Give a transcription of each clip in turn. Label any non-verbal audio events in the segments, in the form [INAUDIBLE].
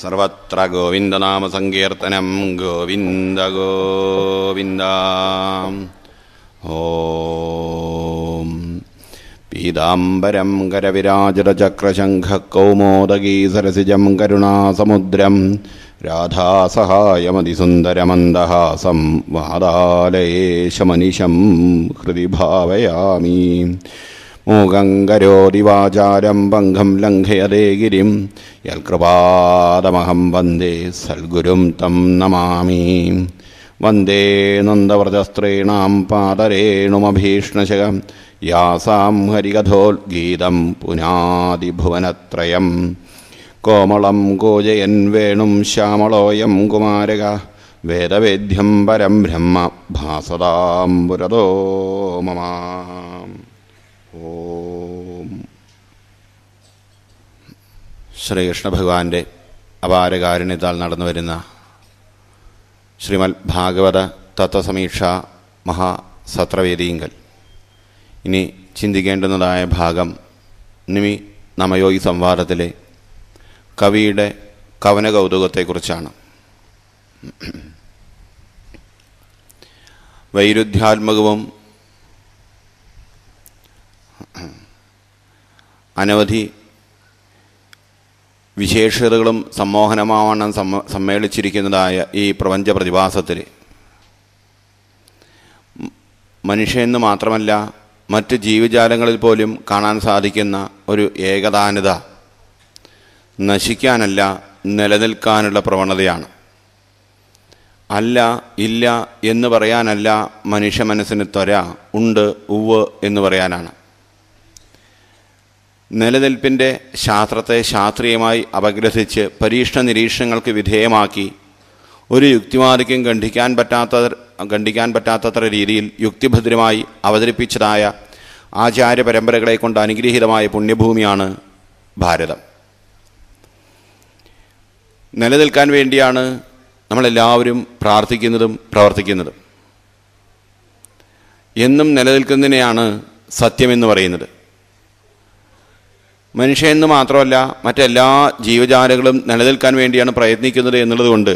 सर्वत्र गोविन्दनामसङ्कीर्तनं गोविन्द गोविन्द पीताम्बरं गरविराजलचक्रशङ्खः कौमोदकीसरसिजम् करुणासमुद्रम् शमनिशं हृदि भावयामि മൂകം കരോതി വാചാരം ലംഘയതേ ഗിരിം യൽകൃപാദമഹം വന്ദേ സൽഗുരും തം നമാമി വന്ദേ നന്ദവ്രതസ്ത്രീണാം പാതരേണുമഭീഷ്ണശകം യാസാം ഹരികഥോദ്ഗീതം പുനാതിഭുവനത്രയം കോമളം കോജയൻ വേണും ശ്യാമളോയം കുമാരക വേദവേദ്യം പരം ബ്രഹ്മ ഭാസദാം പുരതോ മമാ ഓം ശ്രീകൃഷ്ണ ഭഗവാന്റെ അപാരകാരുണ്യത്താൽ നടന്നു വരുന്ന ശ്രീമൽ ഭാഗവത തത്വസമീക്ഷ മഹാസത്രവേദിയിങ്കൽ ഇനി ചിന്തിക്കേണ്ടുന്നതായ ഭാഗം നിമി നമയോഗി സംവാദത്തിലെ കവിയുടെ കവനകൗതുകത്തെക്കുറിച്ചാണ് വൈരുദ്ധ്യാത്മകവും അനവധി വിശേഷതകളും സമ്മോഹനമാവണ്ണം സമ്മ സമ്മേളിച്ചിരിക്കുന്നതായ ഈ പ്രപഞ്ച പ്രതിഭാസത്തിൽ മനുഷ്യനെന്ന് മാത്രമല്ല മറ്റ് ജീവജാലങ്ങളിൽ പോലും കാണാൻ സാധിക്കുന്ന ഒരു ഏകതാനത നശിക്കാനല്ല നിലനിൽക്കാനുള്ള പ്രവണതയാണ് അല്ല ഇല്ല എന്ന് പറയാനല്ല മനുഷ്യ മനസ്സിന് ത്വര ഉണ്ട് ഉവ് എന്ന് പറയാനാണ് നിലനിൽപ്പിൻ്റെ ശാസ്ത്രത്തെ ശാസ്ത്രീയമായി അപഗ്രഥിച്ച് പരീക്ഷണ നിരീക്ഷണങ്ങൾക്ക് വിധേയമാക്കി ഒരു യുക്തിവാദിക്കും ഖണ്ഡിക്കാൻ പറ്റാത്ത ഖണ്ഡിക്കാൻ പറ്റാത്തത്ര രീതിയിൽ യുക്തിഭദ്രമായി അവതരിപ്പിച്ചതായ ആചാര്യ പരമ്പരകളെ കൊണ്ട് അനുഗ്രഹീതമായ പുണ്യഭൂമിയാണ് ഭാരതം നിലനിൽക്കാൻ വേണ്ടിയാണ് നമ്മളെല്ലാവരും പ്രാർത്ഥിക്കുന്നതും പ്രവർത്തിക്കുന്നതും എന്നും നിലനിൽക്കുന്നതിനെയാണ് സത്യമെന്ന് പറയുന്നത് മനുഷ്യനെന്ന് മാത്രമല്ല മറ്റെല്ലാ ജീവജാലങ്ങളും നിലനിൽക്കാൻ വേണ്ടിയാണ് പ്രയത്നിക്കുന്നത് എന്നുള്ളതുകൊണ്ട്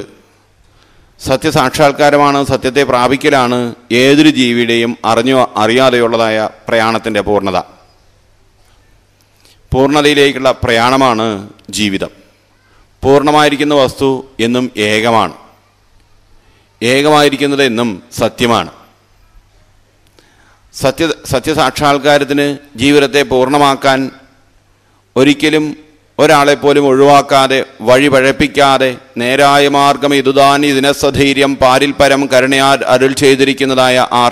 സത്യസാക്ഷാത്കാരമാണ് സത്യത്തെ പ്രാപിക്കലാണ് ഏതൊരു ജീവിയുടെയും അറിഞ്ഞോ അറിയാതെയുള്ളതായ പ്രയാണത്തിൻ്റെ പൂർണ്ണത പൂർണ്ണതയിലേക്കുള്ള പ്രയാണമാണ് ജീവിതം പൂർണ്ണമായിരിക്കുന്ന വസ്തു എന്നും ഏകമാണ് ഏകമായിരിക്കുന്നത് എന്നും സത്യമാണ് സത്യ സത്യസാക്ഷാത്കാരത്തിന് ജീവിതത്തെ പൂർണ്ണമാക്കാൻ ഒരിക്കലും ഒരാളെപ്പോലും ഒഴിവാക്കാതെ വഴി പഴപ്പിക്കാതെ നേരായ മാർഗം ഇതുതാൻ ഇതിനസധൈര്യം പാരിൽ പരം കരുണയാ അരുൾ ചെയ്തിരിക്കുന്നതായ ആ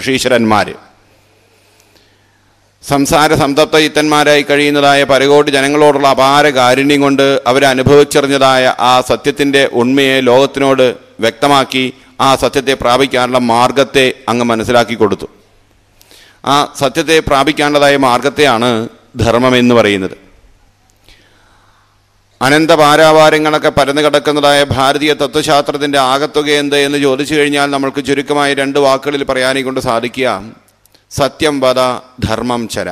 ഋഷീശ്വരന്മാർ സംസാര സംതപ്ത കഴിയുന്നതായ പരകോട്ട് ജനങ്ങളോടുള്ള അപാര കാരുണ്യം കൊണ്ട് അവരനുഭവിച്ചറിഞ്ഞതായ ആ സത്യത്തിൻ്റെ ഉണ്മയെ ലോകത്തിനോട് വ്യക്തമാക്കി ആ സത്യത്തെ പ്രാപിക്കാനുള്ള മാർഗത്തെ അങ്ങ് മനസ്സിലാക്കി കൊടുത്തു ആ സത്യത്തെ പ്രാപിക്കാനുള്ളതായ മാർഗത്തെയാണ് ധർമ്മമെന്ന് പറയുന്നത് അനന്ത പാരാവാരങ്ങളൊക്കെ പരന്നു കിടക്കുന്നതായ ഭാരതീയ തത്വശാസ്ത്രത്തിൻ്റെ ആകത്തുക എന്ത് എന്ന് ചോദിച്ചു കഴിഞ്ഞാൽ നമ്മൾക്ക് ചുരുക്കമായി രണ്ട് വാക്കുകളിൽ പറയാനേ കൊണ്ട് സാധിക്കുക സത്യം വധ ധർമ്മം ചര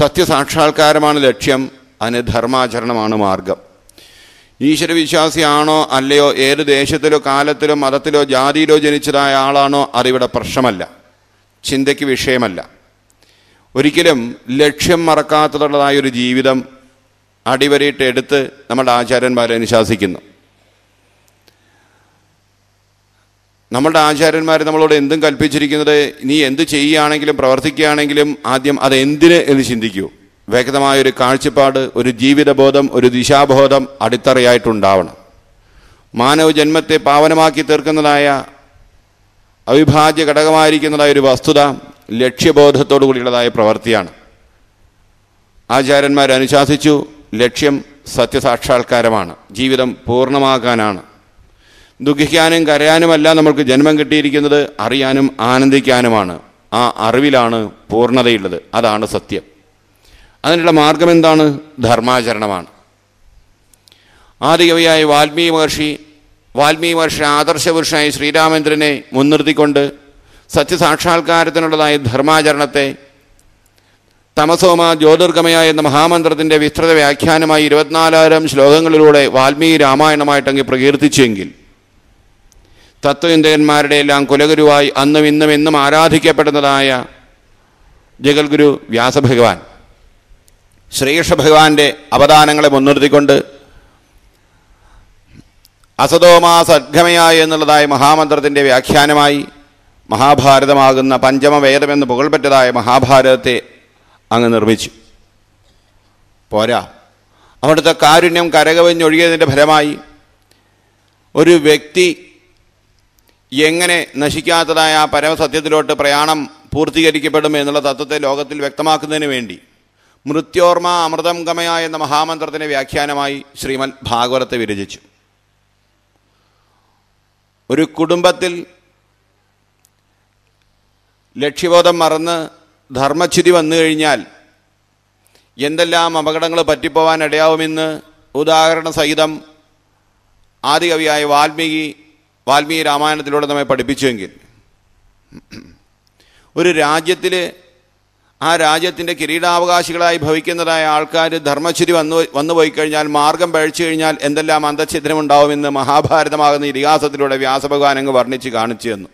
സത്യസാക്ഷാത്കാരമാണ് ലക്ഷ്യം അതിന് ധർമാചരണമാണ് മാർഗം ഈശ്വരവിശ്വാസിയാണോ അല്ലയോ ഏത് ദേശത്തിലോ കാലത്തിലോ മതത്തിലോ ജാതിയിലോ ജനിച്ചതായ ആളാണോ അതിവിടെ പ്രശ്നമല്ല ചിന്തയ്ക്ക് വിഷയമല്ല ഒരിക്കലും ലക്ഷ്യം മറക്കാത്തതുള്ളതായൊരു ജീവിതം അടിവരയിട്ട് എടുത്ത് നമ്മുടെ ആചാര്യന്മാരെ അനുശാസിക്കുന്നു നമ്മളുടെ ആചാര്യന്മാർ നമ്മളോട് എന്തും കൽപ്പിച്ചിരിക്കുന്നത് നീ എന്ത് ചെയ്യുകയാണെങ്കിലും പ്രവർത്തിക്കുകയാണെങ്കിലും ആദ്യം അത് എന്തിന് എന്ന് ചിന്തിക്കൂ വ്യക്തമായ ഒരു കാഴ്ചപ്പാട് ഒരു ജീവിതബോധം ഒരു ദിശാബോധം അടിത്തറയായിട്ടുണ്ടാവണം മാനവ ജന്മത്തെ പാവനമാക്കി തീർക്കുന്നതായ അവിഭാജ്യ ഘടകമായിരിക്കുന്നതായ ഒരു വസ്തുത ലക്ഷ്യബോധത്തോടു കൂടിയുള്ളതായ പ്രവൃത്തിയാണ് ആചാര്യന്മാർ അനുശാസിച്ചു ലക്ഷ്യം സത്യസാക്ഷാത്കാരമാണ് ജീവിതം പൂർണ്ണമാകാനാണ് ദുഃഖിക്കാനും കരയാനുമല്ല നമ്മൾക്ക് ജന്മം കിട്ടിയിരിക്കുന്നത് അറിയാനും ആനന്ദിക്കാനുമാണ് ആ അറിവിലാണ് പൂർണ്ണതയുള്ളത് അതാണ് സത്യം അതിനുള്ള മാർഗം എന്താണ് ധർമാചരണമാണ് ആദികവിയായ വാൽമീകി മഹർഷി വാൽമീകി മഹർഷി ആദർശപുരുഷനായ ശ്രീരാമചന്ദ്രനെ മുൻനിർത്തിക്കൊണ്ട് സത്യസാക്ഷാത്കാരത്തിനുള്ളതായ ധർമാചരണത്തെ തമസോമ ജ്യോതിർഗമയ എന്ന മഹാമന്ത്രത്തിൻ്റെ വിസ്തൃത വ്യാഖ്യാനമായി ഇരുപത്തിനാലായിരം ശ്ലോകങ്ങളിലൂടെ വാൽമീകി രാമായണമായിട്ടങ്ങ് പ്രകീർത്തിച്ചെങ്കിൽ തത്വചിന്തകന്മാരുടെ എല്ലാം കുലഗുരുവായി അന്നും ഇന്നും എന്നും ആരാധിക്കപ്പെടുന്നതായ ജഗൽഗുരു വ്യാസഭഗവാൻ ശ്രീകൃഷ്ണ ഭഗവാന്റെ അവദാനങ്ങളെ മുൻനിർത്തിക്കൊണ്ട് അസതോമാ സദ്ഗമയ എന്നുള്ളതായ മഹാമന്ത്രത്തിൻ്റെ വ്യാഖ്യാനമായി മഹാഭാരതമാകുന്ന പഞ്ചമ വേദമെന്ന് പുകൾപെറ്റതായ മഹാഭാരതത്തെ അങ്ങ് നിർമ്മിച്ചു പോരാ അവിടുത്തെ കാരുണ്യം കരകവിഞ്ഞൊഴുകിയതിൻ്റെ ഫലമായി ഒരു വ്യക്തി എങ്ങനെ നശിക്കാത്തതായ ആ പരമസത്യത്തിലോട്ട് പ്രയാണം പൂർത്തീകരിക്കപ്പെടും എന്നുള്ള തത്വത്തെ ലോകത്തിൽ വ്യക്തമാക്കുന്നതിന് വേണ്ടി മൃത്യോർമ അമൃതം ഗമയ എന്ന മഹാമന്ത്രത്തിൻ്റെ വ്യാഖ്യാനമായി ശ്രീമദ് ഭാഗവതത്തെ വിരചിച്ചു ഒരു കുടുംബത്തിൽ ലക്ഷ്യബോധം മറന്ന് ധർമ്മച്യുതി വന്നു കഴിഞ്ഞാൽ എന്തെല്ലാം അപകടങ്ങൾ പറ്റിപ്പോവാൻ ഇടയാവുമെന്ന് ഉദാഹരണ സഹിതം ആദികവിയായ വാൽമീകി വാൽമീകി രാമായണത്തിലൂടെ നമ്മെ പഠിപ്പിച്ചുവെങ്കിൽ ഒരു രാജ്യത്തിൽ ആ രാജ്യത്തിൻ്റെ കിരീടാവകാശികളായി ഭവിക്കുന്നതായ ആൾക്കാർ ധർമ്മച്യുതി വന്നു വന്നു പോയി കഴിഞ്ഞാൽ മാർഗം പഴിച്ചു കഴിഞ്ഞാൽ എന്തെല്ലാം അന്തഛിദ്രമുണ്ടാവുമെന്ന് മഹാഭാരതമാകുന്ന ഇതിഹാസത്തിലൂടെ വ്യാസഭഗവാൻ അങ്ങ് വർണ്ണിച്ച് കാണിച്ചു തന്നു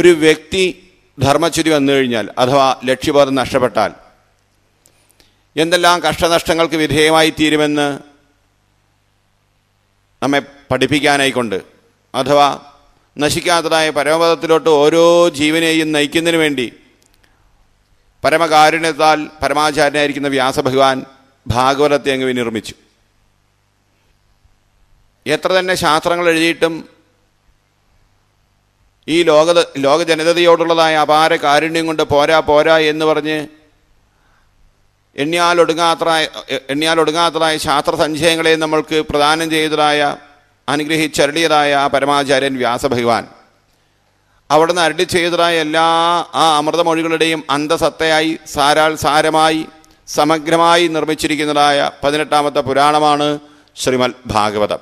ഒരു വ്യക്തി ധർമ്മച്യുതി വന്നു കഴിഞ്ഞാൽ അഥവാ ലക്ഷ്യബോധം നഷ്ടപ്പെട്ടാൽ എന്തെല്ലാം കഷ്ടനഷ്ടങ്ങൾക്ക് വിധേയമായി തീരുമെന്ന് നമ്മെ പഠിപ്പിക്കാനായിക്കൊണ്ട് അഥവാ നശിക്കാത്തതായ പരമപദത്തിലോട്ട് ഓരോ ജീവനെയും നയിക്കുന്നതിന് വേണ്ടി പരമകാരുണ്യത്താൽ പരമാചാര്യനായിരിക്കുന്ന വ്യാസഭഗവാൻ ഭാഗവതത്തെ അങ്ങ് വിനിർമ്മിച്ചു എത്ര തന്നെ ശാസ്ത്രങ്ങൾ എഴുതിയിട്ടും ഈ ലോക ലോക ജനതയോടുള്ളതായ അപാര കാരുണ്യം കൊണ്ട് പോരാ പോരാ എന്ന് പറഞ്ഞ് എണ്ണിയാലൊടുങ്ങാത്ത എണ്ണിയാലൊടുങ്ങാത്തതായ ശാസ്ത്ര സഞ്ചയങ്ങളെ നമ്മൾക്ക് പ്രദാനം ചെയ്തതായ അനുഗ്രഹിച്ചരുളിയതായ ആ പരമാചാര്യൻ വ്യാസഭഗവാൻ അവിടുന്ന് അരളി ചെയ്തതായ എല്ലാ ആ അമൃതമൊഴികളുടെയും അന്ധസത്തയായി സാരാൽ സാരമായി സമഗ്രമായി നിർമ്മിച്ചിരിക്കുന്നതായ പതിനെട്ടാമത്തെ പുരാണമാണ് ശ്രീമദ് ഭാഗവതം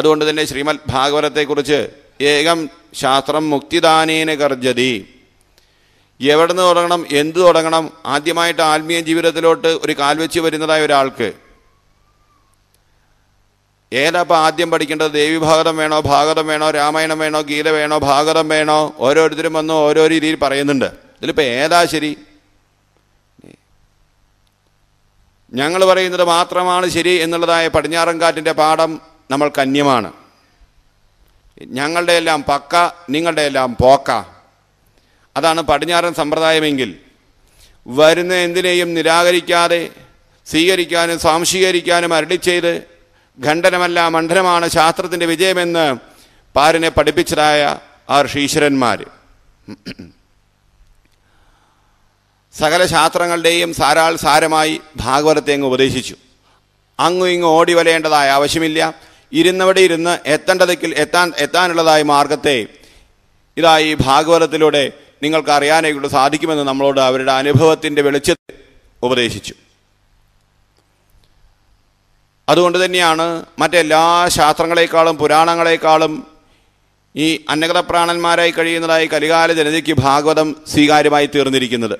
അതുകൊണ്ട് തന്നെ ശ്രീമദ് ഭാഗവതത്തെക്കുറിച്ച് ഏകം ശാസ്ത്രം മുക്തിദാനേന കർജതി നിന്ന് തുടങ്ങണം എന്തു തുടങ്ങണം ആദ്യമായിട്ട് ആത്മീയ ജീവിതത്തിലോട്ട് ഒരു കാൽവെച്ച് വരുന്നതായ ഒരാൾക്ക് ഏതാപ്പോൾ ആദ്യം പഠിക്കേണ്ടത് ദേവി ഭാഗതം വേണോ ഭാഗതം വേണോ രാമായണം വേണോ ഗീത വേണോ ഭാഗതം വേണോ ഓരോരുത്തരും വന്ന് ഓരോ രീതിയിൽ പറയുന്നുണ്ട് ഇതിലിപ്പോൾ ഏതാ ശരി ഞങ്ങൾ പറയുന്നത് മാത്രമാണ് ശരി എന്നുള്ളതായ പടിഞ്ഞാറൻ പാഠം നമ്മൾക്ക് അന്യമാണ് ഞങ്ങളുടെ എല്ലാം പക്ക നിങ്ങളുടെ എല്ലാം പോക്ക അതാണ് പടിഞ്ഞാറൻ സമ്പ്രദായമെങ്കിൽ വരുന്ന എന്തിനേയും നിരാകരിക്കാതെ സ്വീകരിക്കാനും സ്വാംശീകരിക്കാനും ചെയ്ത് ഖണ്ഡനമല്ല മണ്ഡനമാണ് ശാസ്ത്രത്തിൻ്റെ വിജയമെന്ന് പാരനെ പഠിപ്പിച്ചതായ ആ ഋഷീശ്വരന്മാർ സകല ശാസ്ത്രങ്ങളുടെയും സാരാൾ സാരമായി ഭാഗവതത്തെ അങ്ങ് ഉപദേശിച്ചു അങ്ങും ഇങ്ങും ഓടി വലയേണ്ടതായ ആവശ്യമില്ല ഇരുന്നവിടെ ഇരുന്ന് എത്തേണ്ടതെങ്കിൽ എത്താൻ എത്താനുള്ളതായ മാർഗത്തെ ഇതാ ഈ ഭാഗവതത്തിലൂടെ നിങ്ങൾക്ക് അറിയാനായിട്ട് സാധിക്കുമെന്ന് നമ്മളോട് അവരുടെ അനുഭവത്തിൻ്റെ വെളിച്ചത്തിൽ ഉപദേശിച്ചു അതുകൊണ്ട് തന്നെയാണ് മറ്റെല്ലാ ശാസ്ത്രങ്ങളെക്കാളും പുരാണങ്ങളെക്കാളും ഈ പ്രാണന്മാരായി കഴിയുന്നതായി കലികാല ജനതയ്ക്ക് ഭാഗവതം സ്വീകാര്യമായി തീർന്നിരിക്കുന്നത്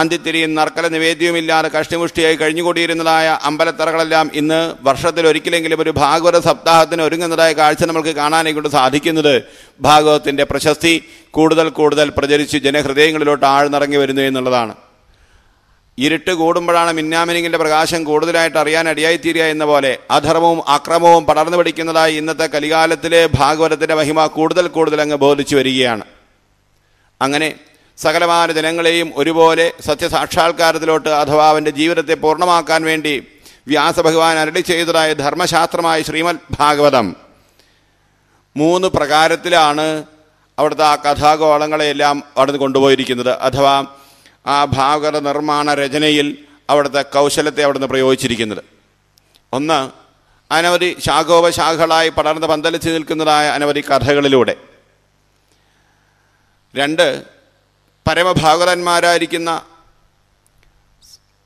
അന്തിത്തിരിയും നർക്കല നിവേദ്യവുമില്ലാതെ കഷ്ടിമുഷ്ടിയായി കഴിഞ്ഞുകൂടിയിരുന്നതായ അമ്പലത്തറകളെല്ലാം ഇന്ന് വർഷത്തിൽ ഒരിക്കലെങ്കിലും ഒരു ഭാഗവത സപ്താഹത്തിന് ഒരുങ്ങുന്നതായ കാഴ്ച നമ്മൾക്ക് കാണാനായിക്കൊണ്ട് സാധിക്കുന്നത് ഭാഗവതത്തിൻ്റെ പ്രശസ്തി കൂടുതൽ കൂടുതൽ പ്രചരിച്ച് ജനഹൃദയങ്ങളിലോട്ട് ആഴ്ന്നിറങ്ങി വരുന്നു എന്നുള്ളതാണ് ഇരുട്ട് കൂടുമ്പോഴാണ് മിന്നാമിനിങ്ങിൻ്റെ പ്രകാശം കൂടുതലായിട്ട് അറിയാൻ അടിയായിത്തീരുക എന്ന പോലെ അധർമ്മവും അക്രമവും പടർന്നു പിടിക്കുന്നതായി ഇന്നത്തെ കലികാലത്തിലെ ഭാഗവതത്തിൻ്റെ മഹിമ കൂടുതൽ കൂടുതൽ അങ്ങ് ബോധിച്ചു വരികയാണ് അങ്ങനെ സകലമാന ജനങ്ങളെയും ഒരുപോലെ സത്യസാക്ഷാത്കാരത്തിലോട്ട് അഥവാ അവൻ്റെ ജീവിതത്തെ പൂർണ്ണമാക്കാൻ വേണ്ടി വ്യാസഭഗവാൻ അരളി ചെയ്തതായ ധർമ്മശാസ്ത്രമായ ശ്രീമദ് ഭാഗവതം മൂന്ന് പ്രകാരത്തിലാണ് അവിടുത്തെ ആ കഥാഗോളങ്ങളെയെല്ലാം അവിടുന്ന് കൊണ്ടുപോയിരിക്കുന്നത് അഥവാ ആ ഭാഗവത നിർമ്മാണ രചനയിൽ അവിടുത്തെ കൗശലത്തെ അവിടുന്ന് പ്രയോഗിച്ചിരിക്കുന്നത് ഒന്ന് അനവധി ശാഖോപശാഖകളായി പടർന്ന് പന്തലിച്ച് നിൽക്കുന്നതായ അനവധി കഥകളിലൂടെ രണ്ട് പരമഭാഗവതന്മാരായിരിക്കുന്ന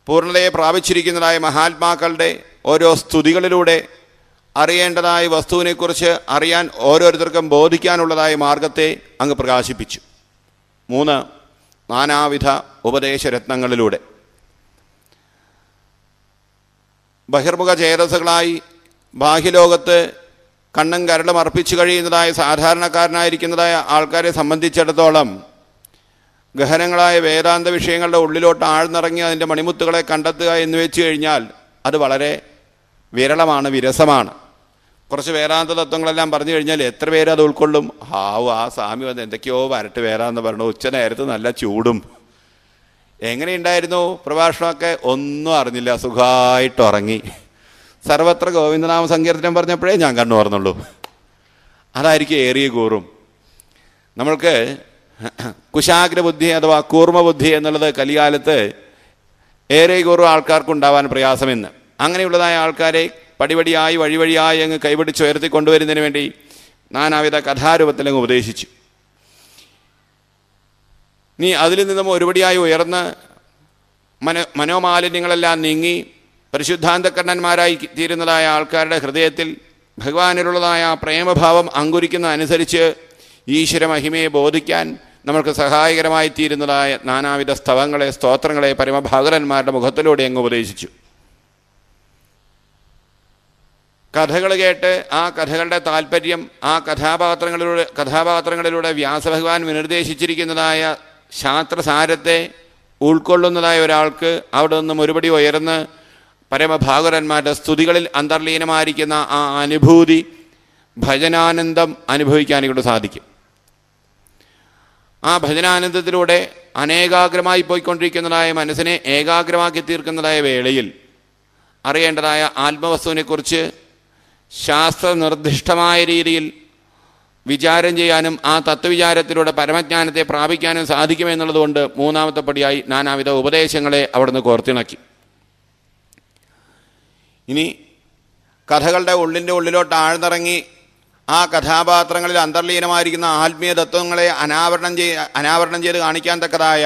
പൂർണ്ണതയെ പ്രാപിച്ചിരിക്കുന്നതായ മഹാത്മാക്കളുടെ ഓരോ സ്തുതികളിലൂടെ അറിയേണ്ടതായ വസ്തുവിനെക്കുറിച്ച് അറിയാൻ ഓരോരുത്തർക്കും ബോധിക്കാനുള്ളതായ മാർഗത്തെ അങ്ങ് പ്രകാശിപ്പിച്ചു മൂന്ന് നാനാവിധ ഉപദേശരത്നങ്ങളിലൂടെ ബഹിർമുഖ ചേതസ്സുകളായി ബാഹ്യലോകത്ത് കണ്ണും കരളും അർപ്പിച്ചു കഴിയുന്നതായ സാധാരണക്കാരനായിരിക്കുന്നതായ ആൾക്കാരെ സംബന്ധിച്ചിടത്തോളം ഗഹനങ്ങളായ വേദാന്ത വിഷയങ്ങളുടെ ഉള്ളിലോട്ട് ആഴ്ന്നിറങ്ങി അതിൻ്റെ മണിമുത്തുകളെ കണ്ടെത്തുക എന്ന് വെച്ച് കഴിഞ്ഞാൽ അത് വളരെ വിരളമാണ് വിരസമാണ് കുറച്ച് വേദാന്ത തത്വങ്ങളെല്ലാം പറഞ്ഞു കഴിഞ്ഞാൽ എത്ര പേര് അത് ഉൾക്കൊള്ളും ഹാവ് ആ സ്വാമി വന്ന് എന്തൊക്കെയോ വരട്ട് വേദാന്ത പറഞ്ഞു ഉച്ച നേരത്ത് നല്ല ചൂടും എങ്ങനെയുണ്ടായിരുന്നു പ്രഭാഷണമൊക്കെ ഒന്നും അറിഞ്ഞില്ല സുഖമായിട്ട് ഉറങ്ങി സർവത്ര ഗോവിന്ദനാമ സങ്കീർത്തനം പറഞ്ഞപ്പോഴേ ഞാൻ കണ്ണു പറഞ്ഞുള്ളൂ അതായിരിക്കും ഏറിയ കൂറും നമ്മൾക്ക് കുശാഗ്രബുദ്ധി അഥവാ കൂർമ്മബുദ്ധി എന്നുള്ളത് കലികാലത്ത് ഏറെ കുറവ് ആൾക്കാർക്കുണ്ടാവാൻ പ്രയാസമെന്ന് അങ്ങനെയുള്ളതായ ആൾക്കാരെ പടിപടിയായി വഴിവഴിയായി അങ്ങ് ഉയർത്തി കൊണ്ടുവരുന്നതിന് വേണ്ടി നാനാവിധ കഥാരൂപത്തിൽ അങ്ങ് ഉപദേശിച്ചു നീ അതിൽ നിന്നും ഒരുപടിയായി ഉയർന്ന് മനോ മനോമാലിന്യങ്ങളെല്ലാം നീങ്ങി പരിശുദ്ധാന്തകർണന്മാരായി തീരുന്നതായ ആൾക്കാരുടെ ഹൃദയത്തിൽ ഭഗവാനിലുള്ളതായ പ്രേമഭാവം അങ്കുരിക്കുന്ന അനുസരിച്ച് ഈശ്വരമഹിമയെ ബോധിക്കാൻ നമുക്ക് സഹായകരമായി തീരുന്നതായ നാനാവിധ സ്തവങ്ങളെ സ്തോത്രങ്ങളെ പരമഭാഗരന്മാരുടെ മുഖത്തിലൂടെ അങ്ങ് ഉപദേശിച്ചു കഥകൾ കേട്ട് ആ കഥകളുടെ താല്പര്യം ആ കഥാപാത്രങ്ങളിലൂടെ കഥാപാത്രങ്ങളിലൂടെ വ്യാസഭഗവാൻ വിനിർദ്ദേശിച്ചിരിക്കുന്നതായ ശാസ്ത്രസാരത്തെ ഉൾക്കൊള്ളുന്നതായ ഒരാൾക്ക് അവിടെ നിന്നും ഒരുപടി ഉയർന്ന് പരമഭാഗുരന്മാരുടെ സ്തുതികളിൽ അന്തർലീനമായിരിക്കുന്ന ആ അനുഭൂതി ഭജനാനന്ദം അനുഭവിക്കാൻ സാധിക്കും ആ ഭജനാനന്ദത്തിലൂടെ അനേകാഗ്രമായി പോയിക്കൊണ്ടിരിക്കുന്നതായ മനസ്സിനെ ഏകാഗ്രമാക്കി തീർക്കുന്നതായ വേളയിൽ അറിയേണ്ടതായ ആത്മവസ്തുവിനെക്കുറിച്ച് ശാസ്ത്രനിർദ്ദിഷ്ടമായ രീതിയിൽ വിചാരം ചെയ്യാനും ആ തത്വവിചാരത്തിലൂടെ പരമജ്ഞാനത്തെ പ്രാപിക്കാനും സാധിക്കുമെന്നുള്ളതുകൊണ്ട് മൂന്നാമത്തെ പടിയായി നാനാവിധ ഉപദേശങ്ങളെ അവിടുന്ന് കോർത്തിണക്കി ഇനി കഥകളുടെ ഉള്ളിൻ്റെ ഉള്ളിലോട്ട് ആഴ്ന്നിറങ്ങി ആ കഥാപാത്രങ്ങളിൽ അന്തർലീനമായിരിക്കുന്ന ആത്മീയ തത്വങ്ങളെ അനാവരണം ചെയ് അനാവരണം ചെയ്ത് കാണിക്കാൻ തക്കതായ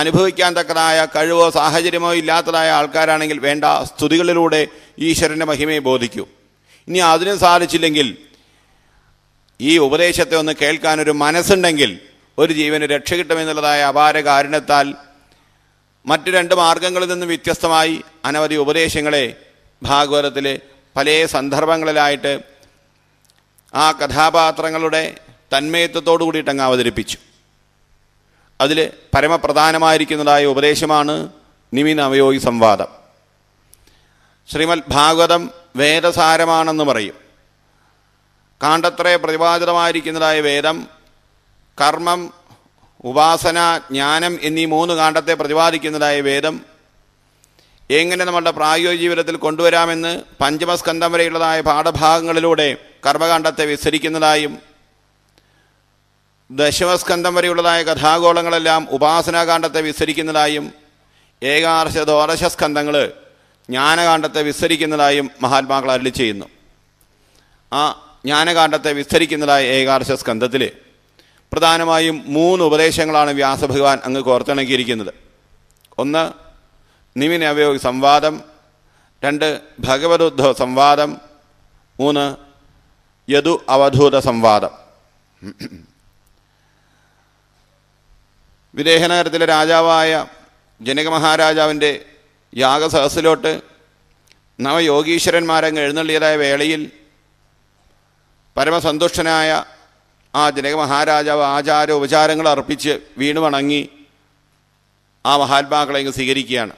അനുഭവിക്കാൻ തക്കതായ കഴിവോ സാഹചര്യമോ ഇല്ലാത്തതായ ആൾക്കാരാണെങ്കിൽ വേണ്ട സ്തുതികളിലൂടെ ഈശ്വരൻ്റെ മഹിമയെ ബോധിക്കൂ ഇനി അതിനും സാധിച്ചില്ലെങ്കിൽ ഈ ഉപദേശത്തെ ഒന്ന് കേൾക്കാനൊരു മനസ്സുണ്ടെങ്കിൽ ഒരു ജീവന് രക്ഷ കിട്ടുമെന്നുള്ളതായ അപാര കാരണത്താൽ മറ്റു രണ്ട് മാർഗങ്ങളിൽ നിന്നും വ്യത്യസ്തമായി അനവധി ഉപദേശങ്ങളെ ഭാഗവതത്തിലെ പല സന്ദർഭങ്ങളിലായിട്ട് ആ കഥാപാത്രങ്ങളുടെ തന്മയത്വത്തോടു കൂടിയിട്ട് അങ്ങ് അവതരിപ്പിച്ചു അതിൽ പരമപ്രധാനമായിരിക്കുന്നതായ ഉപദേശമാണ് നിമി നവയോഗി സംവാദം ശ്രീമദ് ഭാഗവതം വേദസാരമാണെന്ന് പറയും കാണ്ടത്ര പ്രതിപാദിതമായിരിക്കുന്നതായ വേദം കർമ്മം ഉപാസന ജ്ഞാനം എന്നീ മൂന്ന് കാണ്ടത്തെ പ്രതിപാദിക്കുന്നതായ വേദം എങ്ങനെ നമ്മളുടെ പ്രായോഗിക ജീവിതത്തിൽ കൊണ്ടുവരാമെന്ന് പഞ്ചമസ്കന്ധം വരെയുള്ളതായ പാഠഭാഗങ്ങളിലൂടെ കർമ്മകാണ്ഡത്തെ വിസ്തരിക്കുന്നതായും ദശമസ്കന്ധം വരെയുള്ളതായ കഥാഗോളങ്ങളെല്ലാം ഉപാസനാകാന്ഡത്തെ വിസ്തരിക്കുന്നതായും ഏകാർശ ദോദശസ്കന്ധങ്ങൾ ജ്ഞാനകാന്ഡത്തെ വിസ്തരിക്കുന്നതായും മഹാത്മാക്കൾ അരളി ചെയ്യുന്നു ആ ജ്ഞാനകാന്ഡത്തെ വിസ്തരിക്കുന്നതായ ഏകാർശ സ്കന്ധത്തിൽ പ്രധാനമായും മൂന്ന് ഉപദേശങ്ങളാണ് വ്യാസഭഗവാൻ അങ്ങ് കോർത്തിണക്കിയിരിക്കുന്നത് ഒന്ന് നിവിന അവയോഗി സംവാദം രണ്ട് ഭഗവത് ഉദ്ധവ് സംവാദം മൂന്ന് യദു അവധൂത സംവാദം വിദേഹനഗരത്തിലെ രാജാവായ ജനക മഹാരാജാവിൻ്റെ യാഗസഹസിലോട്ട് നവയോഗീശ്വരന്മാരങ്ങ് എഴുന്നള്ളിയതായ വേളയിൽ പരമസന്തുഷ്ടനായ ആ ജനക മഹാരാജാവ് ആചാര ഉപചാരങ്ങൾ അർപ്പിച്ച് വീണുവണങ്ങി ആ മഹാത്മാക്കളെ സ്വീകരിക്കുകയാണ്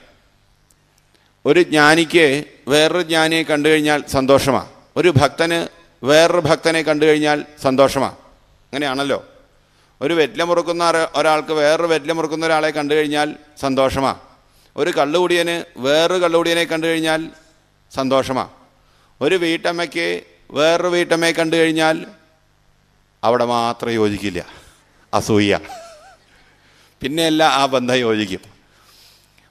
ഒരു ജ്ഞാനിക്ക് വേറൊരു ജ്ഞാനിയെ കണ്ടു കഴിഞ്ഞാൽ സന്തോഷമാണ് ഒരു ഭക്തന് വേറൊരു ഭക്തനെ കണ്ടു കഴിഞ്ഞാൽ സന്തോഷമാണ് അങ്ങനെയാണല്ലോ ഒരു വെറ്റില മുറുക്കുന്ന ഒരാൾക്ക് വേറൊരു വെറ്റില മുറുക്കുന്ന ഒരാളെ കണ്ടു കഴിഞ്ഞാൽ സന്തോഷമാണ് ഒരു കള്ളുകുടിയന് വേറൊരു കള്ളുകുടിയനെ കണ്ടു കഴിഞ്ഞാൽ സന്തോഷമാണ് ഒരു വീട്ടമ്മയ്ക്ക് വേറൊരു വീട്ടമ്മയെ കണ്ടു കഴിഞ്ഞാൽ അവിടെ മാത്രം യോജിക്കില്ല അസൂയ പിന്നെയല്ല ആ ബന്ധം യോജിക്കും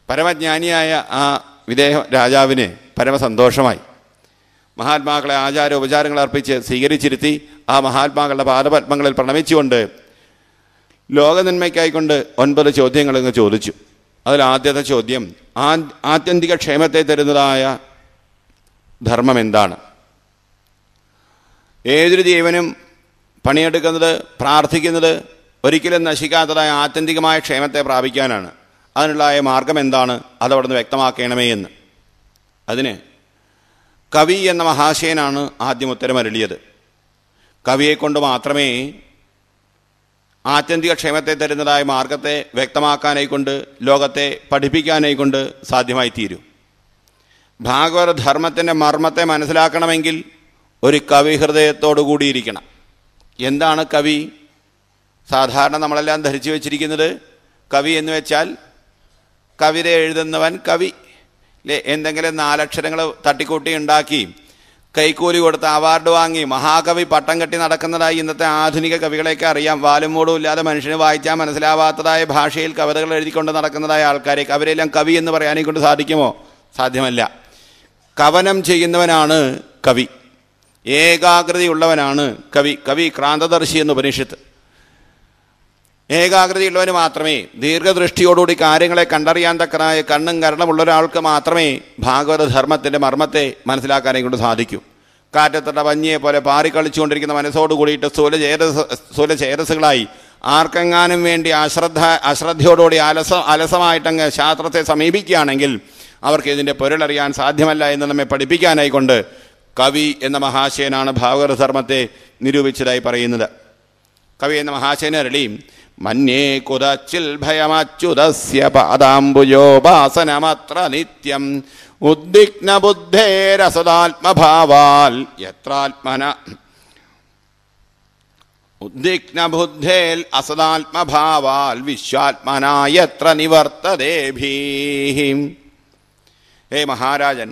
പരമജ്ഞാനിയായ ആ വിദേഹ രാജാവിന് പരമസന്തോഷമായി മഹാത്മാക്കളെ ആചാര ഉപചാരങ്ങൾ അർപ്പിച്ച് സ്വീകരിച്ചിരുത്തി ആ മഹാത്മാക്കളുടെ പാദപത്മങ്ങളിൽ പ്രണമിച്ചുകൊണ്ട് ലോകനന്മയ്ക്കായിക്കൊണ്ട് ഒൻപത് ചോദ്യങ്ങൾ ഇങ്ങ് ചോദിച്ചു അതിൽ ആദ്യത്തെ ചോദ്യം ആ ആത്യന്തിക ക്ഷേമത്തെ തരുന്നതായ ധർമ്മം എന്താണ് ഏതൊരു ജീവനും പണിയെടുക്കുന്നത് പ്രാർത്ഥിക്കുന്നത് ഒരിക്കലും നശിക്കാത്തതായ ആത്യന്തികമായ ക്ഷേമത്തെ പ്രാപിക്കാനാണ് അതിനുള്ളതായ മാർഗം എന്താണ് നിന്ന് വ്യക്തമാക്കണമേ എന്ന് അതിന് കവി എന്ന മഹാശയനാണ് ആദ്യം ഉത്തരമരുളിയത് കവിയെക്കൊണ്ട് മാത്രമേ ആത്യന്തിക ക്ഷേമത്തെ തരുന്നതായ മാർഗത്തെ വ്യക്തമാക്കാനായിക്കൊണ്ട് ലോകത്തെ പഠിപ്പിക്കാനായിക്കൊണ്ട് സാധ്യമായി തീരും ഭാഗവത ധർമ്മത്തിൻ്റെ മർമ്മത്തെ മനസ്സിലാക്കണമെങ്കിൽ ഒരു കവി ഹൃദയത്തോടു കൂടിയിരിക്കണം എന്താണ് കവി സാധാരണ നമ്മളെല്ലാം ധരിച്ചു വച്ചിരിക്കുന്നത് കവി എന്ന് വെച്ചാൽ കവിത എഴുതുന്നവൻ കവി അല്ലേ എന്തെങ്കിലും നാലക്ഷരങ്ങൾ തട്ടിക്കൂട്ടി ഉണ്ടാക്കി കൈക്കൂലി കൊടുത്ത് അവാർഡ് വാങ്ങി മഹാകവി പട്ടം കെട്ടി നടക്കുന്നതായി ഇന്നത്തെ ആധുനിക കവികളെയൊക്കെ അറിയാം വാലുമൂടും ഇല്ലാതെ മനുഷ്യന് വായിച്ചാൽ മനസ്സിലാവാത്തതായ ഭാഷയിൽ കവിതകൾ എഴുതിക്കൊണ്ട് നടക്കുന്നതായ ആൾക്കാരെ അവരെല്ലാം കവി എന്ന് പറയാനേ കൊണ്ട് സാധിക്കുമോ സാധ്യമല്ല കവനം ചെയ്യുന്നവനാണ് കവി ഏകാഗ്രതയുള്ളവനാണ് കവി കവി ക്രാന്തദർശി എന്ന് ഉപനിഷത്ത് ഏകാഗ്രതയുള്ളവന് മാത്രമേ ദീർഘദൃഷ്ടിയോടുകൂടി കാര്യങ്ങളെ കണ്ടറിയാൻ തക്കനായ കണ്ണും കരണമുള്ള ഒരാൾക്ക് മാത്രമേ ഭാഗവതധർമ്മത്തിൻ്റെ മർമ്മത്തെ മനസ്സിലാക്കാനേ കൊണ്ട് സാധിക്കൂ കാറ്റത്തട പഞ്ഞിയെ പോലെ പാറിക്കളിച്ചുകൊണ്ടിരിക്കുന്ന മനസ്സോട് കൂടിയിട്ട് സ്ഥൂല ചേരസ് ആർക്കെങ്ങാനും വേണ്ടി അശ്രദ്ധ അശ്രദ്ധയോടുകൂടി അലസ അലസമായിട്ടങ്ങ് ശാസ്ത്രത്തെ സമീപിക്കുകയാണെങ്കിൽ അവർക്ക് ഇതിൻ്റെ പൊരുളറിയാൻ സാധ്യമല്ല എന്ന് നമ്മെ പഠിപ്പിക്കാനായിക്കൊണ്ട് കവി എന്ന മഹാശയനാണ് ഭാഗവതധർമ്മത്തെ നിരൂപിച്ചതായി പറയുന്നത് കവി എന്ന മഹാശയനരളിയും മന്യേ കുതച്ചിൽ ഭയമച്യുതസ്യ പാദാംബുജോപാസനമത്ര നിത്യം ഉദ്വിഗ്നബുദ്ധേരസദാത്മഭാവാൽ യത്രാത്മന ഉദ്വിഗ്നബുദ്ധേൽ അസദാത്മഭാവാൽ വിശ്വാത്മനായത്ര നിവർത്തതേഭീ ഹേ മഹാരാജൻ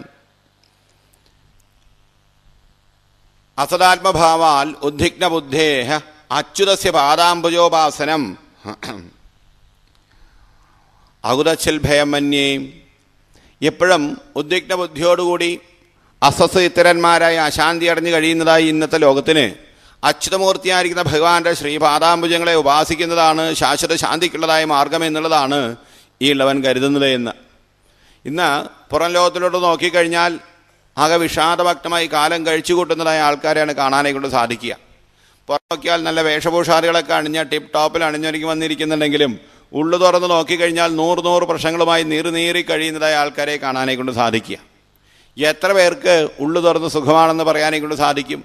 അസദാത്മഭാവാൽ ഉദ്വിഗ്നബുദ്ധേഹ അച്യുതസ്യ പാദാംബുജോപാസനം അകുതച്ചിൽ മന്യേ എപ്പോഴും ഉദ്വിഗ്ന ബുദ്ധിയോടുകൂടി അസ്വസ്ഥിത്തരന്മാരായ അശാന്തി അടഞ്ഞു കഴിയുന്നതായി ഇന്നത്തെ ലോകത്തിന് അച്യുതമൂർത്തിയായിരിക്കുന്ന ഭഗവാന്റെ ശ്രീപാദാംബുജങ്ങളെ ഉപാസിക്കുന്നതാണ് ശാശ്വത ശാന്തിക്കുള്ളതായ മാർഗം എന്നുള്ളതാണ് ഈ ഇളവൻ കരുതുന്നത് എന്ന് ഇന്ന് പുറം ലോകത്തിലോട്ട് നോക്കിക്കഴിഞ്ഞാൽ ആകെ വിഷാദഭക്തമായി കാലം കഴിച്ചു കൂട്ടുന്നതായ ആൾക്കാരെയാണ് കാണാനേക്കൊണ്ട് സാധിക്കുക പുറം നല്ല വേഷഭൂഷാരികളൊക്കെ അണിഞ്ഞ ടിപ്പ് ടോപ്പിൽ അണിഞ്ഞൊരുക്കി വന്നിരിക്കുന്നുണ്ടെങ്കിലും ഉള്ളു തുറന്ന് നോക്കിക്കഴിഞ്ഞാൽ നൂറ് നൂറ് പ്രശ്നങ്ങളുമായി നീറുനീറി കഴിയുന്നതായ ആൾക്കാരെ കാണാനേ കൊണ്ട് സാധിക്കുക എത്ര പേർക്ക് ഉള്ളു തുറന്ന് സുഖമാണെന്ന് പറയാനേ കൊണ്ട് സാധിക്കും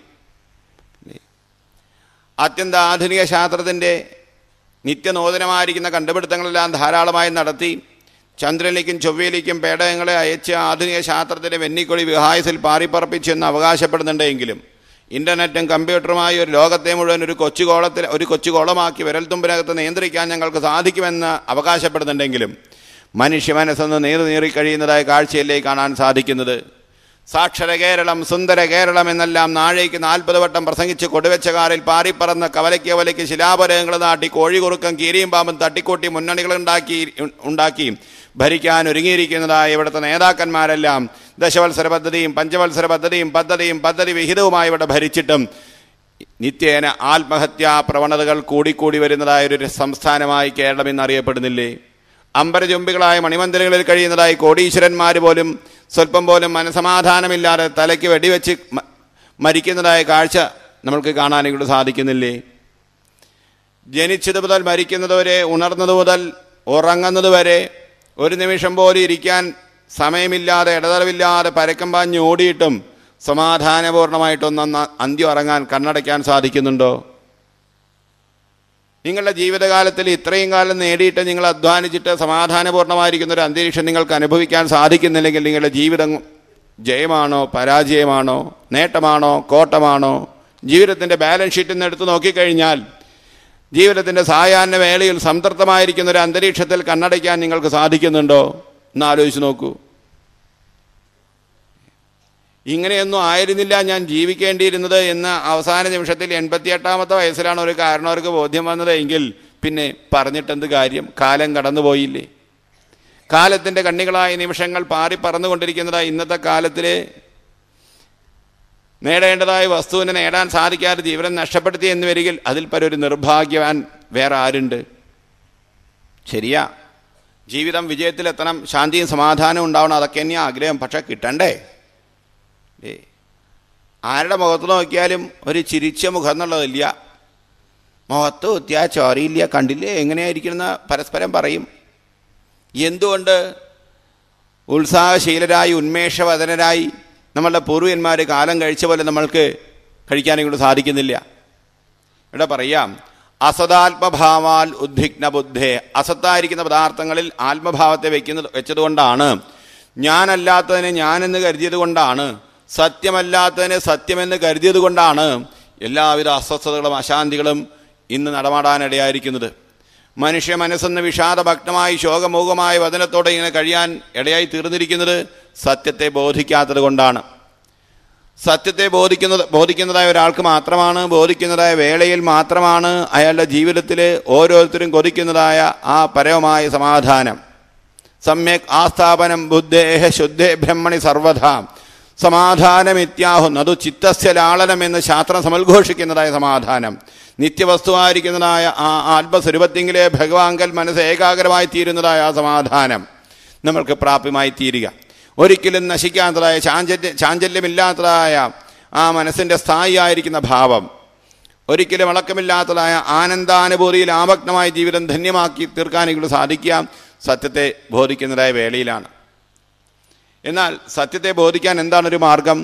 അത്യന്താധുനിക ശാസ്ത്രത്തിൻ്റെ നിത്യനൂതനമായിരിക്കുന്ന കണ്ടുപിടുത്തങ്ങളെല്ലാം ധാരാളമായി നടത്തി ചന്ദ്രനിലേക്കും ചൊവ്വയിലേക്കും പേടകങ്ങളെ അയച്ച ആധുനിക ശാസ്ത്രത്തിൻ്റെ വെന്നിക്കൊടി വിഹായസിൽ പാറിപ്പറപ്പിച്ചെന്ന് അവകാശപ്പെടുന്നുണ്ടെങ്കിലും ഇൻ്റർനെറ്റും കമ്പ്യൂട്ടറുമായി ഒരു ലോകത്തെ മുഴുവൻ ഒരു കൊച്ചുകോളത്തിൽ ഒരു കൊച്ചുകോളമാക്കി വിരൽത്തുമ്പിനകത്ത് നിയന്ത്രിക്കാൻ ഞങ്ങൾക്ക് സാധിക്കുമെന്ന് അവകാശപ്പെടുന്നുണ്ടെങ്കിലും മനുഷ്യ മനസ്സെന്ന് നീറി നീറി കഴിയുന്നതായ കാഴ്ചയല്ലേ കാണാൻ സാധിക്കുന്നത് സാക്ഷര കേരളം സുന്ദര കേരളം എന്നെല്ലാം നാഴേക്ക് നാൽപ്പത് വട്ടം പ്രസംഗിച്ച് കാറിൽ പാറിപ്പറന്ന് കവലയ്ക്ക് കവലയ്ക്ക് ശിലാപരകങ്ങൾ നാട്ടി കോഴികുറുക്കം കീരിയും പാമ്പും തട്ടിക്കൂട്ടി മുന്നണികളുണ്ടാക്കി ഉണ്ടാക്കി ഭരിക്കാൻ ഒരുങ്ങിയിരിക്കുന്നതായ ഇവിടുത്തെ നേതാക്കന്മാരെല്ലാം ദശവത്സര പദ്ധതിയും പഞ്ചവത്സര പദ്ധതിയും പദ്ധതിയും പദ്ധതി വിഹിതവുമായി ഇവിടെ ഭരിച്ചിട്ടും നിത്യേന ആത്മഹത്യാ പ്രവണതകൾ കൂടിക്കൂടി വരുന്നതായ ഒരു സംസ്ഥാനമായി കേരളം ഇന്ന് അറിയപ്പെടുന്നില്ലേ അമ്പരചുംബികളായ മണിമന്ദിരങ്ങളിൽ കഴിയുന്നതായി കോടീശ്വരന്മാർ പോലും സ്വല്പം പോലും മനസമാധാനമില്ലാതെ തലയ്ക്ക് വെടിവെച്ച് മരിക്കുന്നതായ കാഴ്ച നമ്മൾക്ക് കാണാനിവിടെ സാധിക്കുന്നില്ലേ ജനിച്ചത് മുതൽ മരിക്കുന്നത് വരെ ഉണർന്നത് മുതൽ ഉറങ്ങുന്നത് വരെ ഒരു നിമിഷം പോലും ഇരിക്കാൻ സമയമില്ലാതെ ഇടതലവില്ലാതെ പരക്കം പാഞ്ഞ് ഓടിയിട്ടും സമാധാനപൂർണ്ണമായിട്ടൊന്ന് അന്ത്യം ഇറങ്ങാൻ കണ്ണടയ്ക്കാൻ സാധിക്കുന്നുണ്ടോ നിങ്ങളുടെ ജീവിതകാലത്തിൽ ഇത്രയും കാലം നേടിയിട്ട് നിങ്ങൾ അധ്വാനിച്ചിട്ട് സമാധാനപൂർണ്ണമായിരിക്കുന്ന ഒരു അന്തരീക്ഷം നിങ്ങൾക്ക് അനുഭവിക്കാൻ സാധിക്കുന്നില്ലെങ്കിൽ നിങ്ങളുടെ ജീവിതം ജയമാണോ പരാജയമാണോ നേട്ടമാണോ കോട്ടമാണോ ജീവിതത്തിൻ്റെ ബാലൻസ് ഷീറ്റിൽ നിന്ന് എടുത്ത് നോക്കിക്കഴിഞ്ഞാൽ ജീവിതത്തിൻ്റെ സായാഹ്ന വേളയിൽ സംതൃപ്തമായിരിക്കുന്ന ഒരു അന്തരീക്ഷത്തിൽ കണ്ണടയ്ക്കാൻ നിങ്ങൾക്ക് സാധിക്കുന്നുണ്ടോ എന്ന് ആലോചിച്ച് നോക്കൂ ഇങ്ങനെയൊന്നും ആയിരുന്നില്ല ഞാൻ ജീവിക്കേണ്ടിയിരുന്നത് എന്ന് അവസാന നിമിഷത്തിൽ എൺപത്തിയെട്ടാമത്തെ വയസ്സിലാണ് ഒരു കാരണവർക്ക് ബോധ്യം വന്നത് എങ്കിൽ പിന്നെ പറഞ്ഞിട്ടെന്ത് കാര്യം കാലം കടന്നുപോയില്ലേ കാലത്തിൻ്റെ കണ്ണികളായ നിമിഷങ്ങൾ പാറി പറന്നുകൊണ്ടിരിക്കുന്നതായി ഇന്നത്തെ കാലത്തിൽ നേടേണ്ടതായ വസ്തുവിനെ നേടാൻ സാധിക്കാതെ ജീവനം നഷ്ടപ്പെടുത്തി എന്ന് വരികിൽ അതിൽ പരൊരു നിർഭാഗ്യവാൻ വേറെ ആരുണ്ട് ശരിയാ ജീവിതം വിജയത്തിലെത്തണം ശാന്തിയും സമാധാനവും ഉണ്ടാവണം അതൊക്കെ തന്നെയാണ് ആഗ്രഹം പക്ഷേ കിട്ടണ്ടേ ആരുടെ മുഖത്ത് നോക്കിയാലും ഒരു ചിരിച്ച മുഖം എന്നുള്ളതില്ല മുഖത്ത് കുത്തിയാ അറിയില്ല കണ്ടില്ലേ എങ്ങനെയായിരിക്കണമെന്ന് പരസ്പരം പറയും എന്തുകൊണ്ട് ഉത്സാഹശീലരായി ഉന്മേഷവദനരായി നമ്മളുടെ പൂർവികന്മാർ കാലം കഴിച്ച പോലെ നമ്മൾക്ക് കഴിക്കാനെങ്കിലും സാധിക്കുന്നില്ല ഇവിടെ പറയാം അസദാത്മഭാവാൽ ഉദ്ഭിഗ്ന ബുദ്ധേ അസത്തായിരിക്കുന്ന പദാർത്ഥങ്ങളിൽ ആത്മഭാവത്തെ വയ്ക്കുന്നത് വെച്ചതുകൊണ്ടാണ് ഞാനല്ലാത്തതിനെ ഞാനെന്ന് കരുതിയത് കൊണ്ടാണ് സത്യമല്ലാത്തതിനെ സത്യമെന്ന് കരുതിയത് കൊണ്ടാണ് എല്ലാവിധ അസ്വസ്ഥതകളും അശാന്തികളും ഇന്ന് നടമാടാനിടയായിരിക്കുന്നത് മനുഷ്യ മനസ്സെന്ന് വിഷാദഭക്തമായി ശോകമൂകമായ വചനത്തോടെ ഇങ്ങനെ കഴിയാൻ ഇടയായി തീർന്നിരിക്കുന്നത് സത്യത്തെ ബോധിക്കാത്തത് കൊണ്ടാണ് സത്യത്തെ ബോധിക്കുന്നത് ബോധിക്കുന്നതായ ഒരാൾക്ക് മാത്രമാണ് ബോധിക്കുന്നതായ വേളയിൽ മാത്രമാണ് അയാളുടെ ജീവിതത്തിൽ ഓരോരുത്തരും കൊതിക്കുന്നതായ ആ പരമമായ സമാധാനം സമ്യക് ആസ്ഥാപനം ബുദ്ധേഹ ശുദ്ധേ ബ്രഹ്മണി സർവധാം സമാധാനമിത്യാഹുന്നു അത് ചിത്തസ്യ ലാളനം എന്ന് ശാസ്ത്രം സമൽഘോഷിക്കുന്നതായ സമാധാനം നിത്യവസ്തുവായിരിക്കുന്നതായ ആ ആത്മസ്വരൂപത്തിങ്കിലെ ഭഗവാങ്കൽ മനസ്സ് ഏകാഗ്രമായി തീരുന്നതായ ആ സമാധാനം നമ്മൾക്ക് പ്രാപ്യമായി തീരുക ഒരിക്കലും നശിക്കാത്തതായ ചാഞ്ചല്യ ചാഞ്ചല്യമില്ലാത്തതായ ആ മനസ്സിൻ്റെ സ്ഥായിയായിരിക്കുന്ന ഭാവം ഒരിക്കലും വളക്കമില്ലാത്തതായ ആനന്ദാനുഭൂതിയിൽ ആമഗ്നമായ ജീവിതം ധന്യമാക്കി തീർക്കാനെങ്കിലും സാധിക്കുക സത്യത്തെ ബോധിക്കുന്നതായ വേളയിലാണ് എന്നാൽ സത്യത്തെ ബോധിക്കാൻ എന്താണൊരു മാർഗം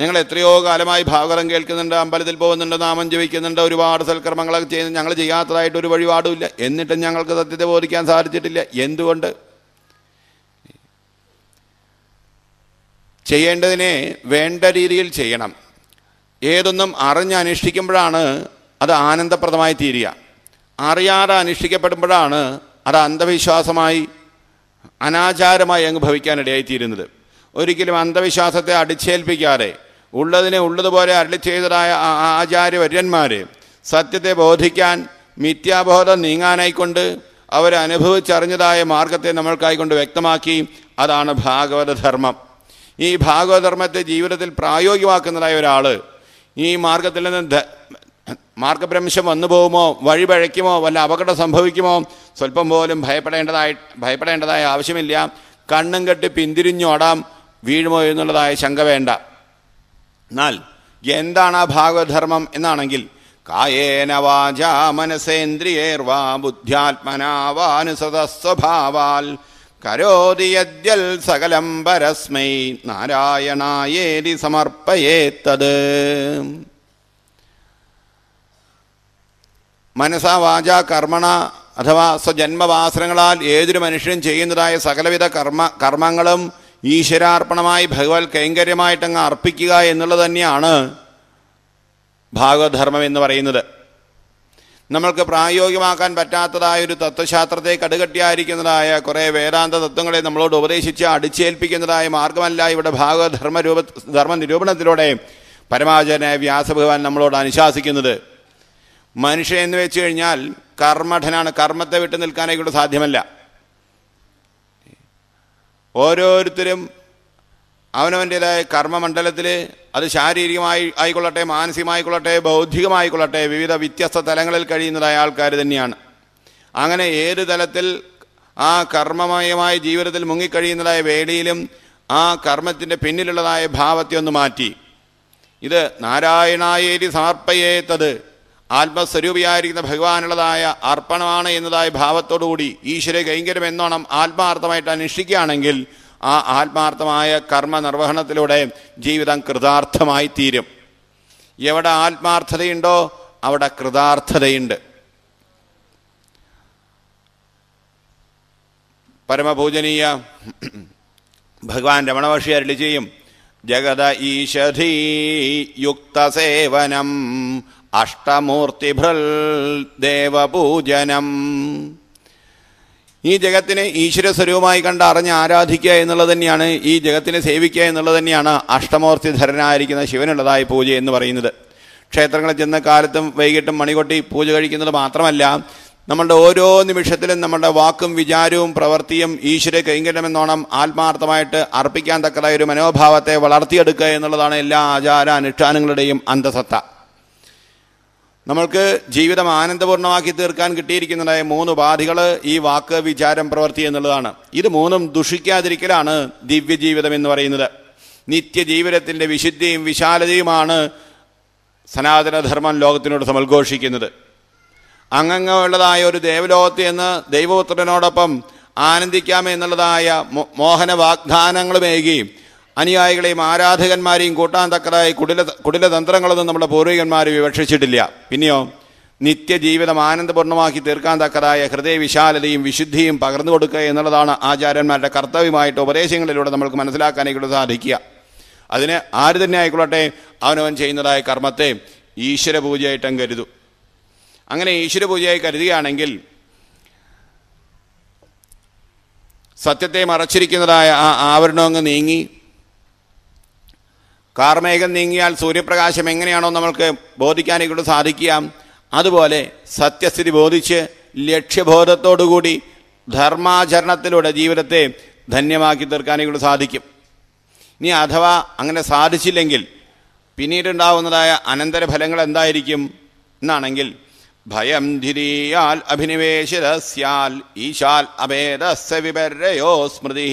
ഞങ്ങൾ എത്രയോ കാലമായി ഭാഗവതം കേൾക്കുന്നുണ്ട് അമ്പലത്തിൽ പോകുന്നുണ്ട് നാമം ജപിക്കുന്നുണ്ട് ഒരുപാട് സൽക്കർമ്മങ്ങളൊക്കെ ചെയ്യുന്നു ഞങ്ങൾ ചെയ്യാത്തതായിട്ട് ഒരു വഴിപാടുമില്ല എന്നിട്ടും ഞങ്ങൾക്ക് സത്യത്തെ ബോധിക്കാൻ സാധിച്ചിട്ടില്ല എന്തുകൊണ്ട് ചെയ്യേണ്ടതിനെ വേണ്ട രീതിയിൽ ചെയ്യണം ഏതൊന്നും അറിഞ്ഞ് അനുഷ്ഠിക്കുമ്പോഴാണ് അത് ആനന്ദപ്രദമായി തീരുക അറിയാതെ അനുഷ്ഠിക്കപ്പെടുമ്പോഴാണ് അത് അന്ധവിശ്വാസമായി അനാചാരമായി അങ്ങ് ഭവിക്കാനിടയായിത്തീരുന്നത് ഒരിക്കലും അന്ധവിശ്വാസത്തെ അടിച്ചേൽപ്പിക്കാതെ ഉള്ളതിനെ ഉള്ളതുപോലെ അരളി ചെയ്തതായ ആചാര്യവര്യന്മാർ സത്യത്തെ ബോധിക്കാൻ മിഥ്യാബോധം നീങ്ങാനായിക്കൊണ്ട് അവരനുഭവിച്ചറിഞ്ഞതായ മാർഗത്തെ നമ്മൾക്കായിക്കൊണ്ട് വ്യക്തമാക്കി അതാണ് ഭാഗവതധർമ്മം ഈ ഭാഗവധർമ്മത്തെ ജീവിതത്തിൽ പ്രായോഗികമാക്കുന്നതായ ഒരാൾ ഈ മാർഗത്തിൽ നിന്ന് മാർഗഭ്രംശം വന്നു പോകുമോ വഴിപഴയ്ക്കുമോ വല്ല അപകടം സംഭവിക്കുമോ സ്വല്പം പോലും ഭയപ്പെടേണ്ടതായി ഭയപ്പെടേണ്ടതായ ആവശ്യമില്ല കണ്ണും കെട്ടി പിന്തിരിഞ്ഞോടാം വീഴുമോ എന്നുള്ളതായ ശങ്ക വേണ്ട എന്നാൽ എന്താണ് ആ ഭാഗവധർമ്മം എന്നാണെങ്കിൽ കായേന വാച മനസേന്ദ്രിയേർവാ ബുദ്ധ്യാത്മനാവാനുസതസ്വഭാവാൽ കരോതി യദ്യൽ സകലം പരസ്മൈ നാരായണായേരി സമർപ്പയേത്തത് മനസാ വാച കർമ്മണ അഥവാ സ്വജന്മവാസനങ്ങളാൽ ഏതൊരു മനുഷ്യനും ചെയ്യുന്നതായ സകലവിധ കർമ്മ കർമ്മങ്ങളും ഈശ്വരാർപ്പണമായി ഭഗവത് കൈങ്കര്യമായിട്ടങ്ങ് അർപ്പിക്കുക എന്നുള്ളത് തന്നെയാണ് ഭാഗവധർമ്മം എന്ന് പറയുന്നത് നമ്മൾക്ക് പ്രായോഗികമാക്കാൻ പറ്റാത്തതായ ഒരു തത്വശാസ്ത്രത്തെ കടുകട്ടിയായിരിക്കുന്നതായ കുറേ വേദാന്ത തത്വങ്ങളെ നമ്മളോട് ഉപദേശിച്ച് അടിച്ചേൽപ്പിക്കുന്നതായ മാർഗമല്ല ഇവിടെ ഭാഗധർമ്മരൂപ ധർമ്മ നിരൂപണത്തിലൂടെ പരമാചാര്യ വ്യാസഭഗവാൻ നമ്മളോട് അനുശാസിക്കുന്നത് മനുഷ്യൻ എന്ന് വെച്ച് കഴിഞ്ഞാൽ കർമ്മഠനാണ് കർമ്മത്തെ വിട്ടു നിൽക്കാനായിക്കൂടെ സാധ്യമല്ല ഓരോരുത്തരും അവനവൻ്റെതായ കർമ്മമണ്ഡലത്തിൽ അത് ശാരീരികമായി ആയിക്കൊള്ളട്ടെ മാനസികമായിക്കൊള്ളട്ടെ ബൗദ്ധികമായിക്കൊള്ളട്ടെ വിവിധ വ്യത്യസ്ത തലങ്ങളിൽ കഴിയുന്നതായ ആൾക്കാർ തന്നെയാണ് അങ്ങനെ ഏത് തലത്തിൽ ആ കർമ്മമയമായ ജീവിതത്തിൽ മുങ്ങിക്കഴിയുന്നതായ വേളിയിലും ആ കർമ്മത്തിൻ്റെ പിന്നിലുള്ളതായ ഭാവത്തെ ഒന്ന് മാറ്റി ഇത് നാരായണായേരി സമർപ്പയേത്തത് ആത്മസ്വരൂപിയായിരിക്കുന്ന ഭഗവാനുള്ളതായ അർപ്പണമാണ് എന്നതായ ഭാവത്തോടുകൂടി ഈശ്വര കൈങ്കര്യം എന്നോണം ആത്മാർത്ഥമായിട്ട് അനുഷ്ഠിക്കുകയാണെങ്കിൽ ആ ആത്മാർത്ഥമായ കർമ്മ നിർവഹണത്തിലൂടെ ജീവിതം കൃതാർത്ഥമായി തീരും എവിടെ ആത്മാർത്ഥതയുണ്ടോ അവിടെ കൃതാർത്ഥതയുണ്ട് പരമപൂജനീയ ഭഗവാൻ രമണമഹർഷി അരളി ചെയ്യും ജഗത ഈശധീ യുക്തസേവനം അഷ്ടമൂർത്തിഭൃൽ ദേവപൂജനം ഈ ജഗത്തിനെ ഈശ്വര സ്വരൂപമായി കണ്ട് അറിഞ്ഞ് ആരാധിക്കുക എന്നുള്ളത് തന്നെയാണ് ഈ ജഗത്തിനെ സേവിക്കുക എന്നുള്ളത് തന്നെയാണ് അഷ്ടമൂർത്തിധരനായിരിക്കുന്ന ശിവനുള്ളതായ പൂജ എന്ന് പറയുന്നത് ക്ഷേത്രങ്ങളിൽ ചെന്ന കാലത്തും വൈകിട്ടും മണികൊട്ടി പൂജ കഴിക്കുന്നത് മാത്രമല്ല നമ്മളുടെ ഓരോ നിമിഷത്തിലും നമ്മളുടെ വാക്കും വിചാരവും പ്രവൃത്തിയും ഈശ്വര കൈങ്കര്യമെന്നോണം ആത്മാർത്ഥമായിട്ട് അർപ്പിക്കാൻ തക്കതായ ഒരു മനോഭാവത്തെ വളർത്തിയെടുക്കുക എന്നുള്ളതാണ് എല്ലാ ആചാര അനുഷ്ഠാനങ്ങളുടെയും അന്തസത്ത നമ്മൾക്ക് ജീവിതം ആനന്ദപൂർണ്ണമാക്കി തീർക്കാൻ കിട്ടിയിരിക്കുന്നതായ മൂന്ന് ഉപാധികൾ ഈ വാക്ക് വിചാരം പ്രവൃത്തി എന്നുള്ളതാണ് ഇത് മൂന്നും ദുഷിക്കാതിരിക്കലാണ് ദിവ്യജീവിതം എന്ന് പറയുന്നത് നിത്യജീവിതത്തിൻ്റെ വിശുദ്ധിയും വിശാലതയുമാണ് സനാതനധർമ്മം ലോകത്തിനോട് സമൽഘോഷിക്കുന്നത് അങ്ങങ്ങുള്ളതായ ഒരു ദേവലോകത്ത് എന്ന് ദൈവപുത്രനോടൊപ്പം ആനന്ദിക്കാമെന്നുള്ളതായ മോഹന വാഗ്ദാനങ്ങളുമേകി അനുയായികളെയും ആരാധകന്മാരെയും കൂട്ടാൻ തക്കതായി കുടില കുടിലതന്ത്രങ്ങളൊന്നും നമ്മുടെ പൂർവികന്മാർ വിവക്ഷിച്ചിട്ടില്ല പിന്നെയോ നിത്യജീവിതം ആനന്ദപൂർണ്ണമാക്കി തീർക്കാൻ തക്കതായ ഹൃദയവിശാലതയും വിശുദ്ധിയും പകർന്നു കൊടുക്കുക എന്നുള്ളതാണ് ആചാര്യന്മാരുടെ കർത്തവ്യമായിട്ട് ഉപദേശങ്ങളിലൂടെ നമ്മൾക്ക് മനസ്സിലാക്കാനായിട്ട് സാധിക്കുക അതിന് ആര് തന്നെ ആയിക്കൊള്ളട്ടെ അവനവൻ ചെയ്യുന്നതായ കർമ്മത്തെ ഈശ്വരപൂജയായിട്ടും കരുതും അങ്ങനെ ഈശ്വരപൂജയായി കരുതുകയാണെങ്കിൽ സത്യത്തെ മറച്ചിരിക്കുന്നതായ ആ ആവരണമങ്ങ് നീങ്ങി കാർമേഘം നീങ്ങിയാൽ സൂര്യപ്രകാശം എങ്ങനെയാണോ നമ്മൾക്ക് ബോധിക്കാനേക്കൊണ്ട് സാധിക്കുക അതുപോലെ സത്യസ്ഥിതി ബോധിച്ച് ലക്ഷ്യബോധത്തോടുകൂടി ധർമാചരണത്തിലൂടെ ജീവിതത്തെ ധന്യമാക്കി തീർക്കാനേക്കൊണ്ട് സാധിക്കും ഇനി അഥവാ അങ്ങനെ സാധിച്ചില്ലെങ്കിൽ പിന്നീടുണ്ടാവുന്നതായ അനന്തരഫലങ്ങൾ എന്തായിരിക്കും എന്നാണെങ്കിൽ ഭയം ധിരിയാൽ അഭിനിവേശിത ഈശാൽ അഭേദസ്യ വിപരയോ സ്മൃതി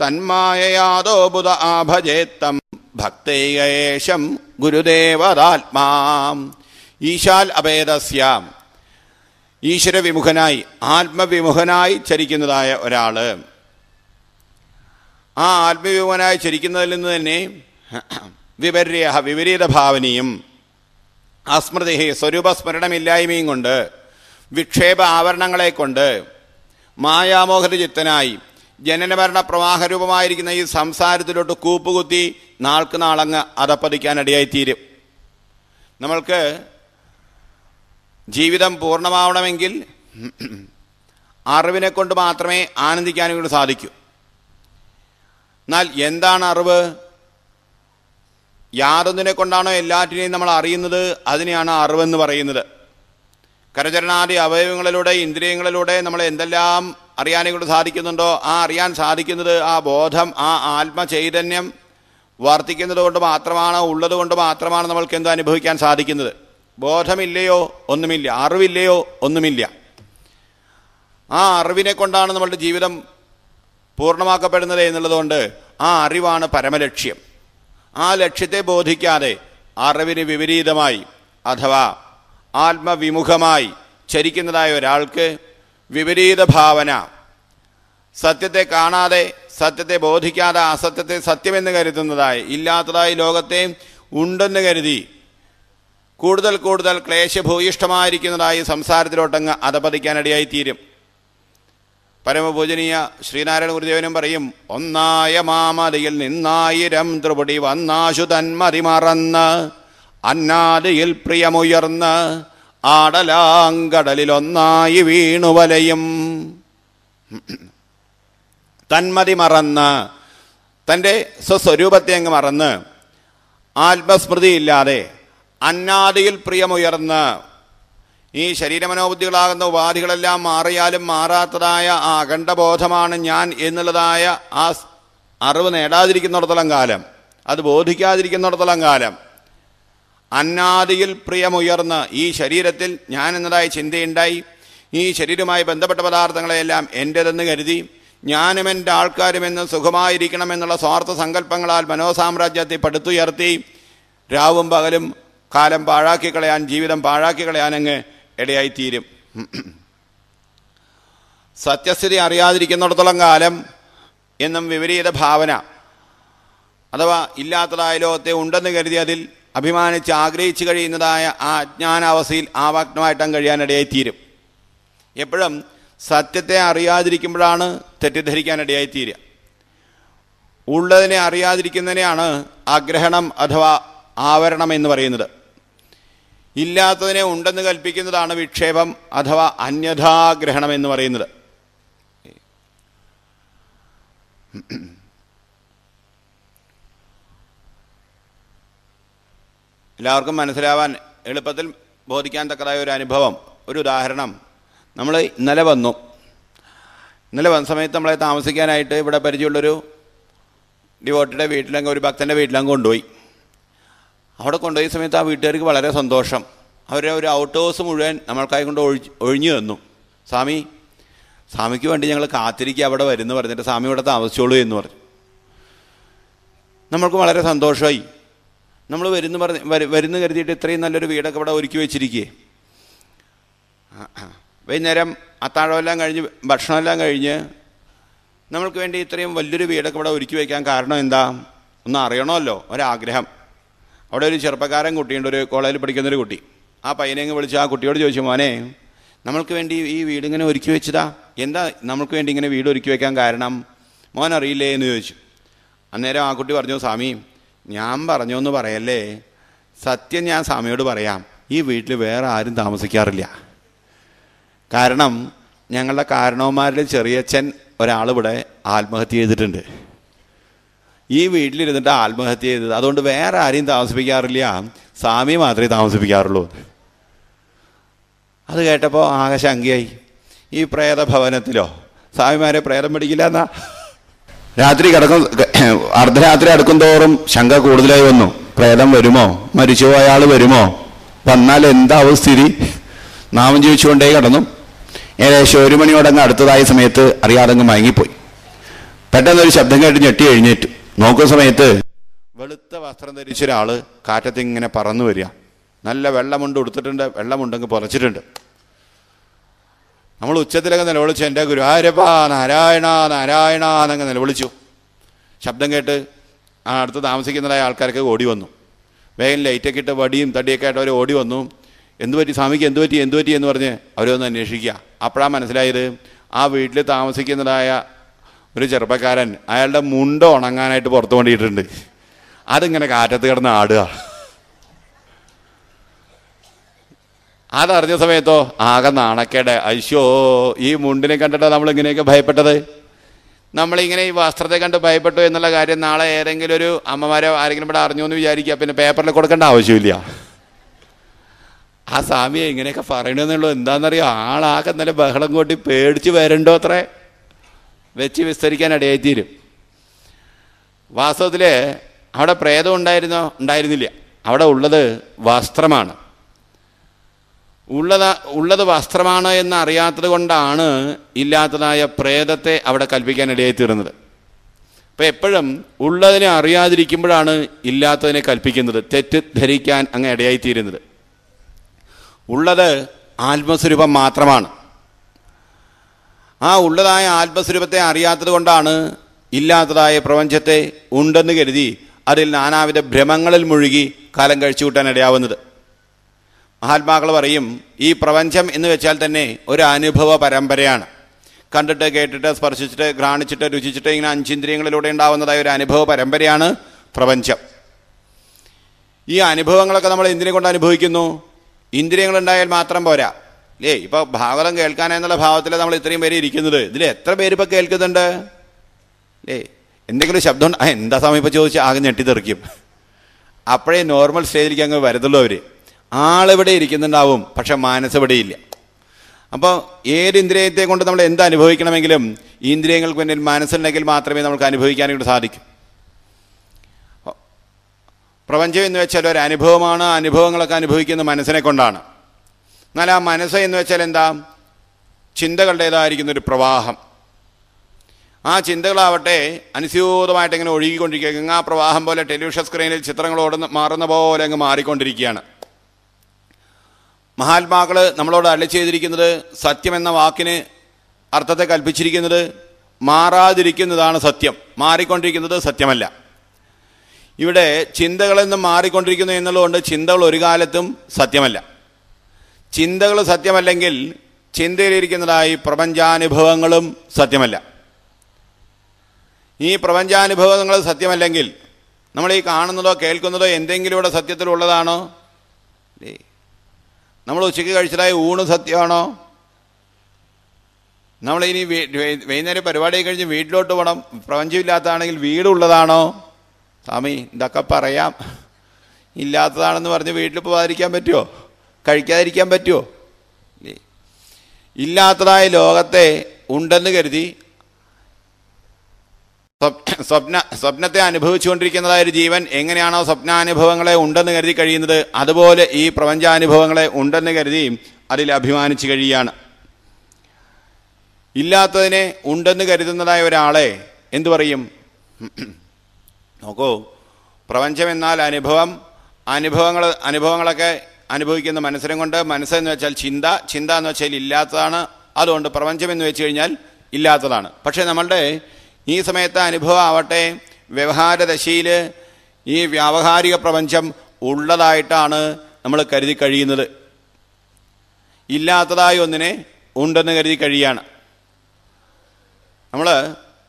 തന്മായയാതോ ബുധ ആഭജേത്തം ഭക്തൈകേശം ഗുരുദേവതാത്മാ ഈശാൽ അഭേദസ്യാം ഈശ്വരവിമുഖനായി ആത്മവിമുഖനായി ചരിക്കുന്നതായ ഒരാൾ ആ ആത്മവിമുഖനായി ചരിക്കുന്നതിൽ നിന്ന് തന്നെ വിപര്യ വിപരീത ഭാവനയും അസ്മൃതി സ്വരൂപസ്മരണമില്ലായ്മയും കൊണ്ട് വിക്ഷേപ ആവരണങ്ങളെ കൊണ്ട് മായാമോഹരചിത്തനായി ജനനമരണ പ്രവാഹരൂപമായിരിക്കുന്ന ഈ സംസാരത്തിലോട്ട് കൂപ്പുകുത്തി നാൾക്ക് നാളങ്ങ് അതപ്പതിക്കാനിടയായിത്തീരും നമ്മൾക്ക് ജീവിതം പൂർണ്ണമാവണമെങ്കിൽ അറിവിനെ കൊണ്ട് മാത്രമേ ആനന്ദിക്കാനും കൂടി സാധിക്കൂ എന്നാൽ എന്താണ് അറിവ് യാതൊന്നിനെ കൊണ്ടാണോ എല്ലാറ്റിനെയും നമ്മൾ അറിയുന്നത് അതിനെയാണ് അറിവെന്ന് പറയുന്നത് കരചരണാദി അവയവങ്ങളിലൂടെ ഇന്ദ്രിയങ്ങളിലൂടെ നമ്മൾ എന്തെല്ലാം അറിയാനെക്കൊണ്ട് സാധിക്കുന്നുണ്ടോ ആ അറിയാൻ സാധിക്കുന്നത് ആ ബോധം ആ ആത്മചൈതന്യം വർദ്ധിക്കുന്നത് കൊണ്ട് മാത്രമാണ് ഉള്ളത് കൊണ്ട് മാത്രമാണ് നമ്മൾക്ക് എന്തോ അനുഭവിക്കാൻ സാധിക്കുന്നത് ബോധമില്ലയോ ഒന്നുമില്ല അറിവില്ലയോ ഒന്നുമില്ല ആ അറിവിനെ കൊണ്ടാണ് നമ്മളുടെ ജീവിതം പൂർണ്ണമാക്കപ്പെടുന്നത് എന്നുള്ളതുകൊണ്ട് ആ അറിവാണ് പരമലക്ഷ്യം ആ ലക്ഷ്യത്തെ ബോധിക്കാതെ അറിവിന് വിപരീതമായി അഥവാ ആത്മവിമുഖമായി ചരിക്കുന്നതായ ഒരാൾക്ക് വിപരീത ഭാവന സത്യത്തെ കാണാതെ സത്യത്തെ ബോധിക്കാതെ അസത്യത്തെ സത്യമെന്ന് കരുതുന്നതായി ഇല്ലാത്തതായി ലോകത്തെ ഉണ്ടെന്ന് കരുതി കൂടുതൽ കൂടുതൽ ക്ലേശഭൂയിഷ്ടമായിരിക്കുന്നതായി സംസാരത്തിലോട്ടങ്ങ് അതപതിക്കാനടിയായി തീരും പരമപൂജനീയ ശ്രീനാരായണ ഗുരുദേവനും പറയും ഒന്നായ മാമതിയിൽ നിന്നായിരം ത്രിപുടി വന്നാശു തന്മതി മറന്ന് അന്നാദിയിൽ പ്രിയമുയർന്ന് ആടലാങ്കടലിലൊന്നായി വീണു വലയും തന്മതി മറന്ന് തൻ്റെ സ്വസ്വരൂപത്തെ അങ്ങ് മറന്ന് ആത്മസ്മൃതിയില്ലാതെ അന്നാദിയിൽ പ്രിയമുയർന്ന് ഈ ശരീരമനോബുദ്ധികളാകുന്ന ഉപാധികളെല്ലാം മാറിയാലും മാറാത്തതായ ആ അഖണ്ഡബോധമാണ് ഞാൻ എന്നുള്ളതായ ആ അറിവ് നേടാതിരിക്കുന്നിടത്തോളം കാലം അത് ബോധിക്കാതിരിക്കുന്നിടത്തോളം കാലം അന്നാദിയിൽ പ്രിയമുയർന്ന് ഈ ശരീരത്തിൽ ഞാൻ എന്നതായി ചിന്തയുണ്ടായി ഈ ശരീരവുമായി ബന്ധപ്പെട്ട പദാർത്ഥങ്ങളെയെല്ലാം എൻ്റെതെന്ന് കരുതി ഞാനും എൻ്റെ ആൾക്കാരും എന്ന് സുഖമായിരിക്കണമെന്നുള്ള സ്വാർത്ഥ സങ്കല്പങ്ങളാൽ മനോസാമ്രാജ്യത്തെ പടുത്തുയർത്തി രാവും പകലും കാലം പാഴാക്കി കളയാൻ ജീവിതം പാഴാക്കി കളയാനങ്ങ് ഇടയായിത്തീരും സത്യസ്ഥിതി അറിയാതിരിക്കുന്നിടത്തോളം കാലം എന്നും വിപരീത ഭാവന അഥവാ ഇല്ലാത്തതായ ലോകത്തെ ഉണ്ടെന്ന് കരുതി അതിൽ അഭിമാനിച്ച് ആഗ്രഹിച്ചു കഴിയുന്നതായ ആ അജ്ഞാനാവസ്ഥയിൽ ആവാഗ്നമായിട്ടാൻ കഴിയാനിടയായി തീരും എപ്പോഴും സത്യത്തെ അറിയാതിരിക്കുമ്പോഴാണ് തെറ്റിദ്ധരിക്കാനിടയായി തീരുക ഉള്ളതിനെ അറിയാതിരിക്കുന്നതിനെയാണ് ആഗ്രഹണം അഥവാ ആവരണം എന്ന് പറയുന്നത് ഇല്ലാത്തതിനെ ഉണ്ടെന്ന് കൽപ്പിക്കുന്നതാണ് വിക്ഷേപം അഥവാ അന്യഥാഗ്രഹണം എന്ന് പറയുന്നത് എല്ലാവർക്കും മനസ്സിലാവാൻ എളുപ്പത്തിൽ ബോധിക്കാൻ തക്കതായ ഒരു അനുഭവം ഒരു ഉദാഹരണം നമ്മൾ ഇന്നലെ വന്നു ഇന്നലെ വന്ന സമയത്ത് നമ്മളെ താമസിക്കാനായിട്ട് ഇവിടെ പരിചയമുള്ളൊരു ഡിവോട്ടിയുടെ വീട്ടിലങ്ങ് ഒരു ഭക്തൻ്റെ വീട്ടിലങ്ങ് കൊണ്ടുപോയി അവിടെ കൊണ്ടുപോയ സമയത്ത് ആ വീട്ടുകാർക്ക് വളരെ സന്തോഷം അവരെ ഒരു ഔട്ട് ഹൗസ് മുഴുവൻ നമ്മൾക്കായി കൊണ്ട് ഒഴിച്ച് ഒഴിഞ്ഞു തന്നു സ്വാമി സ്വാമിക്ക് വേണ്ടി ഞങ്ങൾ കാത്തിരിക്കുക അവിടെ വരുന്നു പറഞ്ഞിട്ട് സ്വാമി ഇവിടെ താമസിച്ചോളൂ എന്ന് പറഞ്ഞു നമ്മൾക്ക് വളരെ സന്തോഷമായി നമ്മൾ വരുന്നു പറഞ്ഞ് വരുന്നു കരുതിയിട്ട് ഇത്രയും നല്ലൊരു വീടൊക്കെ ഇവിടെ ഒരുക്കി വെച്ചിരിക്കുകയെ വൈകുന്നേരം അത്താഴമെല്ലാം കഴിഞ്ഞ് ഭക്ഷണമെല്ലാം കഴിഞ്ഞ് നമ്മൾക്ക് വേണ്ടി ഇത്രയും വലിയൊരു വീടൊക്കെ ഇവിടെ ഒരുക്കി വയ്ക്കാൻ കാരണം എന്താ ഒന്ന് അറിയണമല്ലോ ഒരാഗ്രഹം അവിടെ ഒരു ചെറുപ്പക്കാരൻ കുട്ടിയുണ്ട് ഒരു കോളേജിൽ പഠിക്കുന്നൊരു കുട്ടി ആ പയ്യനെ അങ്ങ് വിളിച്ച് ആ കുട്ടിയോട് ചോദിച്ചു മോനെ നമ്മൾക്ക് വേണ്ടി ഈ വീട് ഇങ്ങനെ ഒരുക്കി വെച്ചതാ എന്താ നമ്മൾക്ക് വേണ്ടി ഇങ്ങനെ വീട് ഒരുക്കി വെക്കാൻ കാരണം മോൻ അറിയില്ലേ എന്ന് ചോദിച്ചു അന്നേരം ആ കുട്ടി പറഞ്ഞു സ്വാമി ഞാൻ പറഞ്ഞു എന്ന് പറയല്ലേ സത്യം ഞാൻ സ്വാമിയോട് പറയാം ഈ വീട്ടിൽ വേറെ ആരും താമസിക്കാറില്ല കാരണം ഞങ്ങളുടെ കാരണവന്മാരിൽ ചെറിയച്ഛൻ ഒരാളിവിടെ ആത്മഹത്യ ചെയ്തിട്ടുണ്ട് ഈ വീട്ടിലിരുന്നിട്ട് ആത്മഹത്യ ചെയ്തത് അതുകൊണ്ട് വേറെ ആരെയും താമസിപ്പിക്കാറില്ല സ്വാമി മാത്രമേ താമസിപ്പിക്കാറുള്ളൂ അത് കേട്ടപ്പോൾ ആകെ ശങ്കയായി ഈ പ്രേതഭവനത്തിലോ സ്വാമിമാരെ പ്രേതം പിടിക്കില്ല എന്നാ രാത്രി കിടക്കും അർദ്ധരാത്രി അടുക്കും തോറും ശങ്ക കൂടുതലായി വന്നു പ്രേതം വരുമോ മരിച്ചു പോയാൾ വരുമോ വന്നാൽ എന്താവും സ്ഥിതി നാമം ജീവിച്ചുകൊണ്ടേ കിടന്നു ഏകദേശം ഒരു മണിയോടങ്ങ് അടുത്തതായ സമയത്ത് അറിയാതങ്ങ് മയങ്ങിപ്പോയി പെട്ടെന്നൊരു ശബ്ദം കേട്ട് ഞെട്ടി എഴുന്നേറ്റു നോക്കുന്ന സമയത്ത് വെളുത്ത വസ്ത്രം ധരിച്ചൊരാൾ കാറ്റത്തിങ്ങനെ പറന്നു വരിക നല്ല വെള്ളമുണ്ട് ഉടുത്തിട്ടുണ്ട് വെള്ളമുണ്ടെങ്കിൽ പുറച്ചിട്ടുണ്ട് നമ്മൾ ഉച്ചത്തിലൊക്കെ നിലവിളിച്ചു എൻ്റെ ആരപ്പാ നാരായണ നാരായണ എന്നങ്ങ് നിലവിളിച്ചു ശബ്ദം കേട്ട് ആ അടുത്ത് താമസിക്കുന്നതായ ആൾക്കാരൊക്കെ ഓടി വന്നു വേഗം ലൈറ്റൊക്കെ ഇട്ട് വടിയും തടിയൊക്കെ ആയിട്ട് അവർ ഓടി വന്നു എന്തുപറ്റി സ്വാമിക്ക് എന്തുപറ്റി എന്തുപറ്റി എന്ന് പറഞ്ഞ് അവരൊന്ന് അന്വേഷിക്കുക അപ്പോഴാണ് മനസ്സിലായത് ആ വീട്ടിൽ താമസിക്കുന്നതായ ഒരു ചെറുപ്പക്കാരൻ അയാളുടെ മുണ്ട ഉണങ്ങാനായിട്ട് പുറത്തു കൊണ്ടിട്ടുണ്ട് അതിങ്ങനെ കാറ്റത്ത് കിടന്ന് ആടുക അതറിഞ്ഞ സമയത്തോ ആകെ നാണക്കേടെ അയ്യോ ഈ മുണ്ടിനെ കണ്ടിട്ടാണ് നമ്മൾ ഇങ്ങനെയൊക്കെ ഭയപ്പെട്ടത് നമ്മളിങ്ങനെ ഈ വസ്ത്രത്തെ കണ്ട് ഭയപ്പെട്ടു എന്നുള്ള കാര്യം നാളെ ഏതെങ്കിലും ഒരു അമ്മമാരോ ആരെങ്കിലും ഇവിടെ അറിഞ്ഞു എന്ന് വിചാരിക്കുക പിന്നെ പേപ്പറിൽ കൊടുക്കേണ്ട ആവശ്യമില്ല ആ സ്വാമിയെ ഇങ്ങനെയൊക്കെ പറയണമെന്നുള്ളൂ എന്താണെന്നറിയോ ആളാകെ നല്ല ബഹളം കൂട്ടി പേടിച്ച് വരണ്ടോ അത്രേ വെച്ച് വിസ്തരിക്കാൻ ഇടയായിത്തീരും വാസ്തവത്തിൽ അവിടെ പ്രേതം ഉണ്ടായിരുന്നോ ഉണ്ടായിരുന്നില്ല അവിടെ ഉള്ളത് വസ്ത്രമാണ് ഉള്ളത് ഉള്ളത് വസ്ത്രമാണ് എന്ന് അറിയാത്തത് കൊണ്ടാണ് ഇല്ലാത്തതായ പ്രേതത്തെ അവിടെ കൽപ്പിക്കാൻ ഇടയായി തീർന്നത് അപ്പോൾ എപ്പോഴും ഉള്ളതിനെ അറിയാതിരിക്കുമ്പോഴാണ് ഇല്ലാത്തതിനെ കൽപ്പിക്കുന്നത് തെറ്റ് ധരിക്കാൻ അങ്ങ് ഇടയായിത്തീരുന്നത് ഉള്ളത് ആത്മസ്വരൂപം മാത്രമാണ് ആ ഉള്ളതായ ആത്മസ്വരൂപത്തെ അറിയാത്തത് കൊണ്ടാണ് ഇല്ലാത്തതായ പ്രപഞ്ചത്തെ ഉണ്ടെന്ന് കരുതി അതിൽ നാനാവിധ ഭ്രമങ്ങളിൽ മുഴുകി കാലം കഴിച്ചു കൂട്ടാൻ ഇടയാവുന്നത് മഹാത്മാക്കൾ പറയും ഈ പ്രപഞ്ചം എന്ന് വെച്ചാൽ തന്നെ ഒരു അനുഭവ പരമ്പരയാണ് കണ്ടിട്ട് കേട്ടിട്ട് സ്പർശിച്ചിട്ട് ഘ്രാണിച്ചിട്ട് രുചിച്ചിട്ട് ഇങ്ങനെ അഞ്ചിന്ദ്രിയങ്ങളിലൂടെ ഉണ്ടാവുന്നതായ ഒരു അനുഭവ പരമ്പരയാണ് പ്രപഞ്ചം ഈ അനുഭവങ്ങളൊക്കെ നമ്മൾ ഇന്ദ്രിയം കൊണ്ട് അനുഭവിക്കുന്നു ഉണ്ടായാൽ മാത്രം പോരാ ഇല്ലേ ഇപ്പോൾ ഭാഗവതം കേൾക്കാനെന്നുള്ള ഭാവത്തിൽ നമ്മൾ ഇത്രയും പേര് ഇരിക്കുന്നത് ഇതിൽ എത്ര പേര് ഇപ്പോൾ കേൾക്കുന്നുണ്ട് അല്ലേ എന്തെങ്കിലും ശബ്ദം എന്താ സമയം ഇപ്പോൾ ചോദിച്ചാൽ ആകെ ഞെട്ടിത്തെറിക്കും അപ്പോഴേ നോർമൽ സ്റ്റേജിലേക്ക് അങ്ങ് വരത്തുള്ളൂ അവർ ആളെവിടെ ഇരിക്കുന്നുണ്ടാവും പക്ഷെ മനസ്സ് അപ്പോൾ ഏത് ഇന്ദ്രിയത്തെ കൊണ്ട് നമ്മൾ എന്ത് അനുഭവിക്കണമെങ്കിലും ഈ ഇന്ദ്രിയങ്ങൾക്ക് മുന്നിൽ മനസ്സുണ്ടെങ്കിൽ മാത്രമേ നമുക്ക് അനുഭവിക്കാനായിട്ട് സാധിക്കൂ പ്രപഞ്ചം എന്ന് വെച്ചാൽ ഒരു അനുഭവമാണ് അനുഭവങ്ങളൊക്കെ അനുഭവിക്കുന്ന മനസ്സിനെ കൊണ്ടാണ് എന്നാൽ ആ മനസ്സ് എന്ന് വെച്ചാൽ എന്താ ചിന്തകളുടേതായിരിക്കുന്ന ഒരു പ്രവാഹം ആ ചിന്തകളാവട്ടെ അനുസ്യൂതമായിട്ട് ഇങ്ങനെ ഒഴുകിക്കൊണ്ടിരിക്കുക ആ പ്രവാഹം പോലെ ടെലിവിഷൻ സ്ക്രീനിൽ ചിത്രങ്ങൾ ഓടുന്ന മാറുന്ന പോലെ അങ്ങ് മാറിക്കൊണ്ടിരിക്കുകയാണ് മഹാത്മാക്കൾ നമ്മളോട് അല്ല ചെയ്തിരിക്കുന്നത് സത്യം എന്ന വാക്കിന് അർത്ഥത്തെ കൽപ്പിച്ചിരിക്കുന്നത് മാറാതിരിക്കുന്നതാണ് സത്യം മാറിക്കൊണ്ടിരിക്കുന്നത് സത്യമല്ല ഇവിടെ ചിന്തകളിൽ മാറിക്കൊണ്ടിരിക്കുന്നു എന്നുള്ളതുകൊണ്ട് ചിന്തകൾ ഒരു കാലത്തും സത്യമല്ല ചിന്തകൾ സത്യമല്ലെങ്കിൽ ചിന്തയിലിരിക്കുന്നതായി പ്രപഞ്ചാനുഭവങ്ങളും സത്യമല്ല ഈ പ്രപഞ്ചാനുഭവങ്ങൾ സത്യമല്ലെങ്കിൽ നമ്മൾ ഈ കാണുന്നതോ കേൾക്കുന്നതോ എന്തെങ്കിലും ഇവിടെ സത്യത്തിലുള്ളതാണോ നമ്മൾ ഉച്ചയ്ക്ക് കഴിച്ചതായ ഊണ് സത്യമാണോ നമ്മൾ ഇനി വൈകുന്നേരം പരിപാടി കഴിഞ്ഞ് വീട്ടിലോട്ട് പോകണം പ്രപഞ്ചമില്ലാത്തതാണെങ്കിൽ വീടുള്ളതാണോ സ്വാമി ഇതൊക്കെ പറയാം ഇല്ലാത്തതാണെന്ന് പറഞ്ഞ് വീട്ടിൽ പോകാതിരിക്കാൻ പറ്റുമോ കഴിക്കാതിരിക്കാൻ പറ്റുമോ ഇല്ലാത്തതായ ലോകത്തെ ഉണ്ടെന്ന് കരുതി സ്വപ്ന സ്വപ്നത്തെ അനുഭവിച്ചുകൊണ്ടിരിക്കുന്നതായ ഒരു ജീവൻ എങ്ങനെയാണോ സ്വപ്നാനുഭവങ്ങളെ ഉണ്ടെന്ന് കരുതി കഴിയുന്നത് അതുപോലെ ഈ പ്രപഞ്ചാനുഭവങ്ങളെ ഉണ്ടെന്ന് കരുതി അതിൽ അഭിമാനിച്ചു കഴിയുകയാണ് ഇല്ലാത്തതിനെ ഉണ്ടെന്ന് കരുതുന്നതായ ഒരാളെ എന്തു പറയും നോക്കൂ പ്രപഞ്ചം എന്നാൽ അനുഭവം അനുഭവങ്ങൾ അനുഭവങ്ങളൊക്കെ അനുഭവിക്കുന്ന മനസ്സിനും കൊണ്ട് മനസ്സെന്ന് വെച്ചാൽ ചിന്ത ചിന്ത എന്ന് വെച്ചാൽ ഇല്ലാത്തതാണ് അതുകൊണ്ട് പ്രപഞ്ചം എന്ന് വെച്ച് കഴിഞ്ഞാൽ ഇല്ലാത്തതാണ് പക്ഷേ നമ്മളുടെ ഈ സമയത്തെ അനുഭവമാവട്ടെ വ്യവഹാരദശയിൽ ഈ വ്യാവഹാരിക പ്രപഞ്ചം ഉള്ളതായിട്ടാണ് നമ്മൾ കരുതി കഴിയുന്നത് ഇല്ലാത്തതായി ഒന്നിനെ ഉണ്ടെന്ന് കരുതി കഴിയാണ് നമ്മൾ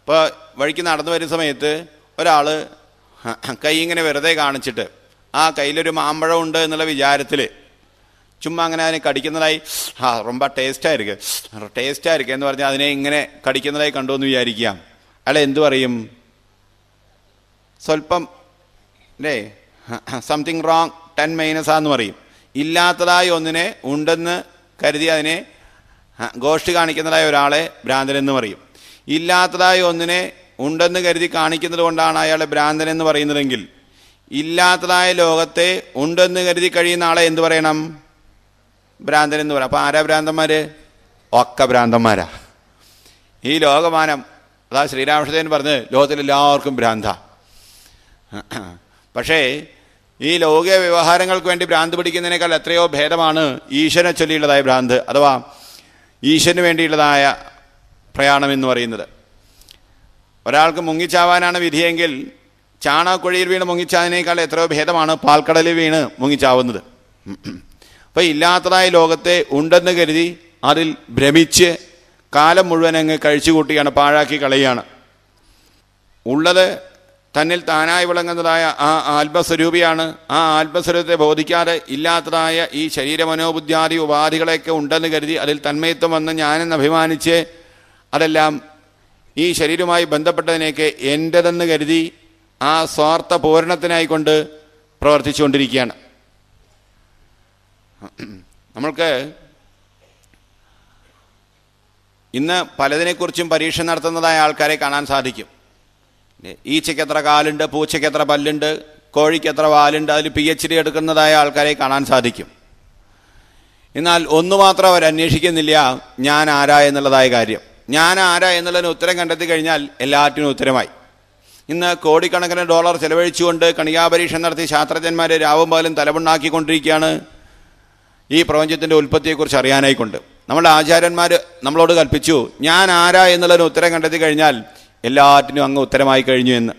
ഇപ്പോൾ വഴിക്ക് നടന്നു വരുന്ന സമയത്ത് ഒരാൾ കൈ ഇങ്ങനെ വെറുതെ കാണിച്ചിട്ട് ആ കയ്യിലൊരു മാമ്പഴം ഉണ്ട് എന്നുള്ള വിചാരത്തിൽ ചുമ്മാ അങ്ങനെ അതിനെ കടിക്കുന്നതായി ആ റൊമ്പ ടേസ്റ്റായിരിക്കും ടേസ്റ്റായിരിക്കും എന്ന് പറഞ്ഞാൽ അതിനെ ഇങ്ങനെ കടിക്കുന്നതായി കണ്ടു എന്ന് വിചാരിക്കാം അയാളെ എന്തു പറയും സ്വല്പം അല്ലേ സംതിങ് റോങ് ടെൻ മൈനസ് എന്ന് പറയും ഇല്ലാത്തതായ ഒന്നിനെ ഉണ്ടെന്ന് കരുതി അതിനെ ഗോഷ്ടി കാണിക്കുന്നതായ ഒരാളെ ഭ്രാന്തനെന്ന് പറയും ഇല്ലാത്തതായ ഒന്നിനെ ഉണ്ടെന്ന് കരുതി കാണിക്കുന്നത് കൊണ്ടാണ് അയാളെ ഭ്രാന്തനെന്ന് പറയുന്നതെങ്കിൽ ഇല്ലാത്തതായ ലോകത്തെ ഉണ്ടെന്ന് കരുതി കഴിയുന്ന ആളെ എന്ത് പറയണം ഭ്രാന്തനെന്ന് പറയാം അപ്പോൾ ആരാ ഭ്രാന്തന്മാർ ഒക്കെ ഭ്രാന്തന്മാരാ ഈ ലോകമാനം അതാ ശ്രീരാമകൃഷ്ണദേവൻ പറഞ്ഞ് ലോകത്തിലെല്ലാവർക്കും ഭ്രാന്ത പക്ഷേ ഈ ലോകിക വ്യവഹാരങ്ങൾക്ക് വേണ്ടി ഭ്രാന്ത് പിടിക്കുന്നതിനേക്കാൾ എത്രയോ ഭേദമാണ് ഈശ്വരനെ ചൊല്ലിയുള്ളതായ ഭ്രാന്ത് അഥവാ ഈശ്വരന് വേണ്ടിയുള്ളതായ പ്രയാണം എന്ന് പറയുന്നത് ഒരാൾക്ക് മുങ്ങിച്ചാവാനാണ് വിധിയെങ്കിൽ ചാണാക്കുഴിയിൽ വീണ് മുങ്ങിച്ചാതിനേക്കാൾ എത്രയോ ഭേദമാണ് പാൽക്കടലിൽ വീണ് മുങ്ങിച്ചാവുന്നത് അപ്പോൾ ഇല്ലാത്തതായ ലോകത്തെ ഉണ്ടെന്ന് കരുതി അതിൽ ഭ്രമിച്ച് കാലം മുഴുവൻ അങ്ങ് കഴിച്ചു കൂട്ടിയാണ് പാഴാക്കി കളയാണ് ഉള്ളത് തന്നിൽ താനായി വിളങ്ങുന്നതായ ആ ആത്മസ്വരൂപിയാണ് ആ ആത്മസ്വരൂപത്തെ ബോധിക്കാതെ ഇല്ലാത്തതായ ഈ ശരീരമനോബുദ്ധ്യാദി ഉപാധികളെയൊക്കെ ഉണ്ടെന്ന് കരുതി അതിൽ തന്മയത്വം വന്ന് ഞാനെന്ന് അഭിമാനിച്ച് അതെല്ലാം ഈ ശരീരവുമായി ബന്ധപ്പെട്ടതിനെയൊക്കെ എൻ്റെതെന്ന് കരുതി ആ സ്വാർത്ഥ പൂരണത്തിനായിക്കൊണ്ട് പ്രവർത്തിച്ചുകൊണ്ടിരിക്കുകയാണ് നമ്മൾക്ക് ഇന്ന് പലതിനെക്കുറിച്ചും പരീക്ഷ നടത്തുന്നതായ ആൾക്കാരെ കാണാൻ സാധിക്കും ഈച്ചയ്ക്ക് എത്ര കാലുണ്ട് പൂച്ചയ്ക്ക് എത്ര പല്ലുണ്ട് കോഴിക്ക് എത്ര വാലുണ്ട് അതിൽ പി എച്ച് ഡി എടുക്കുന്നതായ ആൾക്കാരെ കാണാൻ സാധിക്കും എന്നാൽ ഒന്നു മാത്രം അവർ അന്വേഷിക്കുന്നില്ല ഞാൻ ആരാ എന്നുള്ളതായ കാര്യം ഞാൻ ആരാ എന്നുള്ളതിന് ഉത്തരം കണ്ടെത്തി കഴിഞ്ഞാൽ എല്ലാറ്റിനും ഉത്തരമായി ഇന്ന് കോടിക്കണക്കിന് ഡോളർ ചെലവഴിച്ചുകൊണ്ട് കണികാപരീക്ഷ നടത്തി ശാസ്ത്രജ്ഞന്മാരെ രാവും പകലും തലമുണ്ടാക്കിക്കൊണ്ടിരിക്കുകയാണ് ഈ പ്രപഞ്ചത്തിൻ്റെ ഉൽപ്പത്തിയെക്കുറിച്ച് അറിയാനായിക്കൊണ്ട് നമ്മളുടെ ആചാര്യന്മാർ നമ്മളോട് കൽപ്പിച്ചു ഞാൻ ആരാ എന്നുള്ളതിന് ഉത്തരം കണ്ടെത്തി കഴിഞ്ഞാൽ എല്ലാറ്റിനും അങ്ങ് ഉത്തരമായി കഴിഞ്ഞു എന്ന്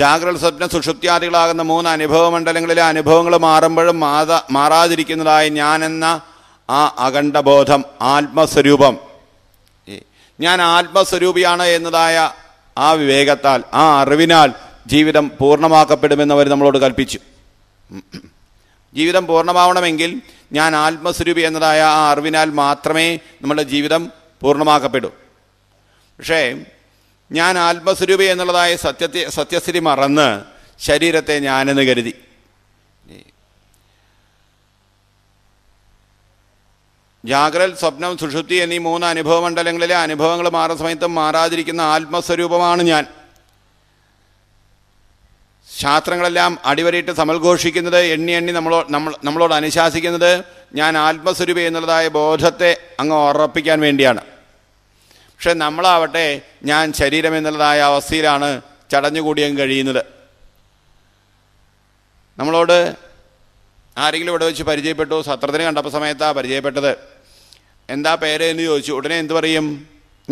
ജാഗ്രത സ്വപ്ന സുഷുപ്തിയാദികളാകുന്ന മൂന്ന് അനുഭവ മണ്ഡലങ്ങളിലെ അനുഭവങ്ങൾ മാറുമ്പോഴും മാതാ മാറാതിരിക്കുന്നതായ ഞാനെന്ന ആ അഖണ്ഡബോധം ആത്മസ്വരൂപം ഞാൻ ആത്മസ്വരൂപിയാണ് എന്നതായ ആ വിവേകത്താൽ ആ അറിവിനാൽ ജീവിതം പൂർണ്ണമാക്കപ്പെടുമെന്നവർ നമ്മളോട് കൽപ്പിച്ചു ജീവിതം പൂർണ്ണമാവണമെങ്കിൽ ഞാൻ ആത്മസ്വരൂപി എന്നതായ ആ അറിവിനാൽ മാത്രമേ നമ്മുടെ ജീവിതം പൂർണ്ണമാക്കപ്പെടൂ പക്ഷേ ഞാൻ ആത്മസ്വരൂപി എന്നുള്ളതായ സത്യത്തെ സത്യസ്ഥിതി മറന്ന് ശരീരത്തെ ഞാനെന്ന് കരുതി ജാഗ്രൽ സ്വപ്നം സുഷുപ്തി എന്നീ മൂന്ന് അനുഭവ മണ്ഡലങ്ങളിലെ അനുഭവങ്ങൾ മാറുന്ന സമയത്തും മാറാതിരിക്കുന്ന ആത്മസ്വരൂപമാണ് ഞാൻ ശാസ്ത്രങ്ങളെല്ലാം അടിവരയിട്ട് സമൽഘോഷിക്കുന്നത് എണ്ണി എണ്ണി നമ്മളോ നമ്മൾ നമ്മളോട് അനുശാസിക്കുന്നത് ഞാൻ ആത്മസ്വരൂപ എന്നുള്ളതായ ബോധത്തെ അങ്ങ് ഉറപ്പിക്കാൻ വേണ്ടിയാണ് പക്ഷെ നമ്മളാവട്ടെ ഞാൻ ശരീരം എന്നുള്ളതായ അവസ്ഥയിലാണ് ചടഞ്ഞുകൂടിയും കഴിയുന്നത് നമ്മളോട് ആരെങ്കിലും ഇവിടെ വെച്ച് പരിചയപ്പെട്ടു സത്രത്തിന് കണ്ടപ്പോൾ സമയത്താണ് പരിചയപ്പെട്ടത് എന്താ പേര് എന്ന് ചോദിച്ചു ഉടനെ എന്തു പറയും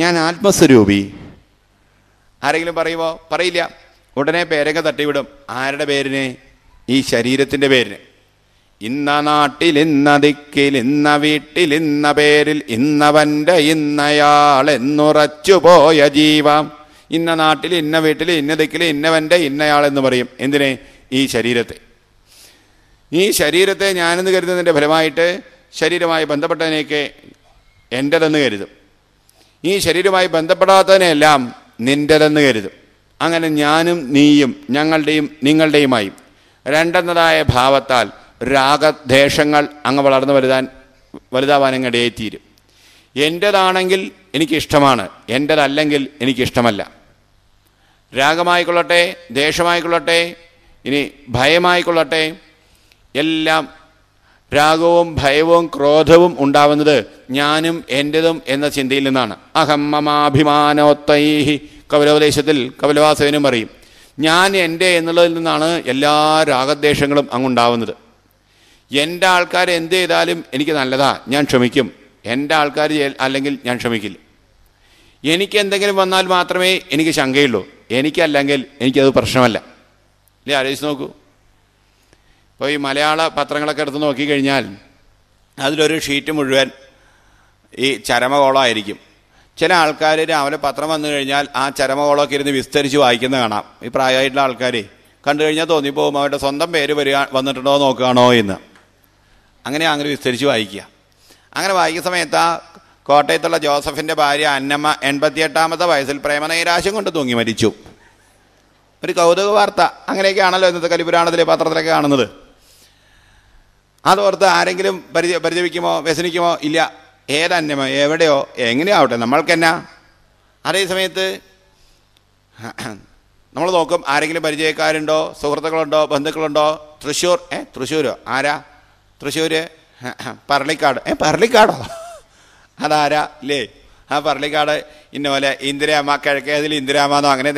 ഞാൻ ആത്മസ്വരൂപി ആരെങ്കിലും പറയുമോ പറയില്ല ഉടനെ പേരൊക്കെ തട്ടിവിടും ആരുടെ പേരിന് ഈ ശരീരത്തിൻ്റെ പേരിന് ഇന്ന നാട്ടിൽ ഇന്ന ദിക്കിൽ ഇന്ന വീട്ടിൽ ഇന്ന പേരിൽ ഇന്നവൻ്റെ ഇന്നയാൾ എന്നുറച്ചു പോയ ജീവം ഇന്ന നാട്ടിൽ ഇന്ന വീട്ടിൽ ഇന്ന ദിക്കിൽ ഇന്നവൻ്റെ ഇന്നയാൾ എന്ന് പറയും എന്തിനെ ഈ ശരീരത്തെ ഈ ശരീരത്തെ ഞാനെന്ന് കരുതുന്നതിൻ്റെ ഫലമായിട്ട് ശരീരമായി ബന്ധപ്പെട്ടതിനെയൊക്കെ എൻ്റെതെന്ന് കരുതും ഈ ശരീരമായി ബന്ധപ്പെടാത്തതിനെല്ലാം നിൻ്റെതെന്ന് കരുതും അങ്ങനെ ഞാനും നീയും ഞങ്ങളുടെയും നിങ്ങളുടെയുമായി രണ്ടെന്നതായ ഭാവത്താൽ രാഗദ്വേഷങ്ങൾ അങ്ങ് വളർന്നു വലുതാൻ വലുതാവാനങ്ങടയായി തീരും എൻ്റേതാണെങ്കിൽ എനിക്കിഷ്ടമാണ് എൻ്റേതല്ലെങ്കിൽ എനിക്കിഷ്ടമല്ല രാഗമായിക്കൊള്ളട്ടെ ദേഷമായിക്കൊള്ളട്ടെ ഇനി ഭയമായിക്കൊള്ളട്ടെ എല്ലാം രാഗവും ഭയവും ക്രോധവും ഉണ്ടാവുന്നത് ഞാനും എൻ്റെതും എന്ന ചിന്തയിൽ നിന്നാണ് അഹമ്മമാഭിമാനോത്തൈഹി കപിലോപദേശത്തിൽ കപിലവാസവനും അറിയും ഞാൻ എൻ്റെ എന്നുള്ളതിൽ നിന്നാണ് എല്ലാ രാഗദ്വേഷങ്ങളും അങ്ങുണ്ടാവുന്നത് എൻ്റെ ആൾക്കാർ എന്ത് ചെയ്താലും എനിക്ക് നല്ലതാ ഞാൻ ക്ഷമിക്കും എൻ്റെ ആൾക്കാർ അല്ലെങ്കിൽ ഞാൻ ക്ഷമിക്കില്ല എനിക്ക് എന്തെങ്കിലും വന്നാൽ മാത്രമേ എനിക്ക് ശങ്കയുള്ളൂ എനിക്കല്ലെങ്കിൽ എനിക്കത് പ്രശ്നമല്ല അല്ലേ ആലോചിച്ച് നോക്കൂ ഇപ്പോൾ ഈ മലയാള പത്രങ്ങളൊക്കെ എടുത്ത് നോക്കിക്കഴിഞ്ഞാൽ അതിലൊരു ഷീറ്റ് മുഴുവൻ ഈ ചരമകോളമായിരിക്കും ചില ആൾക്കാർ രാവിലെ പത്രം വന്നു കഴിഞ്ഞാൽ ആ ചരമകോളൊക്കെ ഇരുന്ന് വിസ്തരിച്ച് വായിക്കുന്ന കാണാം ഈ പ്രായമായിട്ടുള്ള ആൾക്കാരെ കണ്ടു കഴിഞ്ഞാൽ തോന്നിപ്പോകും അവരുടെ സ്വന്തം പേര് വരിക വന്നിട്ടുണ്ടോ നോക്കുകയാണോ എന്ന് അങ്ങനെ അങ്ങനെ വിസ്തരിച്ച് വായിക്കുക അങ്ങനെ വായിക്കുന്ന സമയത്ത് ആ കോട്ടയത്തുള്ള ജോസഫിൻ്റെ ഭാര്യ അന്നമ്മ എൺപത്തിയെട്ടാമത്തെ വയസ്സിൽ പ്രേമനൈരാശ്യം കൊണ്ട് തൂങ്ങി മരിച്ചു ഒരു കൗതുക വാർത്ത അങ്ങനെയൊക്കെയാണല്ലോ ഇന്നത്തെ കലിപുരാണത്തിലെ പത്രത്തിലൊക്കെ കാണുന്നത് അതോർത്ത് ആരെങ്കിലും പരിചയ പരിചവിക്കുമോ വ്യസനിക്കുമോ ഇല്ല ഏതന്യമോ എവിടെയോ എങ്ങനെയാവട്ടെ നമ്മൾക്കെന്നാ അതേ സമയത്ത് നമ്മൾ നോക്കും ആരെങ്കിലും പരിചയക്കാരുണ്ടോ സുഹൃത്തുക്കളുണ്ടോ ബന്ധുക്കളുണ്ടോ തൃശ്ശൂർ ഏ തൃശ്ശൂരോ ആരാ തൃശ്ശൂർ പറളിക്കാട് ഏ പറളിക്കാടോ അതാരാ ഇല്ലേ ആ പറളിക്കാട് ഇന്നപോലെ പോലെ ഇന്ദിരാമ കിഴക്കേ അതിൽ ഇന്ദിരാമെന്നോ അങ്ങനെ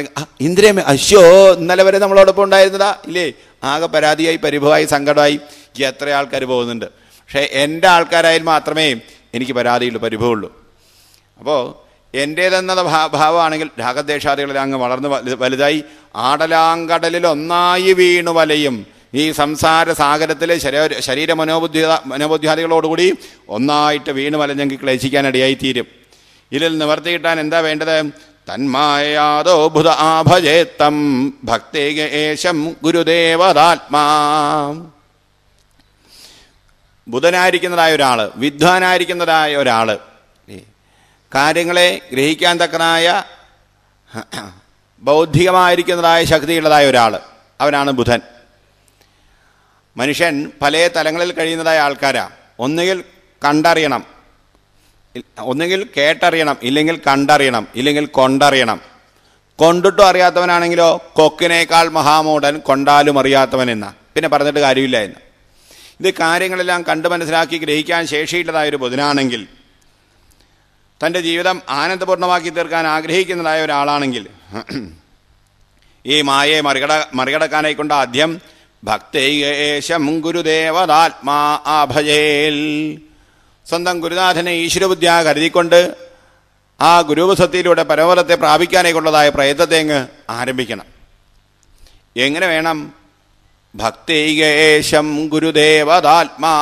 ഇന്ദിരാമ അശ്യോ ഇന്നലെ വരെ നമ്മളോടൊപ്പം ഉണ്ടായിരുന്നതാ ഇല്ലേ ആകെ പരാതിയായി പരിഭവമായി സങ്കടമായി എത്ര ആൾക്കാർ പോകുന്നുണ്ട് പക്ഷേ എൻ്റെ ആൾക്കാരായാലും മാത്രമേ എനിക്ക് പരാതിയുള്ളൂ പരിഭവമുള്ളൂ അപ്പോൾ എൻ്റേതെന്ന ഭാവമാണെങ്കിൽ രാഗദ്വേഷാദികളിൽ അങ്ങ് വളർന്ന് വലുതായി ആടലാങ്കടലിൽ ഒന്നായി വീണു വലയും ഈ സംസാര സാഗരത്തിലെ ശരീര ശരീര മനോബുദ്ധി മനോബുദ്ധിയാദികളോടുകൂടി ഒന്നായിട്ട് വല വലഞ്ഞെങ്കിൽ ക്ലേശിക്കാനിടയായി തീരും ഇതിൽ നിവർത്തി കിട്ടാൻ എന്താ വേണ്ടത് തന്മായാതോഭുത ആഭജേത്തം ഭക്തി ഗുരുദേവതാത്മാ ബുധനായിരിക്കുന്നതായ ഒരാൾ വിദ്വാനായിരിക്കുന്നതായ ഒരാൾ കാര്യങ്ങളെ ഗ്രഹിക്കാൻ തക്കനായ ബൗദ്ധികമായിരിക്കുന്നതായ ശക്തിയുള്ളതായ ഒരാൾ അവനാണ് ബുധൻ മനുഷ്യൻ പല തലങ്ങളിൽ കഴിയുന്നതായ ആൾക്കാരാണ് ഒന്നുകിൽ കണ്ടറിയണം ഒന്നുകിൽ കേട്ടറിയണം ഇല്ലെങ്കിൽ കണ്ടറിയണം ഇല്ലെങ്കിൽ കൊണ്ടറിയണം കൊണ്ടിട്ടും അറിയാത്തവനാണെങ്കിലോ കൊക്കിനേക്കാൾ മഹാമൂടൻ കൊണ്ടാലും അറിയാത്തവൻ എന്ന പിന്നെ പറഞ്ഞിട്ട് കാര്യമില്ല ഇത് കാര്യങ്ങളെല്ലാം കണ്ട് മനസ്സിലാക്കി ഗ്രഹിക്കാൻ ശേഷിയുള്ളതായ ഒരു ബുധനാണെങ്കിൽ തൻ്റെ ജീവിതം ആനന്ദപൂർണ്ണമാക്കി തീർക്കാൻ ആഗ്രഹിക്കുന്നതായ ഒരാളാണെങ്കിൽ ഈ മായയെ മറികട മറികടക്കാനായിക്കൊണ്ട് ആദ്യം ഭക്തേശം ഗുരുദേവതാത്മാ ആഭയേൽ സ്വന്തം ഗുരുനാഥനെ ഈശ്വരബുദ്ധിയാ കരുതിക്കൊണ്ട് ആ ഗുരുവസത്തിയിലൂടെ പരമപദത്തെ പ്രാപിക്കാനായിക്കൊള്ളതായ പ്രയത്നത്തെ അങ്ങ് ആരംഭിക്കണം എങ്ങനെ വേണം ഭക്തികേശം ഗുരുദേവതാത്മാ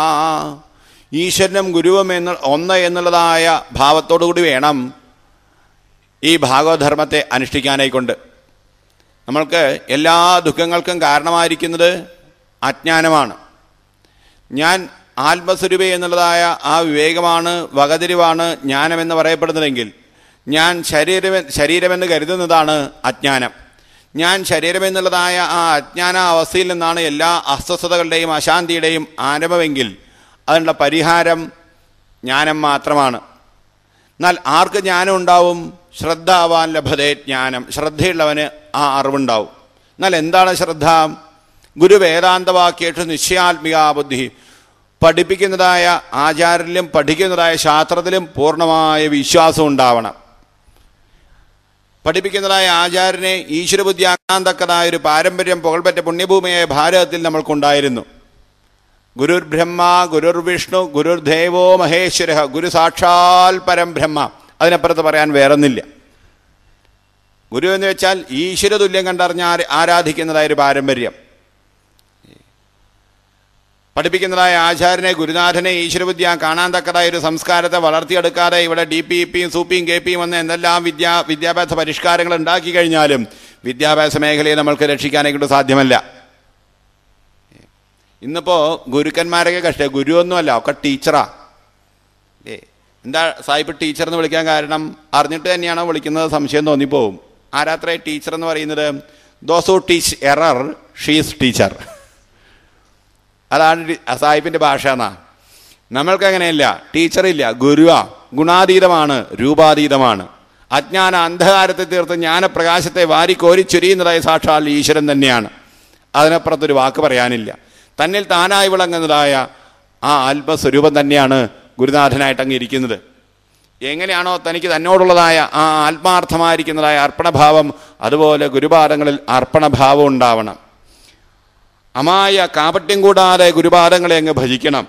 ഈശ്വരനും ഗുരുവും എന്ന ഒന്ന് എന്നുള്ളതായ ഭാവത്തോടുകൂടി കൂടി വേണം ഈ ഭാഗവധർമ്മത്തെ അനുഷ്ഠിക്കാനായിക്കൊണ്ട് നമ്മൾക്ക് എല്ലാ ദുഃഖങ്ങൾക്കും കാരണമായിരിക്കുന്നത് അജ്ഞാനമാണ് ഞാൻ ആത്മസ്വരൂപ എന്നുള്ളതായ ആ വിവേകമാണ് വകതിരിവാണ് ജ്ഞാനമെന്ന് പറയപ്പെടുന്നതെങ്കിൽ ഞാൻ ശരീരം ശരീരമെന്ന് കരുതുന്നതാണ് അജ്ഞാനം ഞാൻ ശരീരമെന്നുള്ളതായ ആ അജ്ഞാന അവസ്ഥയിൽ നിന്നാണ് എല്ലാ അസ്വസ്ഥതകളുടെയും അശാന്തിയുടെയും ആരംഭമെങ്കിൽ അതിനുള്ള പരിഹാരം ജ്ഞാനം മാത്രമാണ് എന്നാൽ ആർക്ക് ജ്ഞാനം ഉണ്ടാവും ശ്രദ്ധാവാൻ ലഭത ജ്ഞാനം ശ്രദ്ധയുള്ളവന് ആ അറിവുണ്ടാവും എന്നാൽ എന്താണ് ശ്രദ്ധ ഗുരു വേദാന്തവാക്യേഷു നിശ്ചയാത്മിക ബുദ്ധി പഠിപ്പിക്കുന്നതായ ആചാരത്തിലും പഠിക്കുന്നതായ ശാസ്ത്രത്തിലും പൂർണ്ണമായ വിശ്വാസം ഉണ്ടാവണം പഠിപ്പിക്കുന്നതായ ആചാര്യനെ ഈശ്വരബുദ്ധി ആകാന്തക്കതായ ഒരു പാരമ്പര്യം പുകൾപറ്റ പുണ്യഭൂമിയായ ഭാരതത്തിൽ നമ്മൾക്കുണ്ടായിരുന്നു ഗുരുർ ബ്രഹ്മ ഗുരുർ വിഷ്ണു ഗുരുർ ദേവോ മഹേശ്വര ഗുരു സാക്ഷാൽ പരം ബ്രഹ്മ അതിനപ്പുറത്ത് പറയാൻ വേറൊന്നില്ല ഗുരു എന്ന് വെച്ചാൽ ഈശ്വര തുല്യം കണ്ടറിഞ്ഞ് ആരാധിക്കുന്നതായ ഒരു പാരമ്പര്യം പഠിപ്പിക്കുന്നതായ ആചാര്യനെ ഗുരുനാഥനെ ഈശ്വരവിദ്യ കാണാൻ തക്കതായ ഒരു സംസ്കാരത്തെ വളർത്തിയെടുക്കാതെ ഇവിടെ ഡി പി പിയും സൂപ്പിയും കെ പിയും വന്ന് എന്തെല്ലാം വിദ്യാ വിദ്യാഭ്യാസ പരിഷ്കാരങ്ങൾ ഉണ്ടാക്കി കഴിഞ്ഞാലും വിദ്യാഭ്യാസ മേഖലയെ നമ്മൾക്ക് രക്ഷിക്കാനായിട്ട് സാധ്യമല്ല ഇന്നിപ്പോൾ ഗുരുക്കന്മാരൊക്കെ കഷ്ട ഒന്നുമല്ല ഒക്കെ ടീച്ചറാ ഏ എന്താ സായിപ്പ് ടീച്ചർ എന്ന് വിളിക്കാൻ കാരണം അറിഞ്ഞിട്ട് തന്നെയാണോ വിളിക്കുന്നത് സംശയം തോന്നിപ്പോവും ആരാത്രേ ടീച്ചർ എന്ന് പറയുന്നത് those who teach are she's teacher അതാണ് സാഹിബിൻ്റെ ഭാഷ എന്നാ നമ്മൾക്കങ്ങനെയല്ല ടീച്ചറില്ല ഗുരുവാ ഗുണാതീതമാണ് രൂപാതീതമാണ് അജ്ഞാന അന്ധകാരത്തെ തീർത്ത് ജ്ഞാനപ്രകാശത്തെ വാരിക്കോരി ചുരിയുന്നതായ സാക്ഷാൽ ഈശ്വരൻ തന്നെയാണ് അതിനപ്പുറത്തൊരു വാക്ക് പറയാനില്ല തന്നിൽ താനായി വിളങ്ങുന്നതായ ആ ആത്മസ്വരൂപം തന്നെയാണ് ഗുരുനാഥനായിട്ട് അങ്ങ് ഇരിക്കുന്നത് എങ്ങനെയാണോ തനിക്ക് തന്നോടുള്ളതായ ആ ആത്മാർത്ഥമായിരിക്കുന്നതായ അർപ്പണഭാവം അതുപോലെ ഗുരുപാദങ്ങളിൽ അർപ്പണഭാവം ഉണ്ടാവണം അമായ കാപട്യം കൂടാതെ ഗുരുപാദങ്ങളെ അങ്ങ് ഭജിക്കണം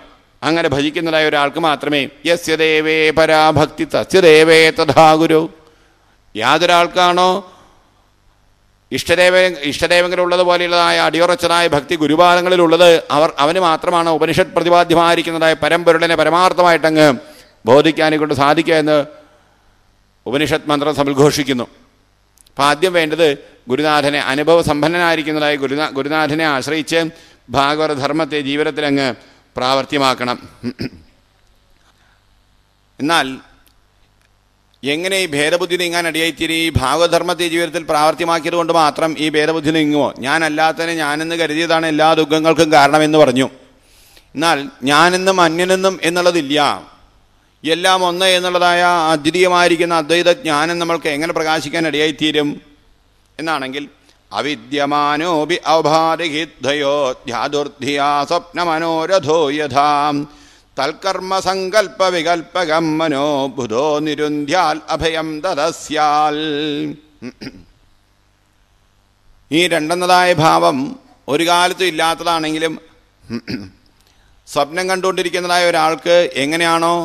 അങ്ങനെ ഭജിക്കുന്നതായ ഒരാൾക്ക് മാത്രമേ യസ്യദേവേ ദേവേ പരാഭക്തി തസ്യദേവേ ദേവേ തഥാ ഗുരു യാതൊരാൾക്കാണോ ഇഷ്ടദേവ ഇഷ്ടദേവങ്ങളുള്ളത് പോലെയുള്ളതായ അടിയുറച്ചതായ ഭക്തി ഗുരുപാദങ്ങളിലുള്ളത് അവർ അവന് മാത്രമാണ് ഉപനിഷത്ത് പ്രതിപാദ്യമായിരിക്കുന്നതായ പരമ്പൊരുളിനെ പരമാർത്ഥമായിട്ടങ്ങ് ബോധിക്കാനെ കൊണ്ട് സാധിക്കുക എന്ന് ഉപനിഷത്ത് മന്ത്രം സമുദ്ഘോഷിക്കുന്നു അപ്പം ആദ്യം വേണ്ടത് ഗുരുനാഥനെ അനുഭവ സമ്പന്നനായിരിക്കുന്നതായി ഗുരുനാ ഗുരുനാഥനെ ആശ്രയിച്ച് ഭാഗവത ധർമ്മത്തെ ജീവിതത്തിലങ്ങ് പ്രാവർത്തിയമാക്കണം എന്നാൽ എങ്ങനെ ഈ ഭേദബുദ്ധി നീങ്ങാൻ അടിയായിത്തീരി ഈ ഭാഗവധർമ്മത്തെ ജീവിതത്തിൽ പ്രാവർത്തിയമാക്കിയത് കൊണ്ട് മാത്രം ഈ ഭേദബുദ്ധി നീങ്ങുമോ ഞാനല്ലാത്തതിനെ ഞാനെന്ന് കരുതിയതാണ് എല്ലാ ദുഃഖങ്ങൾക്കും കാരണമെന്ന് പറഞ്ഞു എന്നാൽ ഞാനെന്നും അന്യനെന്നും എന്നുള്ളതില്ല എല്ലാം ഒന്ന് എന്നുള്ളതായ അദ്വിതീയമായിരിക്കുന്ന അദ്വൈത ജ്ഞാനം നമ്മൾക്ക് എങ്ങനെ പ്രകാശിക്കാൻ ഇടയായിത്തീരും എന്നാണെങ്കിൽ അവിദ്യമാനോപി അവഭാരിഹിദ്വയോ ധ്യാദുർധിയാ സ്വപ്നമനോരഥോ യഥാം തൽക്കർമ്മസങ്കൽപ്പ വികൽപ്പകം മനോ ബുധോ നിരുന്ധ്യാൽ അഭയം തദസ്യാൽ ഈ രണ്ടെന്നതായ ഭാവം ഒരു കാലത്തും ഇല്ലാത്തതാണെങ്കിലും സ്വപ്നം കണ്ടുകൊണ്ടിരിക്കുന്നതായ ഒരാൾക്ക് എങ്ങനെയാണോ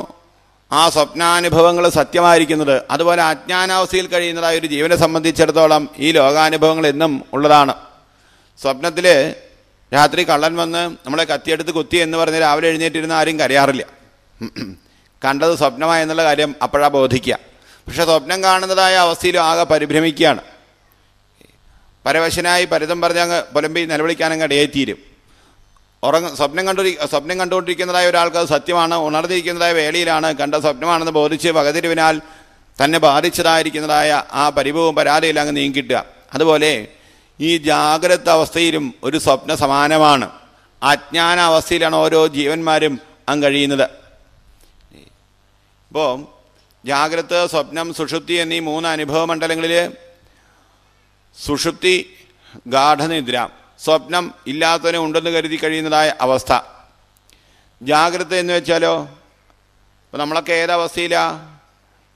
ആ സ്വപ്നാനുഭവങ്ങൾ സത്യമായിരിക്കുന്നത് അതുപോലെ അജ്ഞാനാവസ്ഥയിൽ കഴിയുന്നതായ ഒരു ജീവനെ സംബന്ധിച്ചിടത്തോളം ഈ ലോകാനുഭവങ്ങൾ എന്നും ഉള്ളതാണ് സ്വപ്നത്തിൽ രാത്രി കള്ളൻ വന്ന് നമ്മളെ കത്തിയെടുത്ത് കുത്തി എന്ന് പറഞ്ഞ് രാവിലെ എഴുന്നേറ്റിരുന്ന ആരും കരയാറില്ല കണ്ടത് സ്വപ്നമായെന്നുള്ള കാര്യം അപ്പോഴാണ് ബോധിക്കുക പക്ഷേ സ്വപ്നം കാണുന്നതായ അവസ്ഥയിലും ആകെ പരിഭ്രമിക്കുകയാണ് പരവശനായി പരിതം പറഞ്ഞ് അങ്ങ് പുലമ്പി നിലവിളിക്കാനങ്ങ് അടയേറ്റിരും ഉറങ്ങ സ്വപ്നം കണ്ടു സ്വപ്നം കണ്ടുകൊണ്ടിരിക്കുന്നതായ ഒരാൾക്ക് അത് സത്യമാണ് ഉണർന്നിരിക്കുന്നതായ വേളിയിലാണ് കണ്ട സ്വപ്നമാണെന്ന് ബോധിച്ച് വകതിരിവിനാൽ തന്നെ ബാധിച്ചതായിരിക്കുന്നതായ ആ പരിഭവവും പരാതിയിൽ അങ്ങ് നീങ്ങിക്കിട്ടുക അതുപോലെ ഈ ജാഗ്രത അവസ്ഥയിലും ഒരു സ്വപ്ന സമാനമാണ് അജ്ഞാന അവസ്ഥയിലാണ് ഓരോ ജീവന്മാരും അങ്ങ് കഴിയുന്നത് ഇപ്പോൾ ജാഗ്രത സ്വപ്നം സുഷുപ്തി എന്നീ മൂന്ന് അനുഭവ മണ്ഡലങ്ങളിൽ സുഷുപ്തി ഗാഠനിദ്ര സ്വപ്നം ഇല്ലാത്തവനെ ഉണ്ടെന്ന് കരുതി കഴിയുന്നതായ അവസ്ഥ ജാഗ്രത എന്ന് വെച്ചാലോ ഇപ്പം നമ്മളൊക്കെ ഏതവസ്ഥയിലാണ്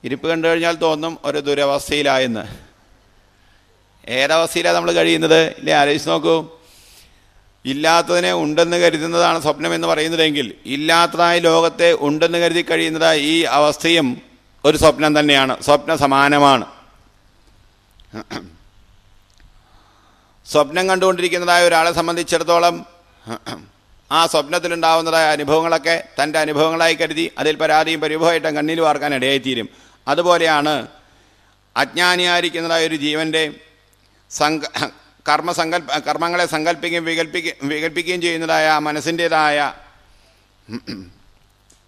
ഇരിപ്പ് കണ്ടു കഴിഞ്ഞാൽ തോന്നും ഒരു ദുരവസ്ഥയിലായെന്ന് ഏതവസ്ഥയിലാണ് നമ്മൾ കഴിയുന്നത് ഇല്ലേ ആലോചിച്ച് നോക്കൂ ഇല്ലാത്തതിനെ ഉണ്ടെന്ന് കരുതുന്നതാണ് സ്വപ്നം എന്ന് പറയുന്നതെങ്കിൽ ഇല്ലാത്തതായ ലോകത്തെ ഉണ്ടെന്ന് കരുതി കഴിയുന്നത് ഈ അവസ്ഥയും ഒരു സ്വപ്നം തന്നെയാണ് സ്വപ്ന സമാനമാണ് സ്വപ്നം കണ്ടുകൊണ്ടിരിക്കുന്നതായ ഒരാളെ സംബന്ധിച്ചിടത്തോളം ആ സ്വപ്നത്തിലുണ്ടാവുന്നതായ അനുഭവങ്ങളൊക്കെ തൻ്റെ അനുഭവങ്ങളായി കരുതി അതിൽ പരാതിയും പരിഭവമായിട്ടും കണ്ണിൽ വാർക്കാൻ ഇടയായിത്തീരും അതുപോലെയാണ് അജ്ഞാനിയായിരിക്കുന്നതായ ഒരു ജീവൻ്റെ സങ്ക കർമ്മസങ്കല്പ കർമ്മങ്ങളെ സങ്കല്പിക്കുകയും വികൽപ്പിക്കുകയും വികൽപ്പിക്കുകയും ചെയ്യുന്നതായ മനസ്സിൻ്റേതായ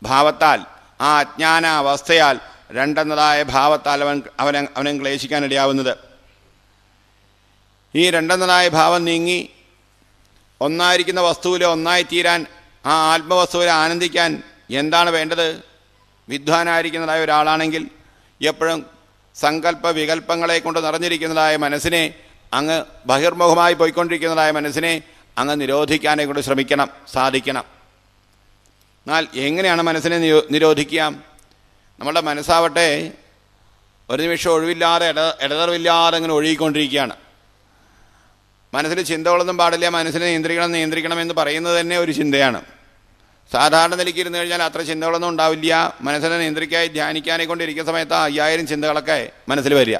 ഭാവത്താൽ ആ അജ്ഞാന അവസ്ഥയാൽ രണ്ടെന്നതായ ഭാവത്താൽ അവൻ അവനെ അവനും ക്ലേശിക്കാനിടയാവുന്നത് ഈ രണ്ടെന്നനായ ഭാവം നീങ്ങി ഒന്നായിരിക്കുന്ന വസ്തുവിൽ ഒന്നായി തീരാൻ ആ ആത്മവസ്തുവിൽ ആനന്ദിക്കാൻ എന്താണ് വേണ്ടത് വിദ്വാനായിരിക്കുന്നതായ ഒരാളാണെങ്കിൽ എപ്പോഴും സങ്കല്പ വികല്പങ്ങളെ കൊണ്ട് നിറഞ്ഞിരിക്കുന്നതായ മനസ്സിനെ അങ്ങ് ബഹിർമുഖമായി പോയിക്കൊണ്ടിരിക്കുന്നതായ മനസ്സിനെ അങ്ങ് നിരോധിക്കാനേ കൊണ്ട് ശ്രമിക്കണം സാധിക്കണം എന്നാൽ എങ്ങനെയാണ് മനസ്സിനെ നിരോധിക്കുക നമ്മുടെ മനസ്സാവട്ടെ ഒരു നിമിഷം ഒഴിവില്ലാതെ ഇട ഇടതറിവില്ലാതെ അങ്ങനെ ഒഴുകിക്കൊണ്ടിരിക്കുകയാണ് മനസ്സിൽ ചിന്തകളൊന്നും പാടില്ല മനസ്സിനെ നിയന്ത്രിക്കണം നിയന്ത്രിക്കണം എന്ന് പറയുന്നത് തന്നെ ഒരു ചിന്തയാണ് സാധാരണ നിലയ്ക്ക് ഇരുന്ന് കഴിഞ്ഞാൽ അത്ര ചിന്തകളൊന്നും ഉണ്ടാവില്ല മനസ്സിനെ നിയന്ത്രിക്കാൻ ധ്യാനിക്കാനേ കൊണ്ടിരിക്കുന്ന സമയത്ത് അയ്യായിരം ചിന്തകളൊക്കെ മനസ്സിൽ വരിക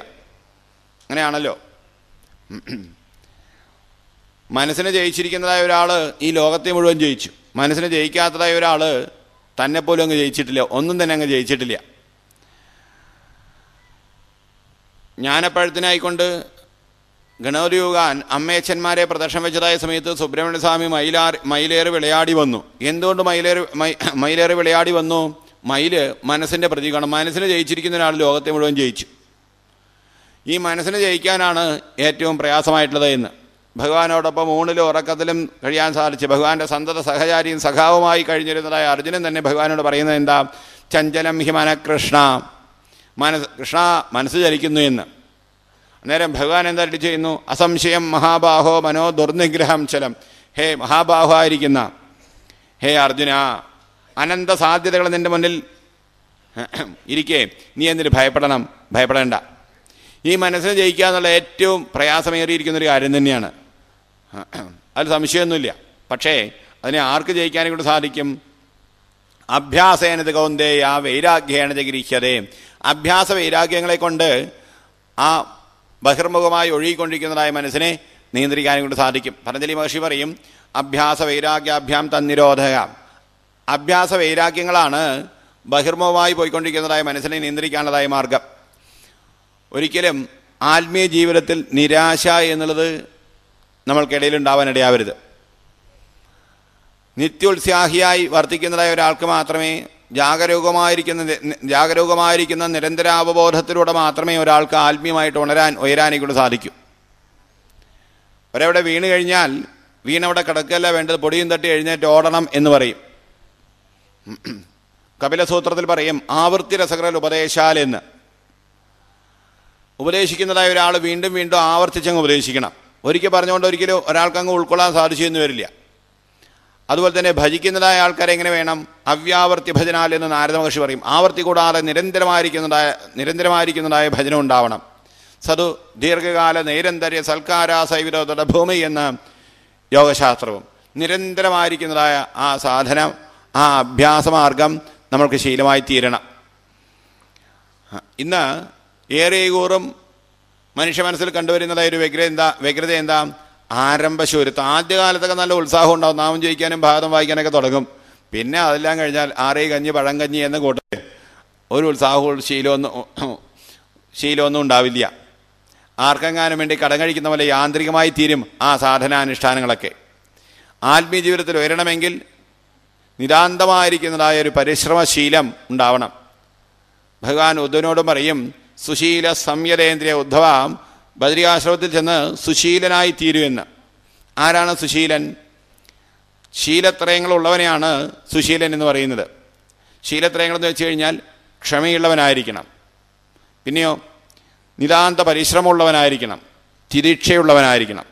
അങ്ങനെയാണല്ലോ മനസ്സിനെ ജയിച്ചിരിക്കുന്നതായ ഒരാൾ ഈ ലോകത്തെ മുഴുവൻ ജയിച്ചു മനസ്സിനെ ജയിക്കാത്തതായ ഒരാൾ തന്നെ പോലും അങ്ങ് ജയിച്ചിട്ടില്ല ഒന്നും തന്നെ അങ്ങ് ജയിച്ചിട്ടില്ല ജ്ഞാനപ്പഴത്തിനായിക്കൊണ്ട് ഗണോദ്യോഗാൻ അമ്മയച്ചന്മാരെ പ്രദർശനം വെച്ചതായ സമയത്ത് സുബ്രഹ്മണ്യസ്വാമി മയിലാർ മയിലേറ് വിളയാടി വന്നു എന്തുകൊണ്ട് മയിലേറ് മയിലേറ് വിളയാടി വന്നു മയില് മനസ്സിൻ്റെ പ്രതീകമാണ് മനസ്സിനെ ജയിച്ചിരിക്കുന്ന ഒരാൾ ലോകത്തെ മുഴുവൻ ജയിച്ചു ഈ മനസ്സിനെ ജയിക്കാനാണ് ഏറ്റവും പ്രയാസമായിട്ടുള്ളത് എന്ന് ഭഗവാനോടൊപ്പം ഊണിലും ഉറക്കത്തിലും കഴിയാൻ സാധിച്ചു ഭഗവാന്റെ സന്തത സഹചാരിയും സഖാവുമായി കഴിഞ്ഞിരുന്നതായ അർജുനൻ തന്നെ ഭഗവാനോട് പറയുന്നത് എന്താ ചഞ്ചലം ഹിമന കൃഷ്ണ മനസ് കൃഷ്ണ മനസ്സ് ചലിക്കുന്നു എന്ന് അന്നേരം ഭഗവാൻ എന്താ അടി ചെയ്യുന്നു അസംശയം മഹാബാഹോ മനോ ദുർനിഗ്രഹം ചലം ഹേ മഹാബാഹോ ആയിരിക്കുന്ന ഹേ അർജുന അനന്ത സാധ്യതകൾ നിൻ്റെ മുന്നിൽ [CLEARS THROAT] ഇരിക്കേ നീ എന്തിന് ഭയപ്പെടണം ഭയപ്പെടേണ്ട ഈ മനസ്സിനെ ജയിക്കുക എന്നുള്ള ഏറ്റവും ഒരു കാര്യം തന്നെയാണ് [CLEARS THROAT] അതിൽ സംശയമൊന്നുമില്ല പക്ഷേ അതിനെ ആർക്ക് ജയിക്കാനും കൂടി സാധിക്കും അഭ്യാസേനത് ആ വൈരാഗ്യേണത് ഗൃഹ്യതേ അഭ്യാസ വൈരാഗ്യങ്ങളെ കൊണ്ട് ആ ബഹിർമുഖമായി ഒഴുകിക്കൊണ്ടിരിക്കുന്നതായ മനസ്സിനെ നിയന്ത്രിക്കാനും കൊണ്ട് സാധിക്കും പതഞ്ജലി മഹർഷി പറയും അഭ്യാസ വൈരാഗ്യാഭ്യാം തന്നിരോധക അഭ്യാസ വൈരാഗ്യങ്ങളാണ് ബഹിർമുഖമായി പോയിക്കൊണ്ടിരിക്കുന്നതായ മനസ്സിനെ നിയന്ത്രിക്കാനുള്ളതായ മാർഗം ഒരിക്കലും ആത്മീയ ജീവിതത്തിൽ നിരാശ എന്നുള്ളത് നമ്മൾക്കിടയിൽ ഉണ്ടാവാനിടയാവരുത് നിത്യോത്സാഹിയായി വർദ്ധിക്കുന്നതായ ഒരാൾക്ക് മാത്രമേ ജാഗരൂകമായിരിക്കുന്ന ജാഗരൂകമായിരിക്കുന്ന നിരന്തരാവബോധത്തിലൂടെ മാത്രമേ ഒരാൾക്ക് ആത്മീയമായിട്ട് ഉണരാൻ ഉയരാനേക്കൊണ്ട് സാധിക്കൂ ഒരവിടെ വീണ് കഴിഞ്ഞാൽ വീണവിടെ കിടക്കുകയല്ല വേണ്ടത് പൊടിയും തട്ടി എഴുന്നേറ്റ് ഓടണം എന്ന് പറയും കപിലസൂത്രത്തിൽ പറയും ആവൃത്തി രസകരൽ ഉപദേശാൽ എന്ന് ഉപദേശിക്കുന്നതായ ഒരാൾ വീണ്ടും വീണ്ടും ആവർത്തിച്ചങ്ങ് ഉപദേശിക്കണം ഒരിക്കൽ പറഞ്ഞുകൊണ്ട് ഒരിക്കലും ഒരാൾക്കങ്ങ് ഉൾക്കൊള്ളാൻ സാധിച്ചു എന്ന് വരില്ല അതുപോലെ തന്നെ ഭജിക്കുന്നതായ ആൾക്കാരെ എങ്ങനെ വേണം അവ്യാവർത്തി ഭജനാൽ എന്ന് നാരദ മഹർഷി പറയും ആവർത്തി കൂടാതെ നിരന്തരമായിരിക്കുന്നതായ നിരന്തരമായിരിക്കുന്നതായ ഭജനം ഉണ്ടാവണം സതു ദീർഘകാല നൈരന്തര്യ സൽക്കാര സൈവിരോധയുടെ ഭൂമി എന്ന യോഗശാസ്ത്രവും നിരന്തരമായിരിക്കുന്നതായ ആ സാധന ആ അഭ്യാസമാർഗം നമ്മൾക്ക് ശീലമായി തീരണം ഇന്ന് ഏറെ കൂറും മനുഷ്യ മനസ്സിൽ കണ്ടുവരുന്നതായ ഒരു വ്യഗ്രത എന്താ വ്യഗ്രത എന്താ ആരംഭശൂരത്ത് ആദ്യകാലത്തൊക്കെ നല്ല ഉത്സാഹം ഉണ്ടാവും നാമം ചോദിക്കാനും ഭാഗം വായിക്കാനൊക്കെ തുടങ്ങും പിന്നെ അതെല്ലാം കഴിഞ്ഞാൽ ആറേ കഞ്ഞി പഴം കഞ്ഞി എന്ന കൂട്ടത്തിൽ ഒരു ഉത്സാഹവും ശീലമൊന്നും ശീലമൊന്നും ഉണ്ടാവില്ല ആർക്കെങ്ങാനും വേണ്ടി കടം കഴിക്കുന്ന പോലെ യാന്ത്രികമായി തീരും ആ സാധനാനുഷ്ഠാനങ്ങളൊക്കെ ആത്മീയ ജീവിതത്തിൽ ഉയരണമെങ്കിൽ നിരാന്തമായിരിക്കുന്നതായ ഒരു പരിശ്രമശീലം ഉണ്ടാവണം ഭഗവാൻ ഉദ്ധനോടും പറയും സുശീല സംയതേന്ദ്രിയ ഉദ്ധവാം ബദ്രികാശ്രമത്തിൽ ചെന്ന് സുശീലനായി തീരുമെന്ന് ആരാണ് സുശീലൻ ശീലത്രയങ്ങളുള്ളവനെയാണ് സുശീലൻ എന്ന് പറയുന്നത് ശീലത്രയങ്ങളെന്ന് വെച്ച് കഴിഞ്ഞാൽ ക്ഷമയുള്ളവനായിരിക്കണം പിന്നെയോ നിതാന്ത പരിശ്രമമുള്ളവനായിരിക്കണം തിരീക്ഷയുള്ളവനായിരിക്കണം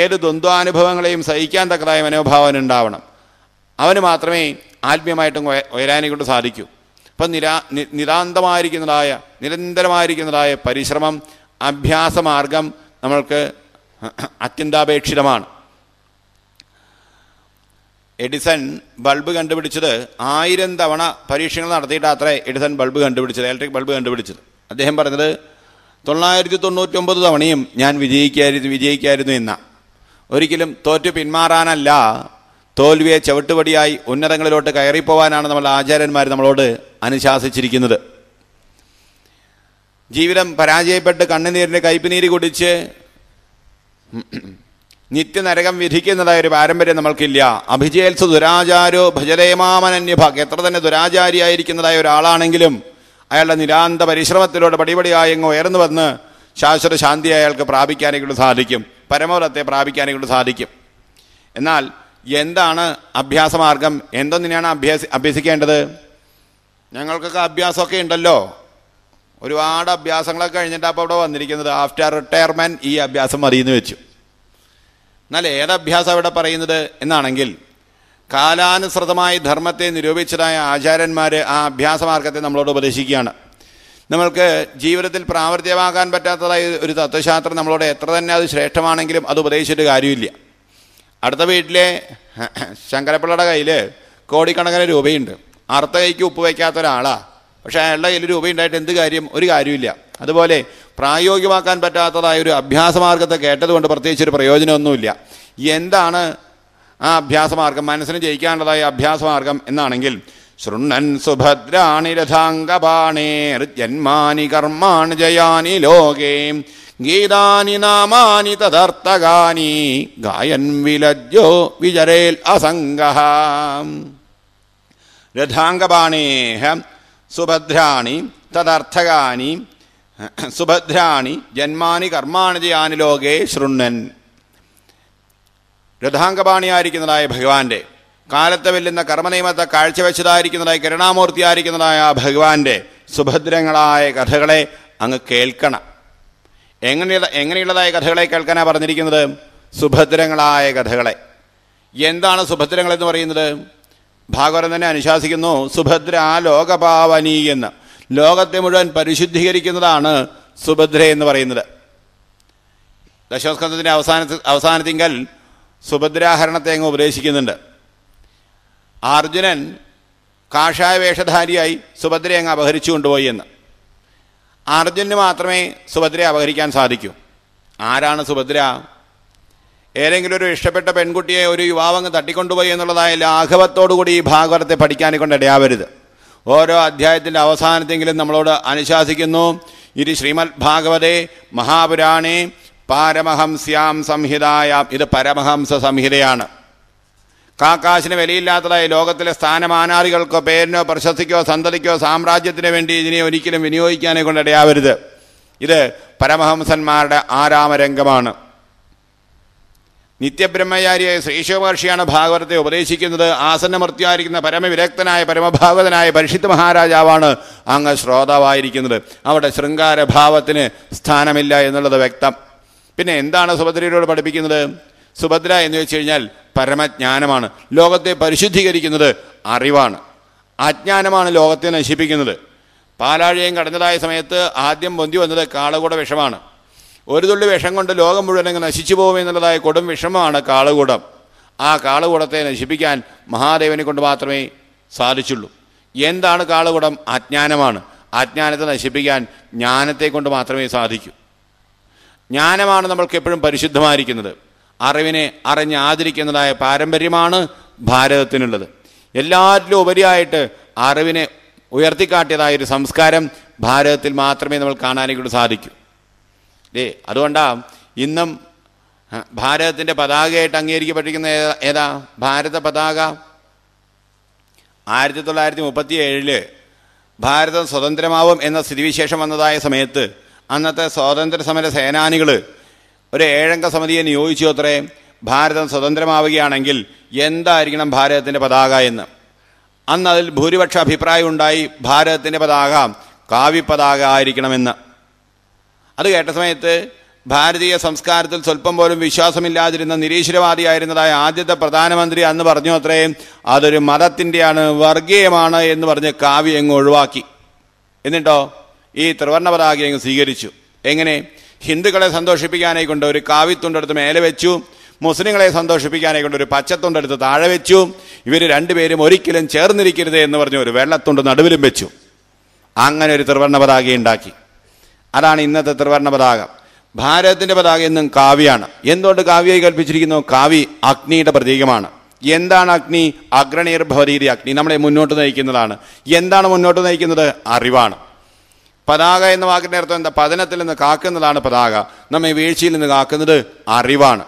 ഏത് ദ്വന്ദ്വാനുഭവങ്ങളെയും സഹിക്കാൻ തക്കതായ മനോഭാവം ഉണ്ടാവണം അവന് മാത്രമേ ആത്മീയമായിട്ടും ഉയരാനെ കൊണ്ട് സാധിക്കൂ അപ്പം നിരാ നിതാന്തമായിരിക്കുന്നതായ നിരന്തരമായിരിക്കുന്നതായ പരിശ്രമം അഭ്യാസമാർഗം നമ്മൾക്ക് അത്യന്താപേക്ഷിതമാണ് എഡിസൺ ബൾബ് കണ്ടുപിടിച്ചത് ആയിരം തവണ പരീക്ഷണങ്ങൾ നടത്തിയിട്ടാത്രേ എഡിസൺ ബൾബ് കണ്ടുപിടിച്ചത് ഇലക്ട്രിക് ബൾബ് കണ്ടുപിടിച്ചത് അദ്ദേഹം പറഞ്ഞത് തൊള്ളായിരത്തി തൊണ്ണൂറ്റൊമ്പത് തവണയും ഞാൻ വിജയിക്കായിരുന്നു വിജയിക്കായിരുന്നു എന്ന ഒരിക്കലും തോറ്റു പിന്മാറാനല്ല തോൽവിയെ ചവിട്ടുപടിയായി ഉന്നതങ്ങളിലോട്ട് കയറിപ്പോവാനാണ് നമ്മൾ ആചാര്യന്മാർ നമ്മളോട് അനുശാസിച്ചിരിക്കുന്നത് ജീവിതം പരാജയപ്പെട്ട് കണ്ണുനീരിൻ്റെ കയ്പുനീര് കുടിച്ച് നിത്യനരകം വിധിക്കുന്നതായ ഒരു പാരമ്പര്യം നമ്മൾക്കില്ല അഭിജേത്സ ദുരാചാരോ ഭജരേമാമനന്യഭാഗ് എത്ര തന്നെ ദുരാചാരിയായിരിക്കുന്നതായ ഒരാളാണെങ്കിലും അയാളുടെ നിരാന്ത പരിശ്രമത്തിലൂടെ പടിപടിയായി അങ്ങ് ഉയർന്നു വന്ന് ശാശ്വത ശാന്തി അയാൾക്ക് പ്രാപിക്കാനേക്കൊണ്ട് സാധിക്കും പരമോധത്തെ പ്രാപിക്കാനേക്കൊണ്ട് സാധിക്കും എന്നാൽ എന്താണ് അഭ്യാസമാർഗം എന്തൊന്നിനെയാണ് അഭ്യാസി അഭ്യസിക്കേണ്ടത് ഞങ്ങൾക്കൊക്കെ അഭ്യാസമൊക്കെ ഉണ്ടല്ലോ ഒരുപാട് അഭ്യാസങ്ങളൊക്കെ കഴിഞ്ഞിട്ട് അപ്പോൾ അവിടെ വന്നിരിക്കുന്നത് ആഫ്റ്റർ റിട്ടയർമെൻറ്റ് ഈ അഭ്യാസം മതിയെന്ന് വെച്ചു എന്നാൽ ഏതഭ്യാസം അവിടെ പറയുന്നത് എന്നാണെങ്കിൽ കാലാനുസൃതമായി ധർമ്മത്തെ നിരൂപിച്ചതായ ആചാര്യന്മാർ ആ അഭ്യാസമാർഗത്തെ നമ്മളോട് ഉപദേശിക്കുകയാണ് നമ്മൾക്ക് ജീവിതത്തിൽ പ്രാവർത്തികമാക്കാൻ പറ്റാത്തതായ ഒരു തത്വശാസ്ത്രം നമ്മളോട് എത്ര തന്നെ അത് ശ്രേഷ്ഠമാണെങ്കിലും അത് ഉപദേശിച്ചിട്ട് കാര്യമില്ല അടുത്ത വീട്ടിലെ ശങ്കരപ്പിള്ളയുടെ കയ്യിൽ കോടിക്കണക്കിന് രൂപയുണ്ട് അർത്ഥ കൈക്ക് ഉപ്പ് വയ്ക്കാത്ത ഒരാളാണ് പക്ഷേ അയാളുടെ കയ്യിൽ രൂപയുണ്ടായിട്ട് എന്ത് കാര്യം ഒരു കാര്യമില്ല അതുപോലെ പ്രായോഗികമാക്കാൻ പറ്റാത്തതായ ഒരു അഭ്യാസമാർഗത്തെ കേട്ടതുകൊണ്ട് പ്രത്യേകിച്ച് ഒരു പ്രയോജനമൊന്നുമില്ല എന്താണ് ആ അഭ്യാസമാർഗം മനസ്സിന് ജയിക്കാനുള്ളതായ അഭ്യാസമാർഗം എന്നാണെങ്കിൽ ശൃണ്ണൻ സുഭദ്രാണി ജന്മാനി കർമാണി ജയാനി ലോകേ ഗീതാനി നാമാനി തദർത്ഥകാനി ഗായൻ വിലജ്ജോ വിചരേൽ അസംഗ രഥാംഗപാണേഹം സുഭദ്രാണി തദർത്ഥകാനി സുഭദ്രാണി ജന്മാനി കർമാണി ചെയ്യാനി ലോകേ ശൃണ്ണൻ രഥാംഗപാണിയായിരിക്കുന്നതായ ഭഗവാന്റെ കാലത്തെ വെല്ലുന്ന കർമ്മനിയമത്തെ കാഴ്ചവെച്ചതായിരിക്കുന്നതായ കരുണാമൂർത്തിയായിരിക്കുന്നതായ ആ ഭഗവാന്റെ സുഭദ്രങ്ങളായ കഥകളെ അങ്ങ് കേൾക്കണം എങ്ങനെ എങ്ങനെയുള്ളതായ കഥകളെ കേൾക്കാനാണ് പറഞ്ഞിരിക്കുന്നത് സുഭദ്രങ്ങളായ കഥകളെ എന്താണ് സുഭദ്രങ്ങളെന്ന് പറയുന്നത് ഭാഗവതം തന്നെ അനുശാസിക്കുന്നു സുഭദ്ര ആ ലോകപാവനി എന്ന് ലോകത്തെ മുഴുവൻ പരിശുദ്ധീകരിക്കുന്നതാണ് സുഭദ്ര എന്ന് പറയുന്നത് ദശമസ്കന്ധത്തിൻ്റെ അവസാന അവസാനത്തിങ്കൽ സുഭദ്രാഹരണത്തെ അങ്ങ് ഉപദേശിക്കുന്നുണ്ട് അർജുനൻ കാഷായ വേഷധാരിയായി സുഭദ്രയെ അങ്ങ് അപഹരിച്ചു കൊണ്ടുപോയി എന്ന് അർജുനന് മാത്രമേ സുഭദ്രയെ അപഹരിക്കാൻ സാധിക്കൂ ആരാണ് സുഭദ്ര ഏതെങ്കിലും ഒരു ഇഷ്ടപ്പെട്ട പെൺകുട്ടിയെ ഒരു യുവാവങ്ങ് തട്ടിക്കൊണ്ടുപോയി എന്നുള്ളതായ ലാഘവത്തോടുകൂടി ഈ ഭാഗവതത്തെ പഠിക്കാനെ കൊണ്ട് ഇടയാവരുത് ഓരോ അധ്യായത്തിൻ്റെ അവസാനത്തെങ്കിലും നമ്മളോട് അനുശാസിക്കുന്നു ഇത് ശ്രീമദ് ഭാഗവതേ മഹാപുരാണേ പാരമഹംസ്യാം സംഹിതായാം ഇത് പരമഹംസ സംഹിതയാണ് കാക്കാശിന് വിലയില്ലാത്തതായി ലോകത്തിലെ സ്ഥാനമാനാദികൾക്കോ പേരിനോ പ്രശസ്തിക്കോ സന്തതിക്കോ സാമ്രാജ്യത്തിനു വേണ്ടി ഇതിനെ ഒരിക്കലും വിനിയോഗിക്കാനെ കൊണ്ട് ഇടയാവരുത് ഇത് പരമഹംസന്മാരുടെ ആരാമരംഗമാണ് നിത്യബ്രഹ്മചാരിയായ ശ്രീശോപർഷിയാണ് ഭാഗവതത്തെ ഉപദേശിക്കുന്നത് ആസന്നമർത്തിയായിരിക്കുന്ന പരമവിരക്തനായ പരമഭാഗവതനായ പരിഷിത്ത് മഹാരാജാവാണ് അങ്ങ് ശ്രോതാവായിരിക്കുന്നത് അവിടെ ശൃംഗാരഭാവത്തിന് സ്ഥാനമില്ല എന്നുള്ളത് വ്യക്തം പിന്നെ എന്താണ് സുഭദ്രയോട് പഠിപ്പിക്കുന്നത് സുഭദ്ര എന്ന് വെച്ച് കഴിഞ്ഞാൽ പരമജ്ഞാനമാണ് ലോകത്തെ പരിശുദ്ധീകരിക്കുന്നത് അറിവാണ് അജ്ഞാനമാണ് ലോകത്തെ നശിപ്പിക്കുന്നത് പാലാഴയും കടന്നതായ സമയത്ത് ആദ്യം പൊന്തി വന്നത് കാളകൂട വിഷമാണ് ഒരു തുള്ളി വിഷം കൊണ്ട് ലോകം മുഴുവൻ അങ്ങ് നശിച്ചു പോകുമെന്നുള്ളതായ കൊടും വിഷമമാണ് കാളകൂടം ആ കാളകൂടത്തെ നശിപ്പിക്കാൻ മഹാദേവനെ കൊണ്ട് മാത്രമേ സാധിച്ചുള്ളൂ എന്താണ് കാളകൂടം അജ്ഞാനമാണ് അജ്ഞാനത്തെ നശിപ്പിക്കാൻ ജ്ഞാനത്തെ കൊണ്ട് മാത്രമേ സാധിക്കൂ ജ്ഞാനമാണ് നമ്മൾക്ക് എപ്പോഴും പരിശുദ്ധമായിരിക്കുന്നത് അറിവിനെ അറിഞ്ഞ് ആദരിക്കുന്നതായ പാരമ്പര്യമാണ് ഭാരതത്തിനുള്ളത് എല്ലാറ്റിലും ഉപരിയായിട്ട് അറിവിനെ ഉയർത്തിക്കാട്ടിയതായ ഒരു സംസ്കാരം ഭാരതത്തിൽ മാത്രമേ നമ്മൾ കാണാനേക്കൊണ്ട് സാധിക്കൂ ഇല്ലേ അതുകൊണ്ടാ ഇന്നും ഭാരതത്തിൻ്റെ പതാകയായിട്ട് അംഗീകരിക്കപ്പെട്ടിരിക്കുന്ന ഏതാ ഭാരത പതാക ആയിരത്തി തൊള്ളായിരത്തി മുപ്പത്തി ഏഴില് ഭാരതം സ്വതന്ത്രമാവും എന്ന സ്ഥിതിവിശേഷം വന്നതായ സമയത്ത് അന്നത്തെ സ്വാതന്ത്ര്യ സമര സേനാനികൾ ഒരു ഏഴംഗ സമിതിയെ നിയോഗിച്ചു അത്രേ ഭാരതം സ്വതന്ത്രമാവുകയാണെങ്കിൽ എന്തായിരിക്കണം ഭാരതത്തിൻ്റെ പതാക എന്ന് അന്ന് അതിൽ ഭൂരിപക്ഷ അഭിപ്രായം ഉണ്ടായി ഭാരതത്തിൻ്റെ പതാക കാവ്യപതാക ആയിരിക്കണമെന്ന് അത് കേട്ട സമയത്ത് ഭാരതീയ സംസ്കാരത്തിൽ സ്വല്പം പോലും വിശ്വാസമില്ലാതിരുന്ന നിരീശ്വരവാദിയായിരുന്നതായ ആദ്യത്തെ പ്രധാനമന്ത്രി അന്ന് പറഞ്ഞു അത്രയും അതൊരു മതത്തിൻ്റെയാണ് വർഗീയമാണ് എന്ന് പറഞ്ഞ് കാവ്യം അങ്ങ് ഒഴിവാക്കി എന്നിട്ടോ ഈ ത്രിവർണ്ണ പതാക അങ്ങ് സ്വീകരിച്ചു എങ്ങനെ ഹിന്ദുക്കളെ സന്തോഷിപ്പിക്കാനായി കൊണ്ട് ഒരു കാവ്യത്തുണ്ടെടുത്ത് മേലെ വെച്ചു മുസ്ലിങ്ങളെ സന്തോഷിപ്പിക്കാനായി കൊണ്ട് ഒരു പച്ചത്തുണ്ടെടുത്ത് താഴെ വെച്ചു ഇവർ രണ്ടുപേരും ഒരിക്കലും ചേർന്നിരിക്കരുത് എന്ന് പറഞ്ഞ് ഒരു വെള്ളത്തുണ്ട് നടുവിലും വെച്ചു അങ്ങനെ ഒരു ത്രിവർണ്ണ പതാക ഉണ്ടാക്കി അതാണ് ഇന്നത്തെ ത്രിവർണ്ണ പതാക ഭാരതത്തിൻ്റെ പതാക എന്നും കാവ്യാണ് എന്തുകൊണ്ട് കാവ്യായി കൽപ്പിച്ചിരിക്കുന്നു കാവി അഗ്നിയുടെ പ്രതീകമാണ് എന്താണ് അഗ്നി അഗ്രണിയർ അഗ്നി നമ്മളെ മുന്നോട്ട് നയിക്കുന്നതാണ് എന്താണ് മുന്നോട്ട് നയിക്കുന്നത് അറിവാണ് പതാക എന്ന വാക്കിൻ്റെ അർത്ഥം എന്താ പതനത്തിൽ നിന്ന് കാക്കുന്നതാണ് പതാക നമ്മെ വീഴ്ചയിൽ നിന്ന് കാക്കുന്നത് അറിവാണ്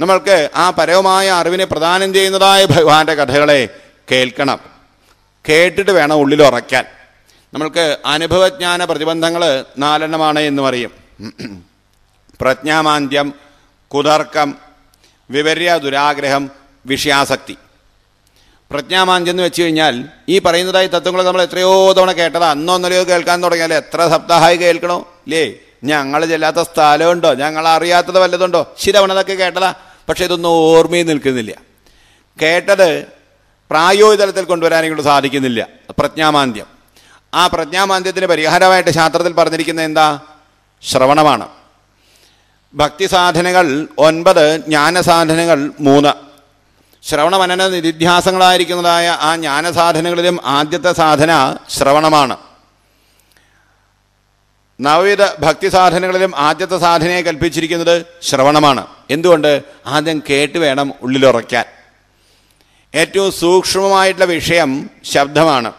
നമ്മൾക്ക് ആ പരവുമായ അറിവിനെ പ്രദാനം ചെയ്യുന്നതായ ഭഗവാന്റെ കഥകളെ കേൾക്കണം കേട്ടിട്ട് വേണം ഉള്ളിൽ ഉറയ്ക്കാൻ നമ്മൾക്ക് അനുഭവജ്ഞാന പ്രതിബന്ധങ്ങൾ നാലെണ്ണമാണ് എന്ന് പറയും പ്രജ്ഞാമാന്ത്യം കുതർക്കം വിവര്യ ദുരാഗ്രഹം വിഷയാസക്തി പ്രജ്ഞാമാന്ത്യം എന്ന് വെച്ച് കഴിഞ്ഞാൽ ഈ പറയുന്നതായി തത്വങ്ങൾ നമ്മൾ എത്രയോ തവണ കേട്ടതാ അന്നൊന്നലയോ കേൾക്കാൻ തുടങ്ങിയാൽ എത്ര സപ്താഹമായി കേൾക്കണോ ഇല്ലേ ഞങ്ങൾ ചെല്ലാത്ത സ്ഥലമുണ്ടോ ഞങ്ങൾ അറിയാത്തത് വല്ലതുണ്ടോ ശരിയാവണതൊക്കെ കേട്ടതാ പക്ഷേ ഇതൊന്നും ഓർമ്മയിൽ നിൽക്കുന്നില്ല കേട്ടത് പ്രായോഗിക തലത്തിൽ കൊണ്ടുവരാനെങ്കിലും സാധിക്കുന്നില്ല പ്രജ്ഞാമാന്ത്യം ആ പ്രജ്ഞാമാന്ദ്യത്തിന് പരിഹാരമായിട്ട് ശാസ്ത്രത്തിൽ പറഞ്ഞിരിക്കുന്നത് എന്താ ശ്രവണമാണ് ഭക്തി സാധനകൾ ഒൻപത് ജ്ഞാനസാധനകൾ മൂന്ന് ശ്രവണമനന നിധിധ്യാസങ്ങളായിരിക്കുന്നതായ ആ ജ്ഞാനസാധനങ്ങളിലും ആദ്യത്തെ സാധന ശ്രവണമാണ് നവവിധ ഭക്തി സാധനങ്ങളിലും ആദ്യത്തെ സാധനയെ കൽപ്പിച്ചിരിക്കുന്നത് ശ്രവണമാണ് എന്തുകൊണ്ട് ആദ്യം കേട്ട് വേണം ഉള്ളിലുറയ്ക്കാൻ ഏറ്റവും സൂക്ഷ്മമായിട്ടുള്ള വിഷയം ശബ്ദമാണ്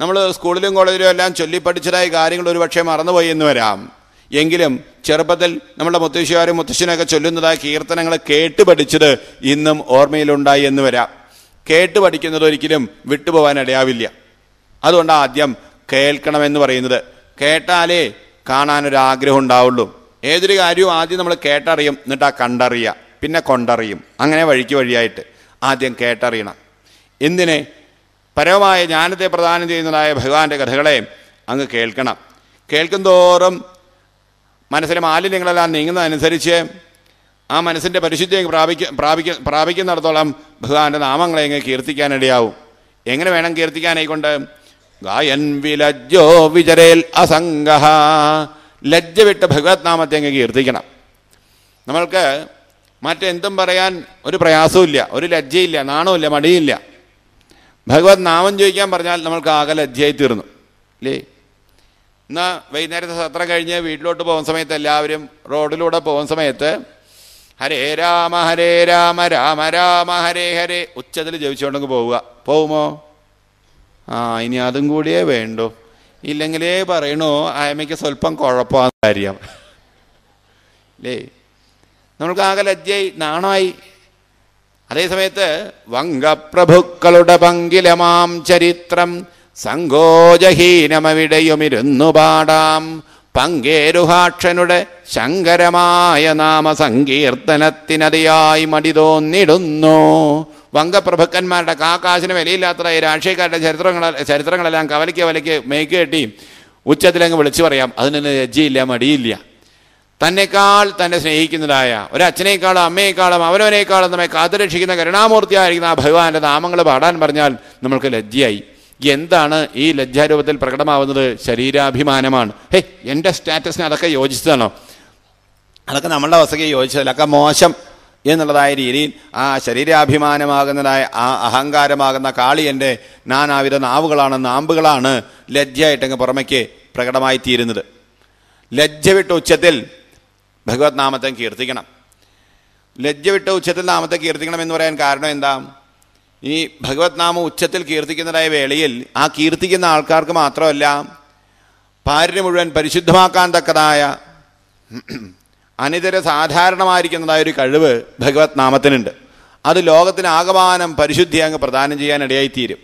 നമ്മൾ സ്കൂളിലും കോളേജിലും എല്ലാം ചൊല്ലിപ്പഠിച്ചതായ കാര്യങ്ങൾ ഒരുപക്ഷെ മറന്നുപോയി എന്ന് വരാം എങ്കിലും ചെറുപ്പത്തിൽ നമ്മുടെ മുത്തശ്ശിമാരും മുത്തശ്ശനൊക്കെ ചൊല്ലുന്നതായ കീർത്തനങ്ങൾ കേട്ട് പഠിച്ചത് ഇന്നും ഓർമ്മയിലുണ്ടായി എന്ന് വരാം കേട്ട് പഠിക്കുന്നത് ഒരിക്കലും വിട്ടുപോകാൻ ഇടയാവില്ല അതുകൊണ്ട് ആദ്യം കേൾക്കണമെന്ന് പറയുന്നത് കേട്ടാലേ കാണാനൊരാഗ്രഹം ഉണ്ടാവുള്ളൂ ഏതൊരു കാര്യവും ആദ്യം നമ്മൾ കേട്ടറിയും എന്നിട്ട് ആ കണ്ടറിയുക പിന്നെ കൊണ്ടറിയും അങ്ങനെ വഴിക്ക് വഴിയായിട്ട് ആദ്യം കേട്ടറിയണം എന്തിനെ പരമമായ ജ്ഞാനത്തെ പ്രദാനം ചെയ്യുന്നതായ ഭഗവാന്റെ കഥകളെ അങ്ങ് കേൾക്കണം കേൾക്കുന്തോറും മനസ്സിലെ മാലിന്യങ്ങളെല്ലാം നീങ്ങുന്നതനുസരിച്ച് ആ മനസ്സിൻ്റെ പരിശുദ്ധിയെ പ്രാപിക്ക പ്രാപിക്ക പ്രാപിക്കുന്നിടത്തോളം ഭഗവാന്റെ നാമങ്ങളെ എങ്ങനെ കീർത്തിക്കാനിടയാവും എങ്ങനെ വേണം കീർത്തിക്കാനായിക്കൊണ്ട് ഗായൻ വിലജ്ജോ വിചരേൽ അസംഗ ലജ്ജ വിട്ട് ഭഗവത് നാമത്തെ അങ്ങ് കീർത്തിക്കണം നമ്മൾക്ക് മറ്റെന്തും പറയാൻ ഒരു പ്രയാസവും ഇല്ല ഒരു ലജ്ജയില്ല ഇല്ല മടിയില്ല ഭഗവത് നാമം ചോദിക്കാൻ പറഞ്ഞാൽ നമ്മൾക്ക് ആകല അധ്യായി തീർന്നു അല്ലേ എന്നാൽ വൈകുന്നേരത്തെ സത്രം കഴിഞ്ഞ് വീട്ടിലോട്ട് പോകുന്ന സമയത്ത് എല്ലാവരും റോഡിലൂടെ പോകുന്ന സമയത്ത് ഹരേ രാമ ഹരേ രാമ രാമ രാമ ഹരേ ഹരേ ഉച്ചത്തിൽ ജവിച്ചുകൊണ്ടെങ്കിൽ പോവുക പോവുമോ ആ ഇനി അതും കൂടിയേ വേണ്ടു ഇല്ലെങ്കിലേ പറയണു ആയമയ്ക്ക് സ്വല്പം കുഴപ്പമാണ് കാര്യം അല്ലേ നമ്മൾക്ക് ആകെ ലജ്ജയായി നാണമായി അതേസമയത്ത് വങ്കപ്രഭുക്കളുടെ മാം ചരിത്രം സങ്കോചഹീനമവിടെയുമിരുന്നു പാടാം പങ്കേരുഹാക്ഷനുടെ ശങ്കരമായ നാമസങ്കീർത്തനത്തിനതിയായി മടി തോന്നിടുന്നു വങ്കപ്രഭുക്കന്മാരുടെ കാക്കാശിന് ഈ രാഷ്ട്രീയക്കാരുടെ ചരിത്രങ്ങൾ ചരിത്രങ്ങളെല്ലാം കവലയ്ക്ക് വലയ്ക്ക് മേക്കുകെട്ടി ഉച്ചത്തിലങ്ങ് വിളിച്ചു പറയാം അതിന് ലജ്ജയില്ല മടിയില്ല തന്നെക്കാൾ തന്നെ സ്നേഹിക്കുന്നതായ ഒരച്ഛനേക്കാളും അമ്മയെക്കാളും അവനവനേക്കാളും നമ്മെ കാത്തുരക്ഷിക്കുന്ന കരുണാമൂർത്തിയായിരിക്കുന്ന ആ ഭഗവാന്റെ നാമങ്ങൾ പാടാൻ പറഞ്ഞാൽ നമ്മൾക്ക് ലജ്ജയായി എന്താണ് ഈ ലജ്ജാരൂപത്തിൽ പ്രകടമാവുന്നത് ശരീരാഭിമാനമാണ് ഹേ എൻ്റെ സ്റ്റാറ്റസിന് അതൊക്കെ യോജിച്ചതാണോ അതൊക്കെ നമ്മളുടെ അവസ്ഥയ്ക്ക് യോജിച്ചതല്ല അതൊക്കെ മോശം എന്നുള്ളതായ രീതിയിൽ ആ ശരീരാഭിമാനമാകുന്നതായ ആ അഹങ്കാരമാകുന്ന കാളി എൻ്റെ നാനാവിധ നാവുകളാണ് നാമ്പുകളാണ് ലജ്ജയായിട്ടങ്ങ് പുറമേക്ക് പ്രകടമായി തീരുന്നത് ലജ്ജ വിട്ട ഉച്ചത്തിൽ ഭഗവത് നാമത്തെ കീർത്തിക്കണം ലജ്ജ വിട്ട ഉച്ചത്തിൽ നാമത്തെ കീർത്തിക്കണം എന്ന് പറയാൻ കാരണം എന്താ ഈ ഭഗവത് നാമം ഉച്ചത്തിൽ കീർത്തിക്കുന്നതായ വേളയിൽ ആ കീർത്തിക്കുന്ന ആൾക്കാർക്ക് മാത്രമല്ല പാരിന് മുഴുവൻ പരിശുദ്ധമാക്കാൻ തക്കതായ അനിതര സാധാരണമായിരിക്കുന്നതായ ഒരു കഴിവ് ഭഗവത് നാമത്തിനുണ്ട് അത് ലോകത്തിന് ആകമാനം പരിശുദ്ധി അങ്ങ് പ്രദാനം ചെയ്യാൻ ഇടയായിത്തീരും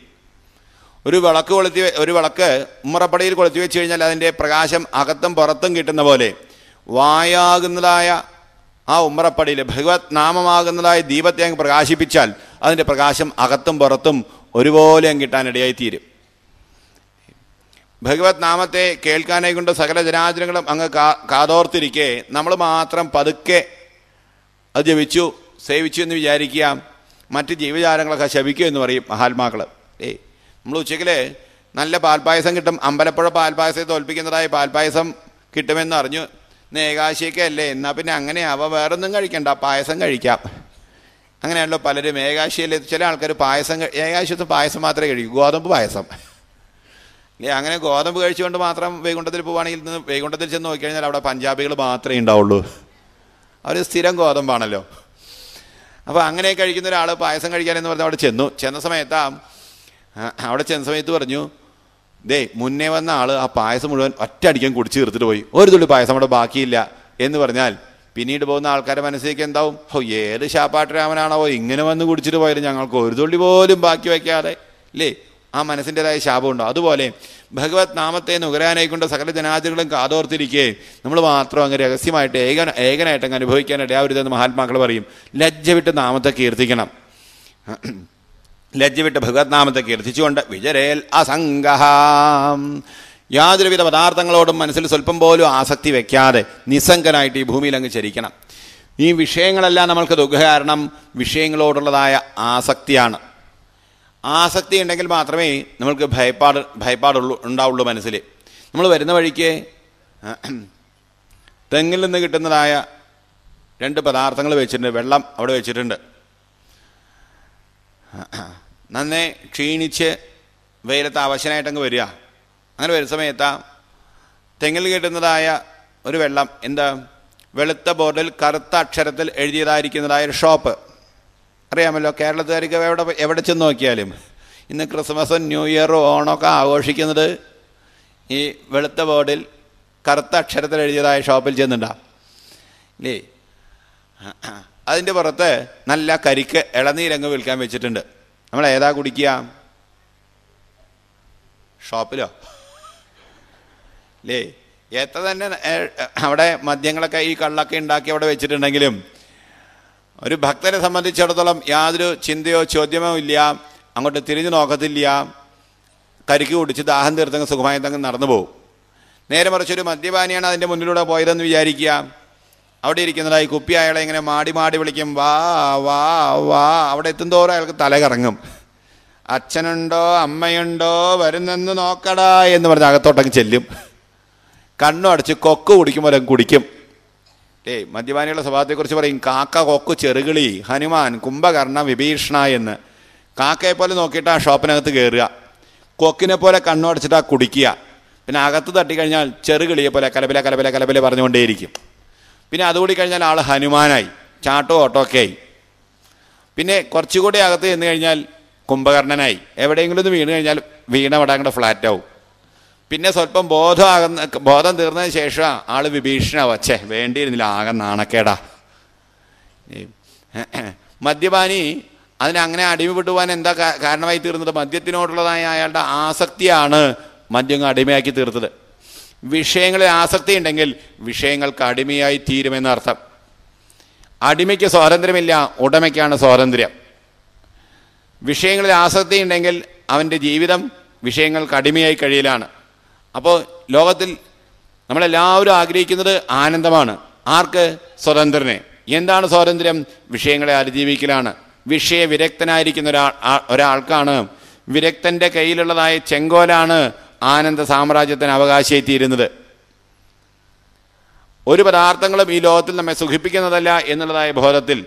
ഒരു വിളക്ക് കൊളുത്തി ഒരു വിളക്ക് ഉമ്മറപ്പടിയിൽ കൊളുത്തി വെച്ച് കഴിഞ്ഞാൽ അതിൻ്റെ പ്രകാശം അകത്തും പുറത്തും കിട്ടുന്ന പോലെ വായാകുന്നതായ ആ ഉമ്മറപ്പടിയിൽ ഭഗവത് നാമമാകുന്നതായ ദീപത്തെ അങ്ങ് പ്രകാശിപ്പിച്ചാൽ അതിൻ്റെ പ്രകാശം അകത്തും പുറത്തും ഒരുപോലെ അങ്ങ് കിട്ടാനിടയായി തീരും ഭഗവത് നാമത്തെ കേൾക്കാനായി കൊണ്ട് സകല ജനാചരങ്ങളും അങ്ങ് കാ കാതോർത്തിരിക്കെ നമ്മൾ മാത്രം പതുക്കെ അത് ജപിച്ചു സേവിച്ചു എന്ന് വിചാരിക്കുക മറ്റ് ജീവജാലങ്ങളൊക്കെ ശപിക്കുക എന്ന് പറയും മഹാത്മാക്കൾ ഏയ് നമ്മൾ ഉച്ചയ്ക്കിൽ നല്ല പാൽപ്പായസം കിട്ടും അമ്പലപ്പുഴ പാൽപ്പായസത്തെ തോൽപ്പിക്കുന്നതായ പാൽപ്പായസം കിട്ടുമെന്ന് അറിഞ്ഞു ഏകാശിയൊക്കെയല്ലേ എന്നാൽ പിന്നെ അങ്ങനെയാവാം വേറൊന്നും കഴിക്കണ്ട പായസം കഴിക്കാം അങ്ങനെയാണല്ലോ പലരും ഏകാശിയല്ലേ ചില ആൾക്കാർ പായസം ഏകാശത്ത് പായസം മാത്രമേ കഴിക്കൂ ഗോതമ്പ് പായസം അങ്ങനെ ഗോതമ്പ് കഴിച്ചുകൊണ്ട് മാത്രം വൈകുണ്ഠത്തിൽ പോവുകയാണെങ്കിൽ നിന്ന് വൈകുണ്ഠത്തിൽ ചെന്ന് നോക്കിക്കഴിഞ്ഞാൽ അവിടെ പഞ്ചാബികൾ മാത്രമേ ഉണ്ടാവുള്ളൂ അവർ സ്ഥിരം ഗോതമ്പാണല്ലോ അപ്പോൾ അങ്ങനെ കഴിക്കുന്ന ഒരാൾ പായസം കഴിക്കാനെന്ന് പറഞ്ഞാൽ അവിടെ ചെന്നു ചെന്ന സമയത്താ അവിടെ ചെന്ന സമയത്ത് പറഞ്ഞു ദേ മുന്നേ വന്ന ആള് ആ പായസം മുഴുവൻ ഒറ്റയടിക്കാൻ കുടിച്ച് തീർത്തിട്ട് പോയി ഒരു തുള്ളി പായസം അവിടെ ബാക്കിയില്ല എന്ന് പറഞ്ഞാൽ പിന്നീട് പോകുന്ന ആൾക്കാരുടെ മനസ്സിലേക്ക് എന്താവും ഓ ഏത് ശാപാട്ടരാമനാണോ ഇങ്ങനെ വന്ന് കുടിച്ചിട്ട് പോയാലും ഞങ്ങൾക്ക് ഒരു തുള്ളി പോലും ബാക്കി വയ്ക്കാതെ അല്ലേ ആ മനസ്സിൻ്റെതായ ശാപമുണ്ടോ അതുപോലെ ഭഗവത് നാമത്തെ നുകരാനായിക്കൊണ്ട് സകല ജനാതികളും കാതോർത്തിരിക്കേ നമ്മൾ മാത്രം അങ്ങ് രഹസ്യമായിട്ട് ഏക ഏകനായിട്ട് അങ്ങ് അനുഭവിക്കാനായിട്ട് ആ ഒരു മഹാത്മാക്കൾ പറയും ലജ്ജ വിട്ട് നാമത്തെ കീർത്തിക്കണം ലജ്ജവിട്ട് ഭഗവത്നാമത്തെ കീർത്തിച്ചുകൊണ്ട് വിജരേൽ അസംഗഹ യാതൊരുവിധ പദാർത്ഥങ്ങളോടും മനസ്സിൽ സ്വല്പം പോലും ആസക്തി വയ്ക്കാതെ നിസ്സംഗനായിട്ട് ഈ ഭൂമിയിൽ അങ്ങ് ചരിക്കണം ഈ വിഷയങ്ങളെല്ലാം നമ്മൾക്ക് ദുഃഖ കാരണം വിഷയങ്ങളോടുള്ളതായ ആസക്തിയാണ് ആസക്തി ഉണ്ടെങ്കിൽ മാത്രമേ നമ്മൾക്ക് ഭയപ്പാട് ഭയപ്പാടുള്ളൂ ഉണ്ടാവുള്ളൂ മനസ്സിൽ നമ്മൾ വരുന്ന വഴിക്ക് തെങ്ങിൽ നിന്ന് കിട്ടുന്നതായ രണ്ട് പദാർത്ഥങ്ങൾ വെച്ചിട്ടുണ്ട് വെള്ളം അവിടെ വെച്ചിട്ടുണ്ട് നന്നെ ക്ഷീണിച്ച് വെയിലത്ത് അവശനായിട്ടങ്ങ് വരിക അങ്ങനെ വരുന്ന സമയത്ത് തെങ്ങിൽ കിട്ടുന്നതായ ഒരു വെള്ളം എന്താ വെളുത്ത ബോർഡിൽ കറുത്ത അക്ഷരത്തിൽ എഴുതിയതായിരിക്കുന്നതായ ഒരു ഷോപ്പ് അറിയാമല്ലോ കേരളത്തുകാർക്ക് എവിടെ എവിടെ ചെന്ന് നോക്കിയാലും ഇന്ന് ക്രിസ്മസും ന്യൂ ഇയറും ഓണമൊക്കെ ആഘോഷിക്കുന്നത് ഈ വെളുത്ത ബോർഡിൽ കറുത്ത അക്ഷരത്തിൽ എഴുതിയതായ ഷോപ്പിൽ ചെന്നുണ്ടാ ഇല്ലേ അതിൻ്റെ പുറത്ത് നല്ല കരിക്ക് ഇളനീരങ്ങ് വിൽക്കാൻ വെച്ചിട്ടുണ്ട് നമ്മൾ ഏതാ കുടിക്കുക ഷോപ്പിലോ അല്ലേ എത്ര തന്നെ അവിടെ മദ്യങ്ങളൊക്കെ ഈ കള്ളൊക്കെ ഉണ്ടാക്കി അവിടെ വെച്ചിട്ടുണ്ടെങ്കിലും ഒരു ഭക്തനെ സംബന്ധിച്ചിടത്തോളം യാതൊരു ചിന്തയോ ചോദ്യമോ ഇല്ല അങ്ങോട്ട് തിരിഞ്ഞു നോക്കത്തില്ല കരുക്കി കുടിച്ച് ദാഹം തീർത്തങ്ങ് സുഖമായി തങ്ങ് നടന്നു പോകും നേരെ മറിച്ചൊരു മദ്യപാനിയാണ് അതിൻ്റെ മുന്നിലൂടെ പോയതെന്ന് വിചാരിക്കുക അവിടെ ഇരിക്കുന്നതായി കുപ്പി അയാളെ ഇങ്ങനെ മാടി മാടി വിളിക്കും വാ വാ വാ അവിടെ എത്തുന്തോറും അയാൾക്ക് തല കറങ്ങും അച്ഛനുണ്ടോ അമ്മയുണ്ടോ വരുന്നെന്ന് നോക്കടാ എന്ന് പറഞ്ഞ് അകത്തോട്ടങ്ങ് ചെല്ലും കണ്ണു അടച്ച് കൊക്ക് കുടിക്കുമ്പോൾ കുടിക്കും ഏയ് മദ്യപാനിയുടെ സ്വഭാവത്തെക്കുറിച്ച് പറയും കാക്ക കൊക്ക് ചെറുകിളി ഹനുമാൻ കുംഭകർണ വിഭീഷണ എന്ന് കാക്കയെ പോലെ നോക്കിയിട്ട് ആ ഷോപ്പിനകത്ത് കയറുക കൊക്കിനെ പോലെ കണ്ണു അടച്ചിട്ട് ആ കുടിക്കുക പിന്നെ അകത്ത് തട്ടിക്കഴിഞ്ഞാൽ ചെറുകിളിയെ പോലെ കലപില കലപില കലപില പറഞ്ഞുകൊണ്ടേയിരിക്കും പിന്നെ അതുകൂടി കഴിഞ്ഞാൽ ആൾ ഹനുമാനായി ചാട്ടോ ഒക്കെ ആയി പിന്നെ കുറച്ചുകൂടി അകത്ത് ചെന്ന് കഴിഞ്ഞാൽ കുംഭകർണനായി എവിടെയെങ്കിലും ഒന്ന് വീണ് കഴിഞ്ഞാൽ വീണ അവിടെ അങ്ങോട്ട് ഫ്ലാറ്റ് ആവും പിന്നെ സ്വല്പം ബോധമാകുന്ന ബോധം തീർന്നതിന് ശേഷം ആൾ വിഭീഷണാവും അച്ഛേ വേണ്ടിയിരുന്നില്ല ആകെ നാണക്കേടാ മദ്യപാനി അതിനങ്ങനെ അടിമപ്പെട്ടു പോകാൻ എന്താ കാരണമായി തീർന്നത് മദ്യത്തിനോടുള്ളതായ അയാളുടെ ആസക്തിയാണ് മദ്യങ്ങ് അടിമയാക്കി തീർത്തത് വിഷയങ്ങളിൽ ആസക്തി ഉണ്ടെങ്കിൽ വിഷയങ്ങൾക്ക് അടിമയായി തീരുമെന്ന അർത്ഥം അടിമയ്ക്ക് സ്വാതന്ത്ര്യമില്ല ഉടമയ്ക്കാണ് സ്വാതന്ത്ര്യം വിഷയങ്ങളിൽ ആസക്തി ഉണ്ടെങ്കിൽ അവൻ്റെ ജീവിതം വിഷയങ്ങൾക്ക് അടിമയായി കഴിയലാണ് അപ്പോൾ ലോകത്തിൽ നമ്മളെല്ലാവരും ആഗ്രഹിക്കുന്നത് ആനന്ദമാണ് ആർക്ക് സ്വതന്ത്രനെ എന്താണ് സ്വാതന്ത്ര്യം വിഷയങ്ങളെ അതിജീവിക്കലാണ് വിഷയ വിരക്തനായിരിക്കുന്ന ഒരാൾ ഒരാൾക്കാണ് വിരക്തൻ്റെ കയ്യിലുള്ളതായ ചെങ്കോലാണ് ആനന്ദ സാമ്രാജ്യത്തിന് അവകാശിയെത്തിയിരുന്നത് ഒരു പദാർത്ഥങ്ങളും ഈ ലോകത്തിൽ നമ്മെ സുഖിപ്പിക്കുന്നതല്ല എന്നുള്ളതായ ബോധത്തിൽ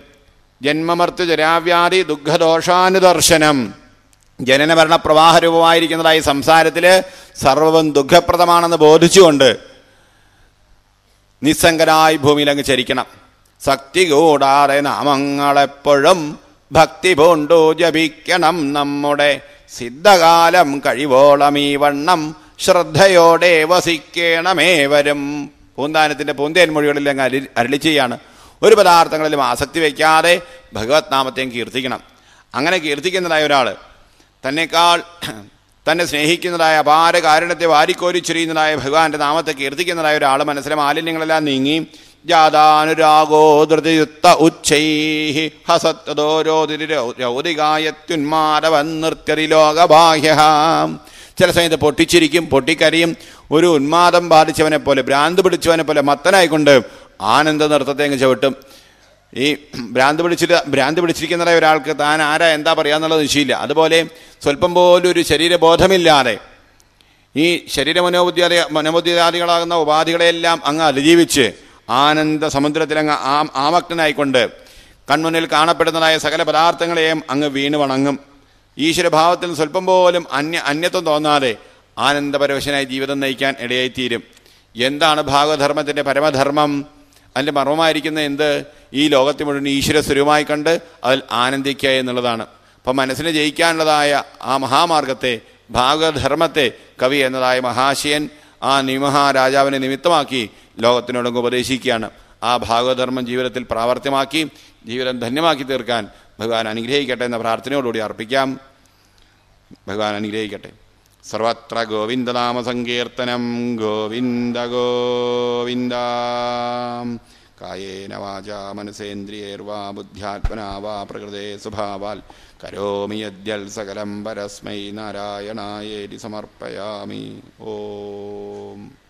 ജന്മമർത്തു ജരാവ്യാധി ദുഃഖദോഷാനുദർശനം ജനനമരണ പ്രവാഹരൂപമായിരിക്കുന്നതായി സംസാരത്തിൽ സർവവും ദുഃഖപ്രദമാണെന്ന് ബോധിച്ചുകൊണ്ട് നിസ്സംഗനായി ഭൂമിയിൽ അങ്ങ് ചരിക്കണം ശക്തി കൂടാതെ നാമങ്ങളെപ്പോഴും ഭക്തി പൂണ്ടു ജപിക്കണം നമ്മുടെ സിദ്ധകാലം കഴിവോളം ഈ വണ്ണം ശ്രദ്ധയോടെ വസിക്കണമേവരും പൂന്താനത്തിൻ്റെ പൂന്തേൻ മൊഴികളിൽ അരി അരളി ചെയ്യാണ് ഒരു പദാർത്ഥങ്ങളിലും ആസക്തി വയ്ക്കാതെ ഭഗവത് നാമത്തെയും കീർത്തിക്കണം അങ്ങനെ കീർത്തിക്കുന്നതായ ഒരാൾ തന്നെക്കാൾ തന്നെ സ്നേഹിക്കുന്നതായ അപാര കാരുണ്യത്തെ വാരിക്കോരി ചൊരിയുന്നതായ ഭഗവാന്റെ നാമത്തെ കീർത്തിക്കുന്നതായ ഒരാൾ മനസ്സിലെ മാലിന്യങ്ങളെല്ലാം നീങ്ങി ധൃതിയുത്ത ഉച്ചൈ ലോകബാഹ്യ ചില സമയത്ത് പൊട്ടിച്ചിരിക്കും പൊട്ടിക്കരിയും ഒരു ഉന്മാദം ബാധിച്ചവനെ പോലെ ഭ്രാന്ത് പിടിച്ചവനെ പോലെ മത്തനായിക്കൊണ്ട് ആനന്ദ നൃത്തത്തെ അങ്ങ് ചവിട്ടും ഈ ഭ്രാന്ത് പിടിച്ചിട്ട് ഭ്രാന്ത് പിടിച്ചിരിക്കുന്ന ഒരാൾക്ക് താൻ ആരാ എന്താ പറയാന്നുള്ളത് നിശ്ചയില്ല അതുപോലെ സ്വല്പം പോലും ഒരു ശരീരബോധമില്ലാതെ ഈ ശരീര മനോബുദ്ധിയാദി മനോബുദ്ധിയാദികളാകുന്ന ഉപാധികളെയെല്ലാം അങ്ങ് അതിജീവിച്ച് ആനന്ദ സമുദ്രത്തിലങ്ങ് ആം ആമഗ്നായിക്കൊണ്ട് കൺമുന്നിൽ കാണപ്പെടുന്നതായ സകല പദാർത്ഥങ്ങളെയും അങ്ങ് വീണ് വണങ്ങും ഈശ്വരഭാവത്തിൽ സ്വല്പം പോലും അന്യ അന്യത്വം തോന്നാതെ ആനന്ദപരവശനായി ജീവിതം നയിക്കാൻ ഇടയായിത്തീരും എന്താണ് ഭാഗധർമ്മത്തിൻ്റെ പരമധർമ്മം അതിൻ്റെ മർമ്മമായിരിക്കുന്ന എന്ത് ഈ ലോകത്തെ മുഴുവൻ ഈശ്വര സ്വരൂപമായി കണ്ട് അതിൽ ആനന്ദിക്കുക എന്നുള്ളതാണ് അപ്പം മനസ്സിനെ ജയിക്കാനുള്ളതായ ആ മഹാമാർഗത്തെ ഭാഗവധർമ്മത്തെ കവി എന്നതായ മഹാശയൻ ആ നിമഹാരാജാവിനെ നിമിത്തമാക്കി ലോകത്തിനോടൊക്കെ ഉപദേശിക്കുകയാണ് ആ ഭാഗവതധർമ്മം ജീവിതത്തിൽ പ്രാവർത്തിയമാക്കി ജീവിതം ധന്യമാക്കി തീർക്കാൻ ഭഗവാൻ അനുഗ്രഹിക്കട്ടെ എന്ന പ്രാർത്ഥനയോടുകൂടി അർപ്പിക്കാം ഭഗവാൻ അനുഗ്രഹിക്കട്ടെ സർവത്ര ഗോവിന്ദനാമ സങ്കീർത്തനം ഗോവിന്ദ ഗോവിന്ദ കായേന വാച മനസേന്ദ്രിയേർവാ ബുദ്ധ്യാത്മനാ വാ പ്രകൃതേ സ്വഭാവാൽ കരോമി യദ്യൽ സകലം പരസ്മൈ നാരായണായേരി സമർപ്പയാമി ഓം